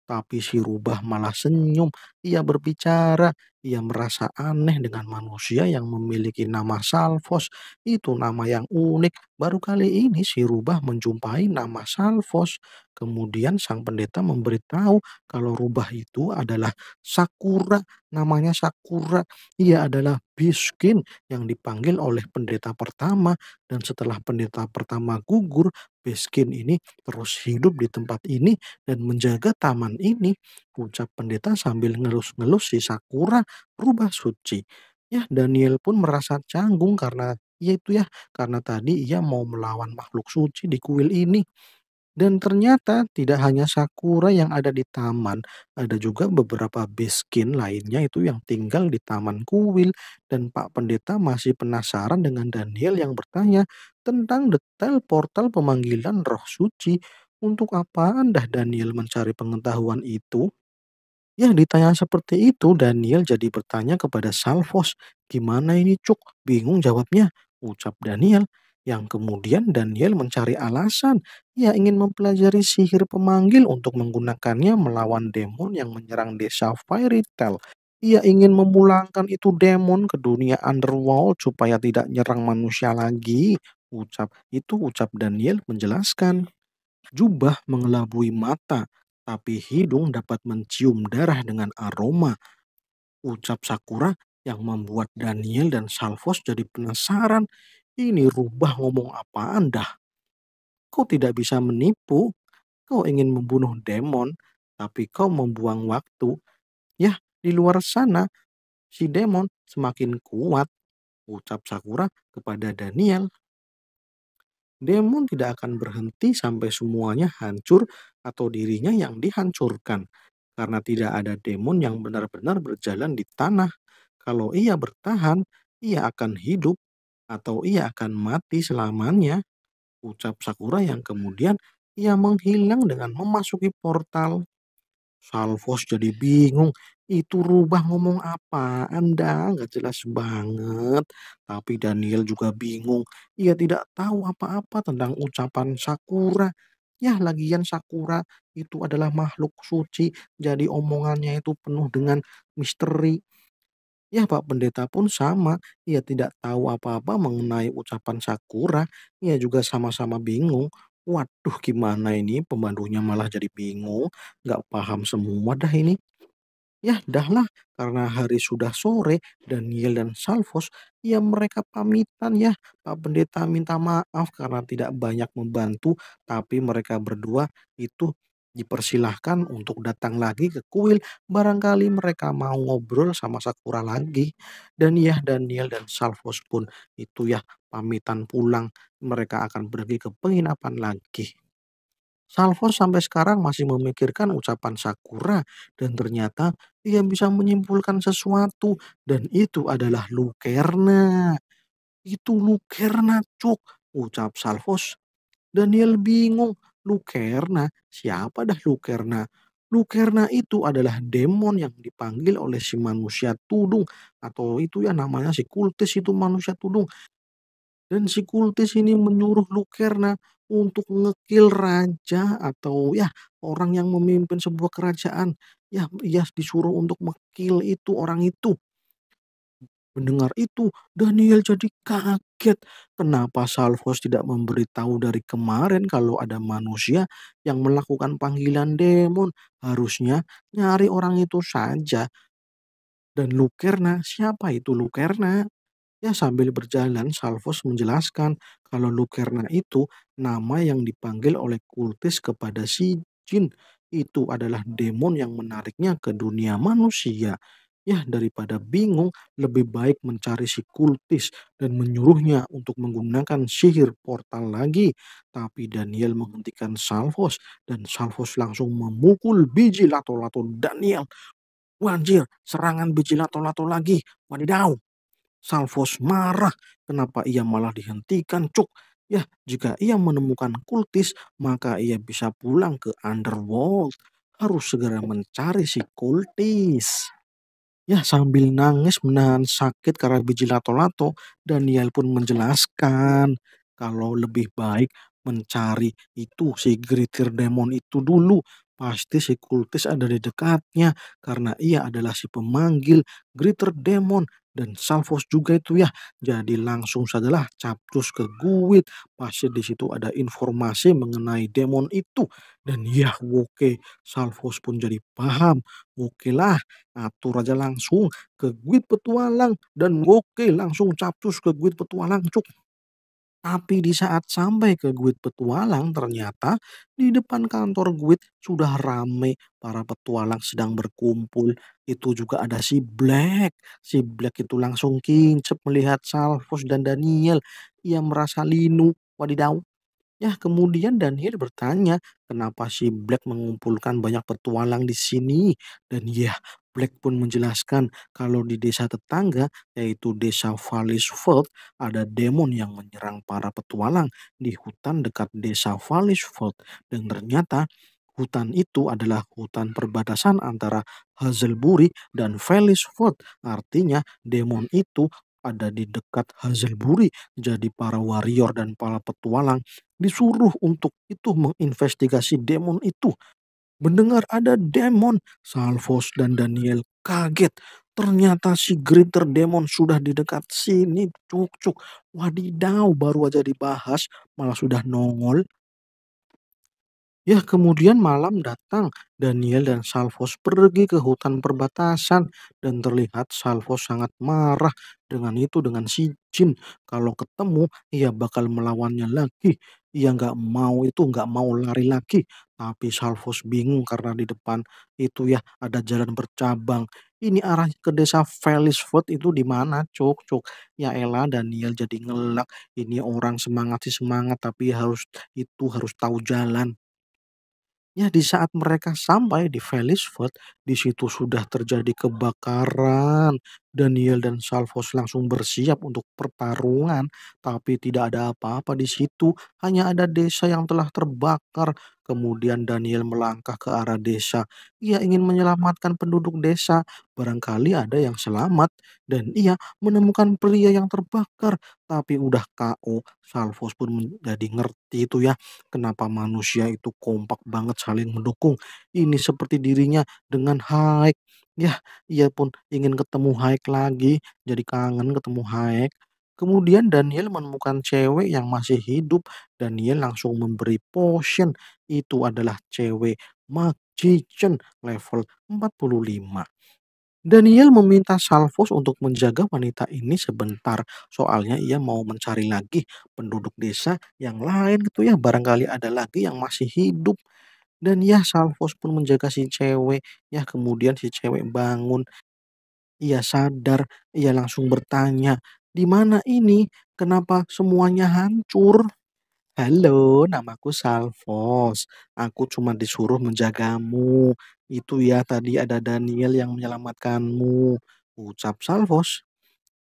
Tapi si rubah malah senyum. Ia berbicara. Ia merasa aneh dengan manusia yang memiliki nama Salvos. Itu nama yang unik. Baru kali ini si rubah menjumpai nama Salvos. Kemudian sang pendeta memberitahu kalau rubah itu adalah Sakura. Namanya Sakura. Ia adalah biskin yang dipanggil oleh pendeta pertama. Dan setelah pendeta pertama gugur, miskin ini terus hidup di tempat ini dan menjaga taman ini, ucap pendeta sambil ngelus-ngelus si Sakura rubah suci. Ya, Daniel pun merasa canggung karena yaitu ya karena tadi ia mau melawan makhluk suci di kuil ini. Dan ternyata tidak hanya sakura yang ada di taman, ada juga beberapa biskin lainnya itu yang tinggal di taman kuil dan Pak Pendeta masih penasaran dengan Daniel yang bertanya tentang detail portal pemanggilan roh suci. Untuk apa anda Daniel mencari pengetahuan itu? Yang ditanya seperti itu, Daniel jadi bertanya kepada Salvos, "Gimana ini, Cuk?" Bingung jawabnya, ucap Daniel yang kemudian Daniel mencari alasan. Ia ingin mempelajari sihir pemanggil untuk menggunakannya melawan demon yang menyerang desa Tail. Ia ingin memulangkan itu demon ke dunia underworld supaya tidak nyerang manusia lagi. Ucap itu ucap Daniel menjelaskan. Jubah mengelabui mata, tapi hidung dapat mencium darah dengan aroma. Ucap Sakura yang membuat Daniel dan Salvos jadi penasaran. Ini rubah ngomong apa anda? Kau tidak bisa menipu. Kau ingin membunuh demon, tapi kau membuang waktu. Ya, di luar sana, si demon semakin kuat, ucap Sakura kepada Daniel. Demon tidak akan berhenti sampai semuanya hancur atau dirinya yang dihancurkan. Karena tidak ada demon yang benar-benar berjalan di tanah. Kalau ia bertahan, ia akan hidup atau ia akan mati selamanya," ucap Sakura yang kemudian ia menghilang dengan memasuki portal. Salvos jadi bingung, itu rubah ngomong apa? Anda nggak jelas banget. Tapi Daniel juga bingung, ia tidak tahu apa-apa tentang ucapan Sakura. Ya lagian Sakura itu adalah makhluk suci, jadi omongannya itu penuh dengan misteri. Ya, Pak Pendeta pun sama, ia tidak tahu apa-apa mengenai ucapan Sakura, ia juga sama-sama bingung. Waduh gimana ini, pembantunya malah jadi bingung, gak paham semua dah ini. ya dahlah, karena hari sudah sore, Daniel dan Salvos, ya mereka pamitan ya. Pak Pendeta minta maaf karena tidak banyak membantu, tapi mereka berdua itu Dipersilahkan untuk datang lagi ke kuil, barangkali mereka mau ngobrol sama Sakura lagi. Dan ya Daniel dan Salvos pun itu ya pamitan pulang, mereka akan pergi ke penginapan lagi. Salvos sampai sekarang masih memikirkan ucapan Sakura dan ternyata ia bisa menyimpulkan sesuatu dan itu adalah Lukerna. Itu Lukerna, cuk, ucap Salvos. Daniel bingung Lukerna. Siapa dah Lukerna? Lukerna itu adalah demon yang dipanggil oleh si manusia tudung atau itu ya namanya si kultis itu manusia tudung. Dan si kultis ini menyuruh Lukerna untuk ngekil raja atau ya orang yang memimpin sebuah kerajaan. Ya, ia disuruh untuk mekil itu orang itu. Mendengar itu, Daniel jadi kaget. Kenapa Salvos tidak memberitahu dari kemarin kalau ada manusia yang melakukan panggilan demon? Harusnya nyari orang itu saja. Dan Lukerna, siapa itu Lukerna? Ya sambil berjalan Salvos menjelaskan kalau Lukerna itu nama yang dipanggil oleh kultis kepada si jin. Itu adalah demon yang menariknya ke dunia manusia. Ya, daripada bingung, lebih baik mencari si kultis dan menyuruhnya untuk menggunakan sihir portal lagi. Tapi Daniel menghentikan Salvos dan Salvos langsung memukul biji lato-lato Daniel. Wajir, serangan biji lato-lato lagi. Wadidaw. Salvos marah. Kenapa ia malah dihentikan, Cuk? Ya, jika ia menemukan kultis, maka ia bisa pulang ke Underworld. Harus segera mencari si kultis. Ya, sambil nangis menahan sakit karena biji lato-lato, Daniel pun menjelaskan kalau lebih baik mencari itu si gritir demon itu dulu. Pasti si kultis ada di dekatnya karena ia adalah si pemanggil Gritter demon dan Salvos juga itu ya. Jadi langsung sajalah capcus ke guit. Pasti di situ ada informasi mengenai demon itu. Dan ya oke Salfos pun jadi paham. Oke lah atur aja langsung ke guit petualang. Dan oke langsung capcus ke guit petualang cuk. Tapi di saat sampai ke Guit Petualang, ternyata di depan kantor Guit sudah ramai para petualang sedang berkumpul. Itu juga ada si Black. Si Black itu langsung kincep melihat Salvos dan Daniel. Ia merasa linu. Wadidaw. Ya, kemudian Daniel bertanya, kenapa si Black mengumpulkan banyak petualang di sini? Dan ya, Black pun menjelaskan kalau di desa tetangga, yaitu desa Valisfeld ada demon yang menyerang para petualang di hutan dekat desa Valisfeld Dan ternyata hutan itu adalah hutan perbatasan antara Hazelbury dan Valisfeld Artinya demon itu ada di dekat Hazelbury. Jadi para warrior dan para petualang disuruh untuk itu menginvestigasi demon itu Mendengar ada demon, Salvos dan Daniel kaget. Ternyata si Greater Demon sudah di dekat sini, cuk-cuk. Wadidaw, baru aja dibahas, malah sudah nongol. Ya, kemudian malam datang, Daniel dan Salvos pergi ke hutan perbatasan dan terlihat Salvos sangat marah dengan itu dengan si jin. Kalau ketemu, ia bakal melawannya lagi. Ia nggak mau itu, nggak mau lari lagi. Tapi Salvos bingung karena di depan itu ya ada jalan bercabang. Ini arah ke desa Felisford itu di mana, Cuk? Cuk. Ya elah Daniel jadi ngelak. Ini orang semangat sih semangat tapi harus itu harus tahu jalan. Ya di saat mereka sampai di Felisford, di situ sudah terjadi kebakaran. Daniel dan Salvos langsung bersiap untuk pertarungan, tapi tidak ada apa-apa di situ. Hanya ada desa yang telah terbakar. Kemudian Daniel melangkah ke arah desa. Ia ingin menyelamatkan penduduk desa. Barangkali ada yang selamat. Dan ia menemukan pria yang terbakar. Tapi udah KO. Salvos pun menjadi ngerti itu ya. Kenapa manusia itu kompak banget saling mendukung. Ini seperti dirinya dengan Haik ya ia pun ingin ketemu Haik lagi, jadi kangen ketemu Haik Kemudian Daniel menemukan cewek yang masih hidup. Daniel langsung memberi potion. Itu adalah cewek magician level 45. Daniel meminta Salvos untuk menjaga wanita ini sebentar, soalnya ia mau mencari lagi penduduk desa yang lain gitu ya, barangkali ada lagi yang masih hidup. Dan ya Salvos pun menjaga si cewek, ya kemudian si cewek bangun, ia sadar, ia langsung bertanya, di mana ini? Kenapa semuanya hancur? Halo, namaku Salvos. Aku cuma disuruh menjagamu. Itu ya tadi ada Daniel yang menyelamatkanmu. Ucap Salvos.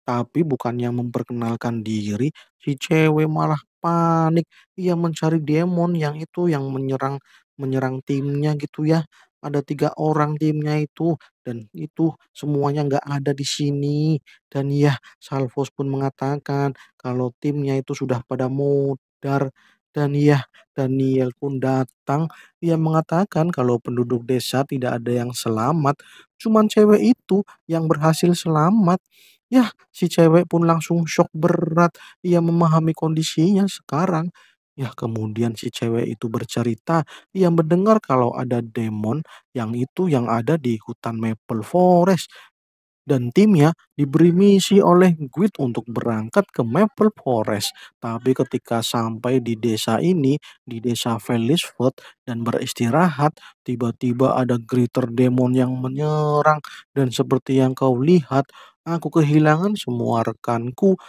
Tapi bukannya memperkenalkan diri, si cewek malah panik. Ia mencari demon yang itu yang menyerang menyerang timnya gitu ya. Ada tiga orang timnya itu dan itu semuanya nggak ada di sini. Dan ya, Salvos pun mengatakan kalau timnya itu sudah pada modar dan ya Daniel pun datang. ia mengatakan kalau penduduk desa tidak ada yang selamat, cuman cewek itu yang berhasil selamat. Ya, si cewek pun langsung shock berat. Ia memahami kondisinya sekarang. Ya, kemudian si cewek itu bercerita, ia mendengar kalau ada demon yang itu yang ada di hutan Maple Forest dan timnya diberi misi oleh Gwit untuk berangkat ke Maple Forest. Tapi ketika sampai di desa ini, di desa Felisford dan beristirahat, tiba-tiba ada greater demon yang menyerang dan seperti yang kau lihat, aku kehilangan semua rekanku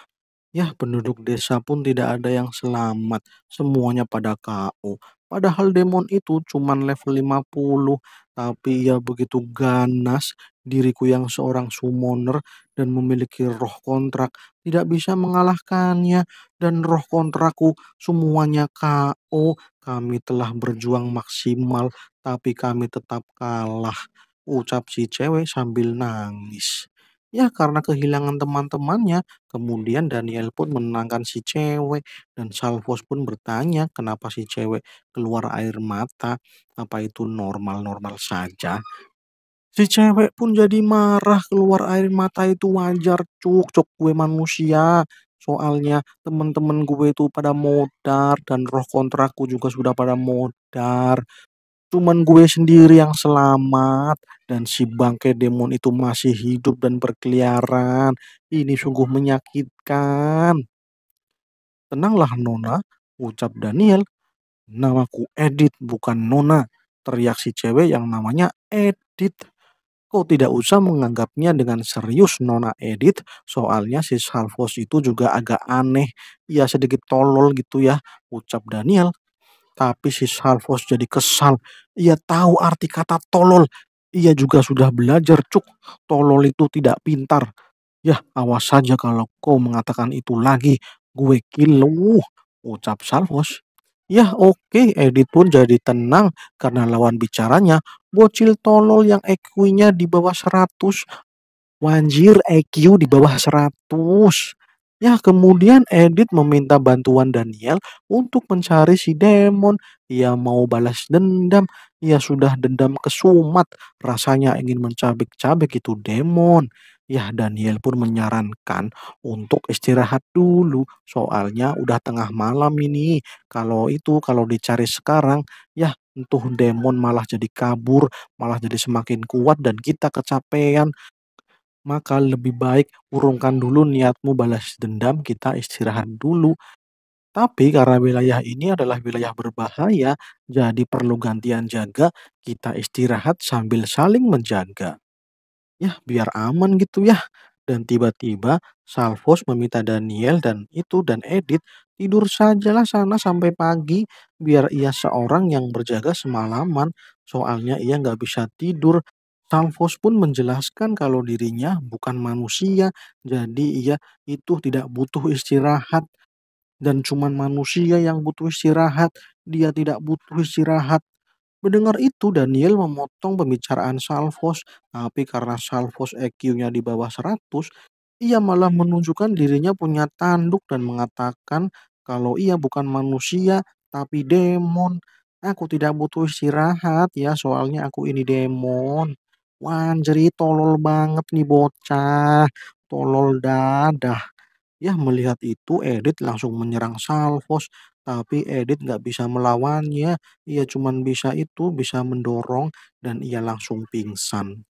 Ya, penduduk desa pun tidak ada yang selamat, semuanya pada KO. Padahal demon itu cuma level 50, tapi ia ya begitu ganas, diriku yang seorang summoner dan memiliki roh kontrak tidak bisa mengalahkannya dan roh kontrakku semuanya KO. Kami telah berjuang maksimal tapi kami tetap kalah, ucap si cewek sambil nangis. Ya, karena kehilangan teman-temannya, kemudian Daniel pun menenangkan si cewek dan Salvos pun bertanya kenapa si cewek keluar air mata, apa itu normal-normal saja? Si cewek pun jadi marah, keluar air mata itu wajar Cuk, Cuk gue manusia. Soalnya temen-temen gue itu pada modar dan roh kontrakku juga sudah pada modar. Cuman gue sendiri yang selamat dan si bangke demon itu masih hidup dan berkeliaran. Ini sungguh menyakitkan. Tenanglah Nona, ucap Daniel. Namaku Edit bukan Nona, teriak si cewek yang namanya Edit. Kau tidak usah menganggapnya dengan serius Nona Edit. soalnya si Salvos itu juga agak aneh. Ya sedikit tolol gitu ya, ucap Daniel tapi si Salvos jadi kesal. Ia tahu arti kata tolol. Ia juga sudah belajar, Cuk. Tolol itu tidak pintar. ya awas saja kalau kau mengatakan itu lagi. Gue kilo, ucap Salvos. ya oke, okay. Edith pun jadi tenang karena lawan bicaranya bocil tolol yang EQ-nya di bawah seratus Wanjir, EQ di bawah seratus Ya, kemudian Edith meminta bantuan Daniel untuk mencari si Demon. Ia mau balas dendam. Ia sudah dendam kesumat. Rasanya ingin mencabik-cabik itu Demon. Ya, Daniel pun menyarankan untuk istirahat dulu. Soalnya udah tengah malam ini. Kalau itu, kalau dicari sekarang, ya entuh demon malah jadi kabur, malah jadi semakin kuat dan kita kecapean. Maka lebih baik urungkan dulu niatmu balas dendam, kita istirahat dulu. Tapi karena wilayah ini adalah wilayah berbahaya, jadi perlu gantian jaga, kita istirahat sambil saling menjaga. Ya, biar aman gitu ya. Dan tiba-tiba Salvos meminta Daniel dan itu dan Edith tidur sajalah sana sampai pagi biar ia seorang yang berjaga semalaman soalnya ia nggak bisa tidur Salvos pun menjelaskan kalau dirinya bukan manusia, jadi ia itu tidak butuh istirahat dan cuman manusia yang butuh istirahat, dia tidak butuh istirahat. Mendengar itu, Daniel memotong pembicaraan Salvos, tapi karena Salvos EQ-nya di bawah 100, ia malah menunjukkan dirinya punya tanduk dan mengatakan kalau ia bukan manusia, tapi demon. Aku tidak butuh istirahat ya, soalnya aku ini demon. Wanjeri tolol banget nih bocah, tolol dadah. Ya melihat itu Edit langsung menyerang Salvos, tapi Edit nggak bisa melawannya. Ia cuman bisa itu, bisa mendorong dan ia langsung pingsan.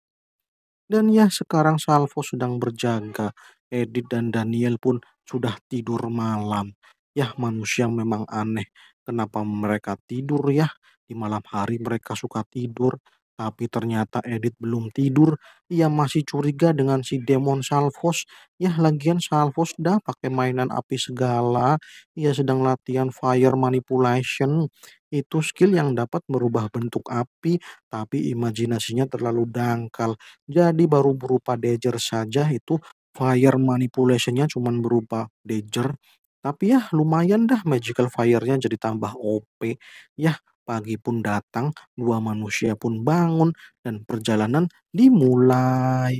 Dan ya sekarang Salvos sedang berjaga. Edit dan Daniel pun sudah tidur malam. Yah manusia memang aneh. Kenapa mereka tidur ya? Di malam hari mereka suka tidur, tapi ternyata Edit belum tidur. Ia masih curiga dengan si demon Salvos. Ya lagian Salvos dah pakai mainan api segala. Ia sedang latihan fire manipulation. Itu skill yang dapat merubah bentuk api, tapi imajinasinya terlalu dangkal. Jadi baru berupa Dejer saja itu fire manipulationnya cuma berupa Dejer. Tapi ya lumayan dah magical fire-nya jadi tambah OP. Ya Pagi pun datang, dua manusia pun bangun, dan perjalanan dimulai.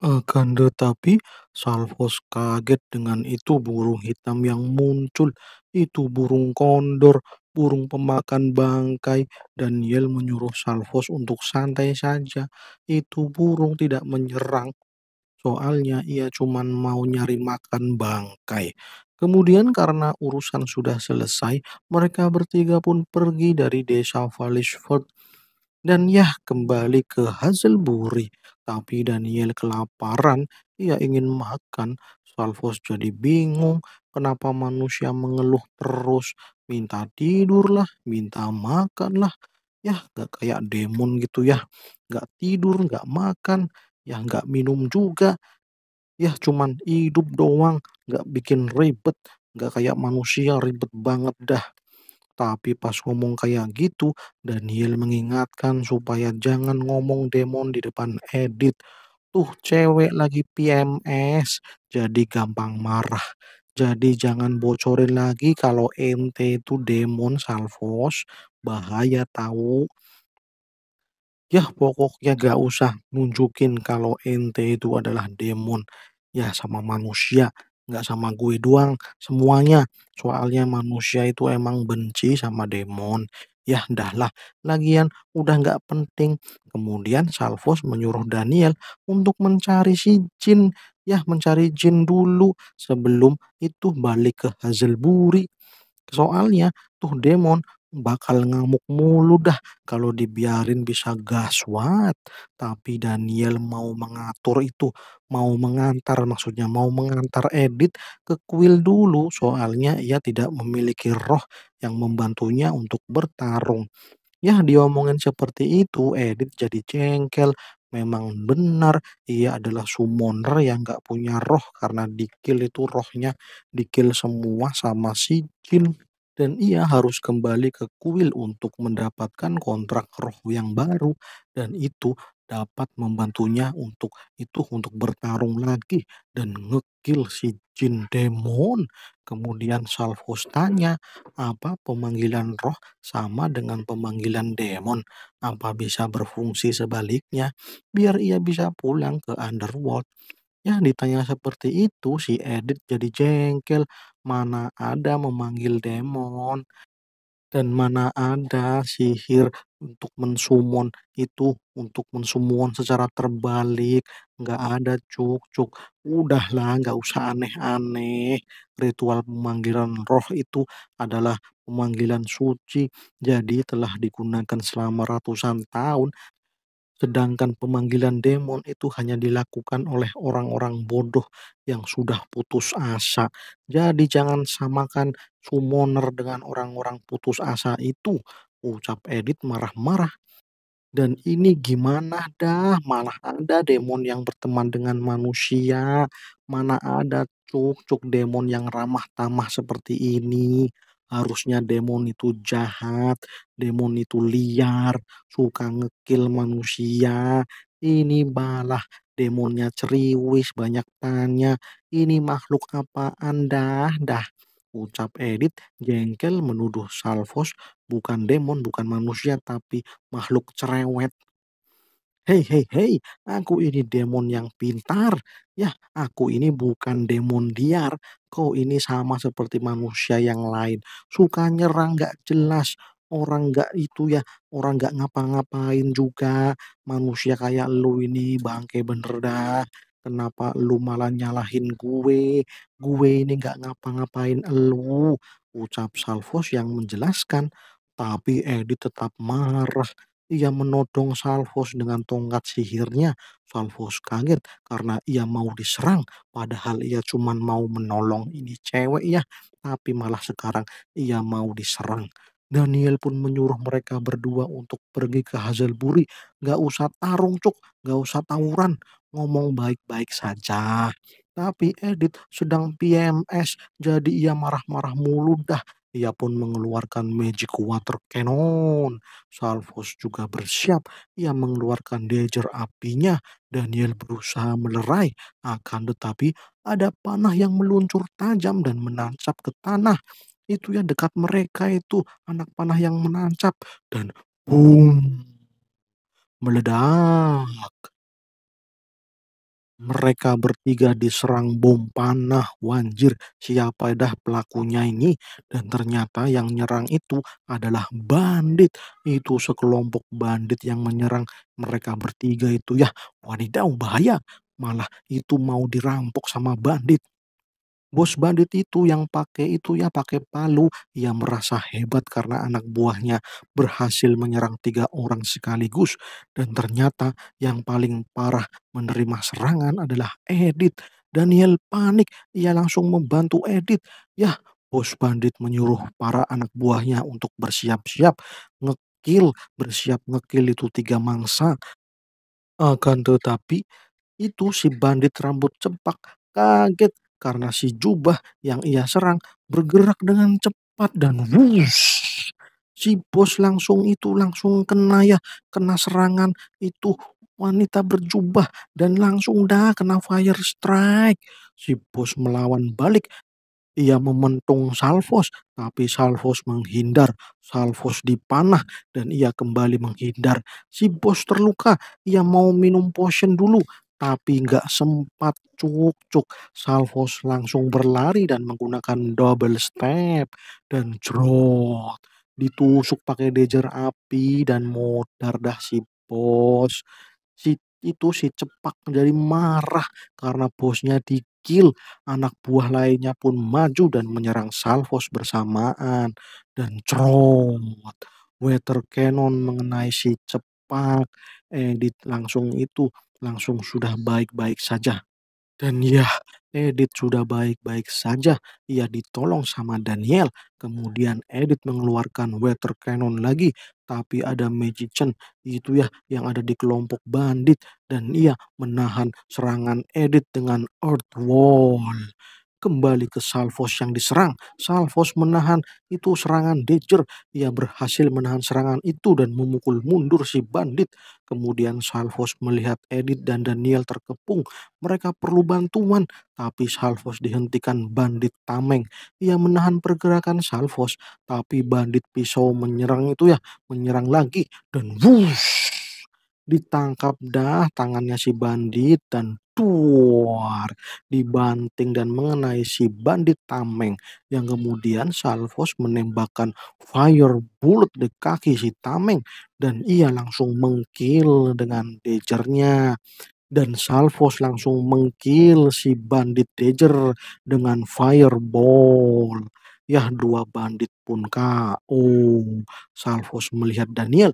Akan tetapi, Salvos kaget dengan itu burung hitam yang muncul. Itu burung kondor, burung pemakan bangkai. Daniel menyuruh Salvos untuk santai saja. Itu burung tidak menyerang, Soalnya ia cuma mau nyari makan bangkai. Kemudian karena urusan sudah selesai, mereka bertiga pun pergi dari desa Valishford dan ya kembali ke Hazelbury. Tapi Daniel kelaparan, ia ingin makan. Salvos jadi bingung kenapa manusia mengeluh terus. Minta tidurlah, minta makanlah. Ya, gak kayak demon gitu ya. Gak tidur, gak makan, ya gak minum juga. Ya cuman hidup doang nggak bikin ribet, nggak kayak manusia ribet banget dah. Tapi pas ngomong kayak gitu, Daniel mengingatkan supaya jangan ngomong demon di depan Edit. Tuh cewek lagi PMS, jadi gampang marah. Jadi jangan bocorin lagi kalau ente itu demon salvos, bahaya tahu. Ya pokoknya gak usah nunjukin kalau ente itu adalah demon. Ya sama manusia, Nggak sama gue doang, semuanya. Soalnya manusia itu emang benci sama demon. ya dahlah, lagian udah nggak penting. Kemudian Salvos menyuruh Daniel untuk mencari si jin. ya mencari jin dulu sebelum itu balik ke Hazelbury. Soalnya tuh demon Bakal ngamuk mulu dah kalau dibiarin bisa gaswat. Tapi Daniel mau mengatur itu, mau mengantar maksudnya, mau mengantar edit ke kuil dulu. Soalnya ia tidak memiliki roh yang membantunya untuk bertarung. Ya diomongin seperti itu edit jadi cengkel. Memang benar ia adalah summoner yang gak punya roh karena dikil itu rohnya dikil semua sama si jin. Dan ia harus kembali ke kuil untuk mendapatkan kontrak roh yang baru dan itu dapat membantunya untuk itu untuk bertarung lagi dan ngekill si jin demon. Kemudian Salvos tanya, apa pemanggilan roh sama dengan pemanggilan demon? Apa bisa berfungsi sebaliknya? Biar ia bisa pulang ke underworld. Ya ditanya seperti itu si Edith jadi jengkel. Mana ada memanggil demon, dan mana ada sihir untuk mensumon itu, untuk mensumon secara terbalik, nggak ada Cuk Cuk. Udahlah nggak usah aneh-aneh, ritual pemanggilan roh itu adalah pemanggilan suci, jadi telah digunakan selama ratusan tahun. Sedangkan pemanggilan demon itu hanya dilakukan oleh orang-orang bodoh yang sudah putus asa. Jadi jangan samakan summoner dengan orang-orang putus asa itu, ucap Edith marah-marah. Dan ini gimana dah, malah ada demon yang berteman dengan manusia, mana ada cuk-cuk demon yang ramah tamah seperti ini harusnya demon itu jahat, demon itu liar, suka ngekil manusia. Ini malah demonnya ceriwis, banyak tanya. Ini makhluk apa anda? dah. Ucap Edit jengkel menuduh Salvos bukan demon, bukan manusia, tapi makhluk cerewet. Hei, hei, hei, aku ini demon yang pintar. Ya, aku ini bukan demon liar, kau ini sama seperti manusia yang lain. Suka nyerang gak jelas, orang gak itu ya, orang gak ngapa-ngapain juga. Manusia kayak lu ini bangke bener dah. Kenapa lu malah nyalahin gue? Gue ini gak ngapa-ngapain lu. Ucap Salvos yang menjelaskan, tapi Edi tetap marah. Ia menodong Salvos dengan tongkat sihirnya. Salvos kaget karena ia mau diserang, padahal ia cuma mau menolong ini cewek ya, tapi malah sekarang ia mau diserang. Daniel pun menyuruh mereka berdua untuk pergi ke Hazelburi. Gak usah tarung cuk, gak usah tawuran, ngomong baik-baik saja. Tapi Edith sedang PMS, jadi ia marah-marah mulu dah. Ia pun mengeluarkan Magic Water Cannon. Salvos juga bersiap. Ia mengeluarkan dagger apinya. Daniel berusaha melerai. Akan tetapi ada panah yang meluncur tajam dan menancap ke tanah. Itu yang dekat mereka itu. Anak panah yang menancap. Dan boom. Meledak. Mereka bertiga diserang bom panah. Wanjir, siapa dah pelakunya ini? Dan ternyata yang nyerang itu adalah bandit. Itu sekelompok bandit yang menyerang mereka bertiga itu. Ya, Wanita, bahaya. Malah itu mau dirampok sama bandit. Bos bandit itu yang pakai itu ya pakai palu, ia merasa hebat karena anak buahnya berhasil menyerang tiga orang sekaligus dan ternyata yang paling parah menerima serangan adalah edit Daniel panik, ia langsung membantu edit ya bos bandit menyuruh para anak buahnya untuk bersiap-siap ngekil, bersiap ngekil itu tiga mangsa. Akan tetapi itu si bandit rambut cepak kaget karena si jubah yang ia serang bergerak dengan cepat dan wush. Si bos langsung itu langsung kena ya, kena serangan itu wanita berjubah dan langsung dah kena fire strike. Si bos melawan balik. Ia mementung Salvos, tapi Salvos menghindar. Salvos dipanah dan ia kembali menghindar. Si bos terluka, ia mau minum potion dulu, tapi nggak sempat cuk-cuk. Salvos langsung berlari dan menggunakan double step dan drop, Ditusuk pakai dejer api dan modar dah si bos. Si itu si cepak menjadi marah karena bosnya di kill. Anak buah lainnya pun maju dan menyerang Salvos bersamaan dan drop, weather Cannon mengenai si cepak. Edit langsung itu langsung sudah baik-baik saja. Dan ya, Edith sudah baik-baik saja. Ia ditolong sama Daniel. Kemudian Edith mengeluarkan Weather cannon lagi. Tapi ada magician itu ya yang ada di kelompok bandit. Dan ia menahan serangan Edith dengan earth wall kembali ke Salvos yang diserang. Salvos menahan itu serangan Dejer. Ia berhasil menahan serangan itu dan memukul mundur si bandit. Kemudian Salvos melihat Edith dan Daniel terkepung. Mereka perlu bantuan, tapi Salvos dihentikan bandit tameng. Ia menahan pergerakan Salvos, tapi bandit pisau menyerang itu ya, menyerang lagi. Dan wush! Ditangkap dah tangannya si bandit dan tuar dibanting dan mengenai si bandit tameng, yang kemudian Salvos menembakkan fire bullet di kaki si tameng dan ia langsung mengkil dengan dejernya Dan Salvos langsung mengkil si bandit dejer dengan fireball. Yah dua bandit pun kau Salvos melihat Daniel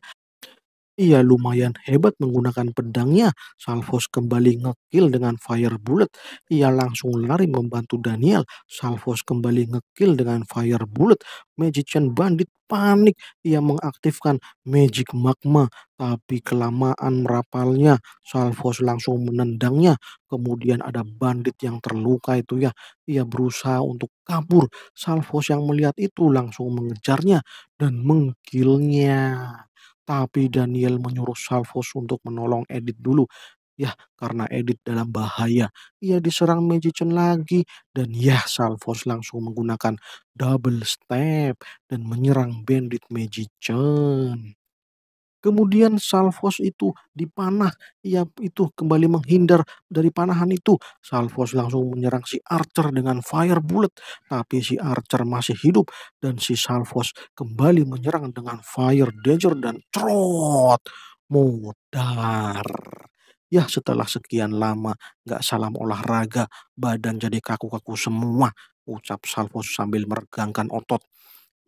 ia lumayan hebat menggunakan pedangnya. Salvos kembali ngekill dengan fire bullet. Ia langsung lari membantu Daniel. Salvos kembali ngekill dengan fire bullet. Magician Bandit panik. Ia mengaktifkan magic magma. Tapi kelamaan merapalnya. Salvos langsung menendangnya. Kemudian ada bandit yang terluka itu ya. Ia berusaha untuk kabur. Salvos yang melihat itu langsung mengejarnya dan mengkilnya. Tapi Daniel menyuruh Salvos untuk menolong Edith dulu. Ya, karena Edith dalam bahaya. Ia diserang Magician lagi. Dan ya, Salvos langsung menggunakan double step dan menyerang bandit Magician. Kemudian Salvos itu dipanah, ia itu kembali menghindar dari panahan itu. Salvos langsung menyerang si Archer dengan fire bullet, tapi si Archer masih hidup dan si Salvos kembali menyerang dengan fire danger dan trot mudar. Ya setelah sekian lama gak salam olahraga, badan jadi kaku-kaku semua, ucap Salvos sambil meregangkan otot.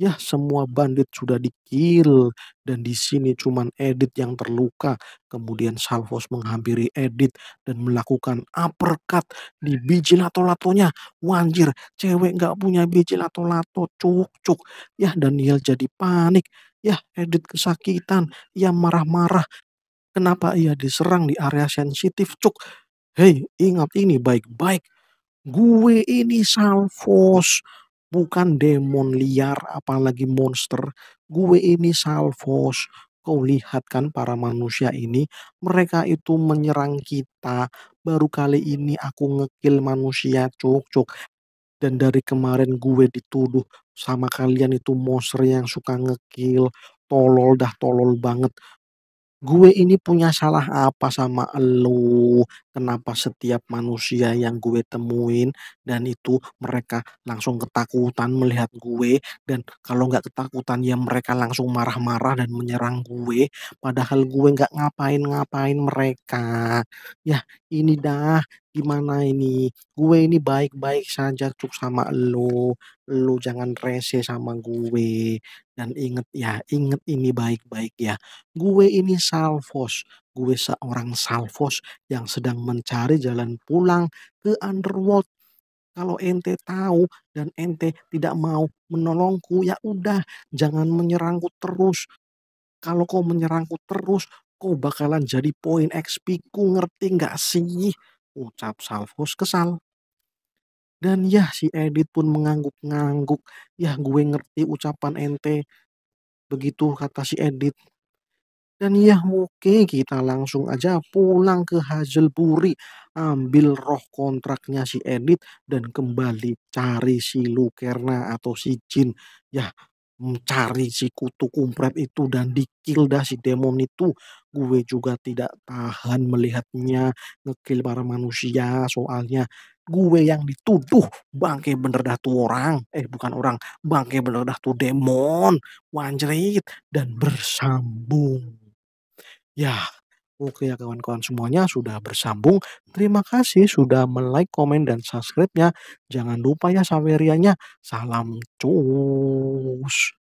Ya, semua bandit sudah dikill dan di sini cuman Edit yang terluka. Kemudian Salvos menghampiri Edit dan melakukan uppercut di biji lato-latonya. Wanjir, cewek nggak punya biji lato-lato, cuk-cuk. Ya, Daniel jadi panik. Ya, Edit kesakitan. Ya, marah-marah. Kenapa ia diserang di area sensitif, cuk? Hei, ingat ini baik-baik. Gue ini Salvos bukan demon liar apalagi monster. Gue ini Salvos. Kau lihat kan para manusia ini, mereka itu menyerang kita. Baru kali ini aku ngekill manusia, cuk cuk. Dan dari kemarin gue dituduh sama kalian itu monster yang suka ngekill. Tolol dah tolol banget. Gue ini punya salah apa sama elu? kenapa setiap manusia yang gue temuin dan itu mereka langsung ketakutan melihat gue dan kalau nggak ketakutan ya mereka langsung marah-marah dan menyerang gue padahal gue nggak ngapain-ngapain mereka ya ini dah gimana ini gue ini baik-baik saja cuk sama lo lo jangan rese sama gue dan inget ya inget ini baik-baik ya gue ini salvos gue seorang salvos yang sedang mencari jalan pulang ke underworld. Kalau ente tahu dan ente tidak mau menolongku, ya udah, jangan menyerangku terus. Kalau kau menyerangku terus, kau bakalan jadi poin XP ku ngerti nggak sih? Ucap Salvos kesal. Dan ya si Edit pun mengangguk-ngangguk. Ya gue ngerti ucapan ente. Begitu kata si Edit. Dan ya oke kita langsung aja pulang ke Hazelburi. Ambil roh kontraknya si Edit dan kembali cari si Lukerna atau si Jin. Ya mencari mm, si kutu kumpret itu dan dikill dah si demon itu. Gue juga tidak tahan melihatnya ngekill para manusia soalnya gue yang dituduh bangke bener dah tuh orang eh bukan orang bangke bener dah tuh demon wanjrit dan bersambung Ya, oke ya kawan-kawan semuanya sudah bersambung. Terima kasih sudah like komen, dan subscribe-nya. Jangan lupa ya saverianya. Salam cus.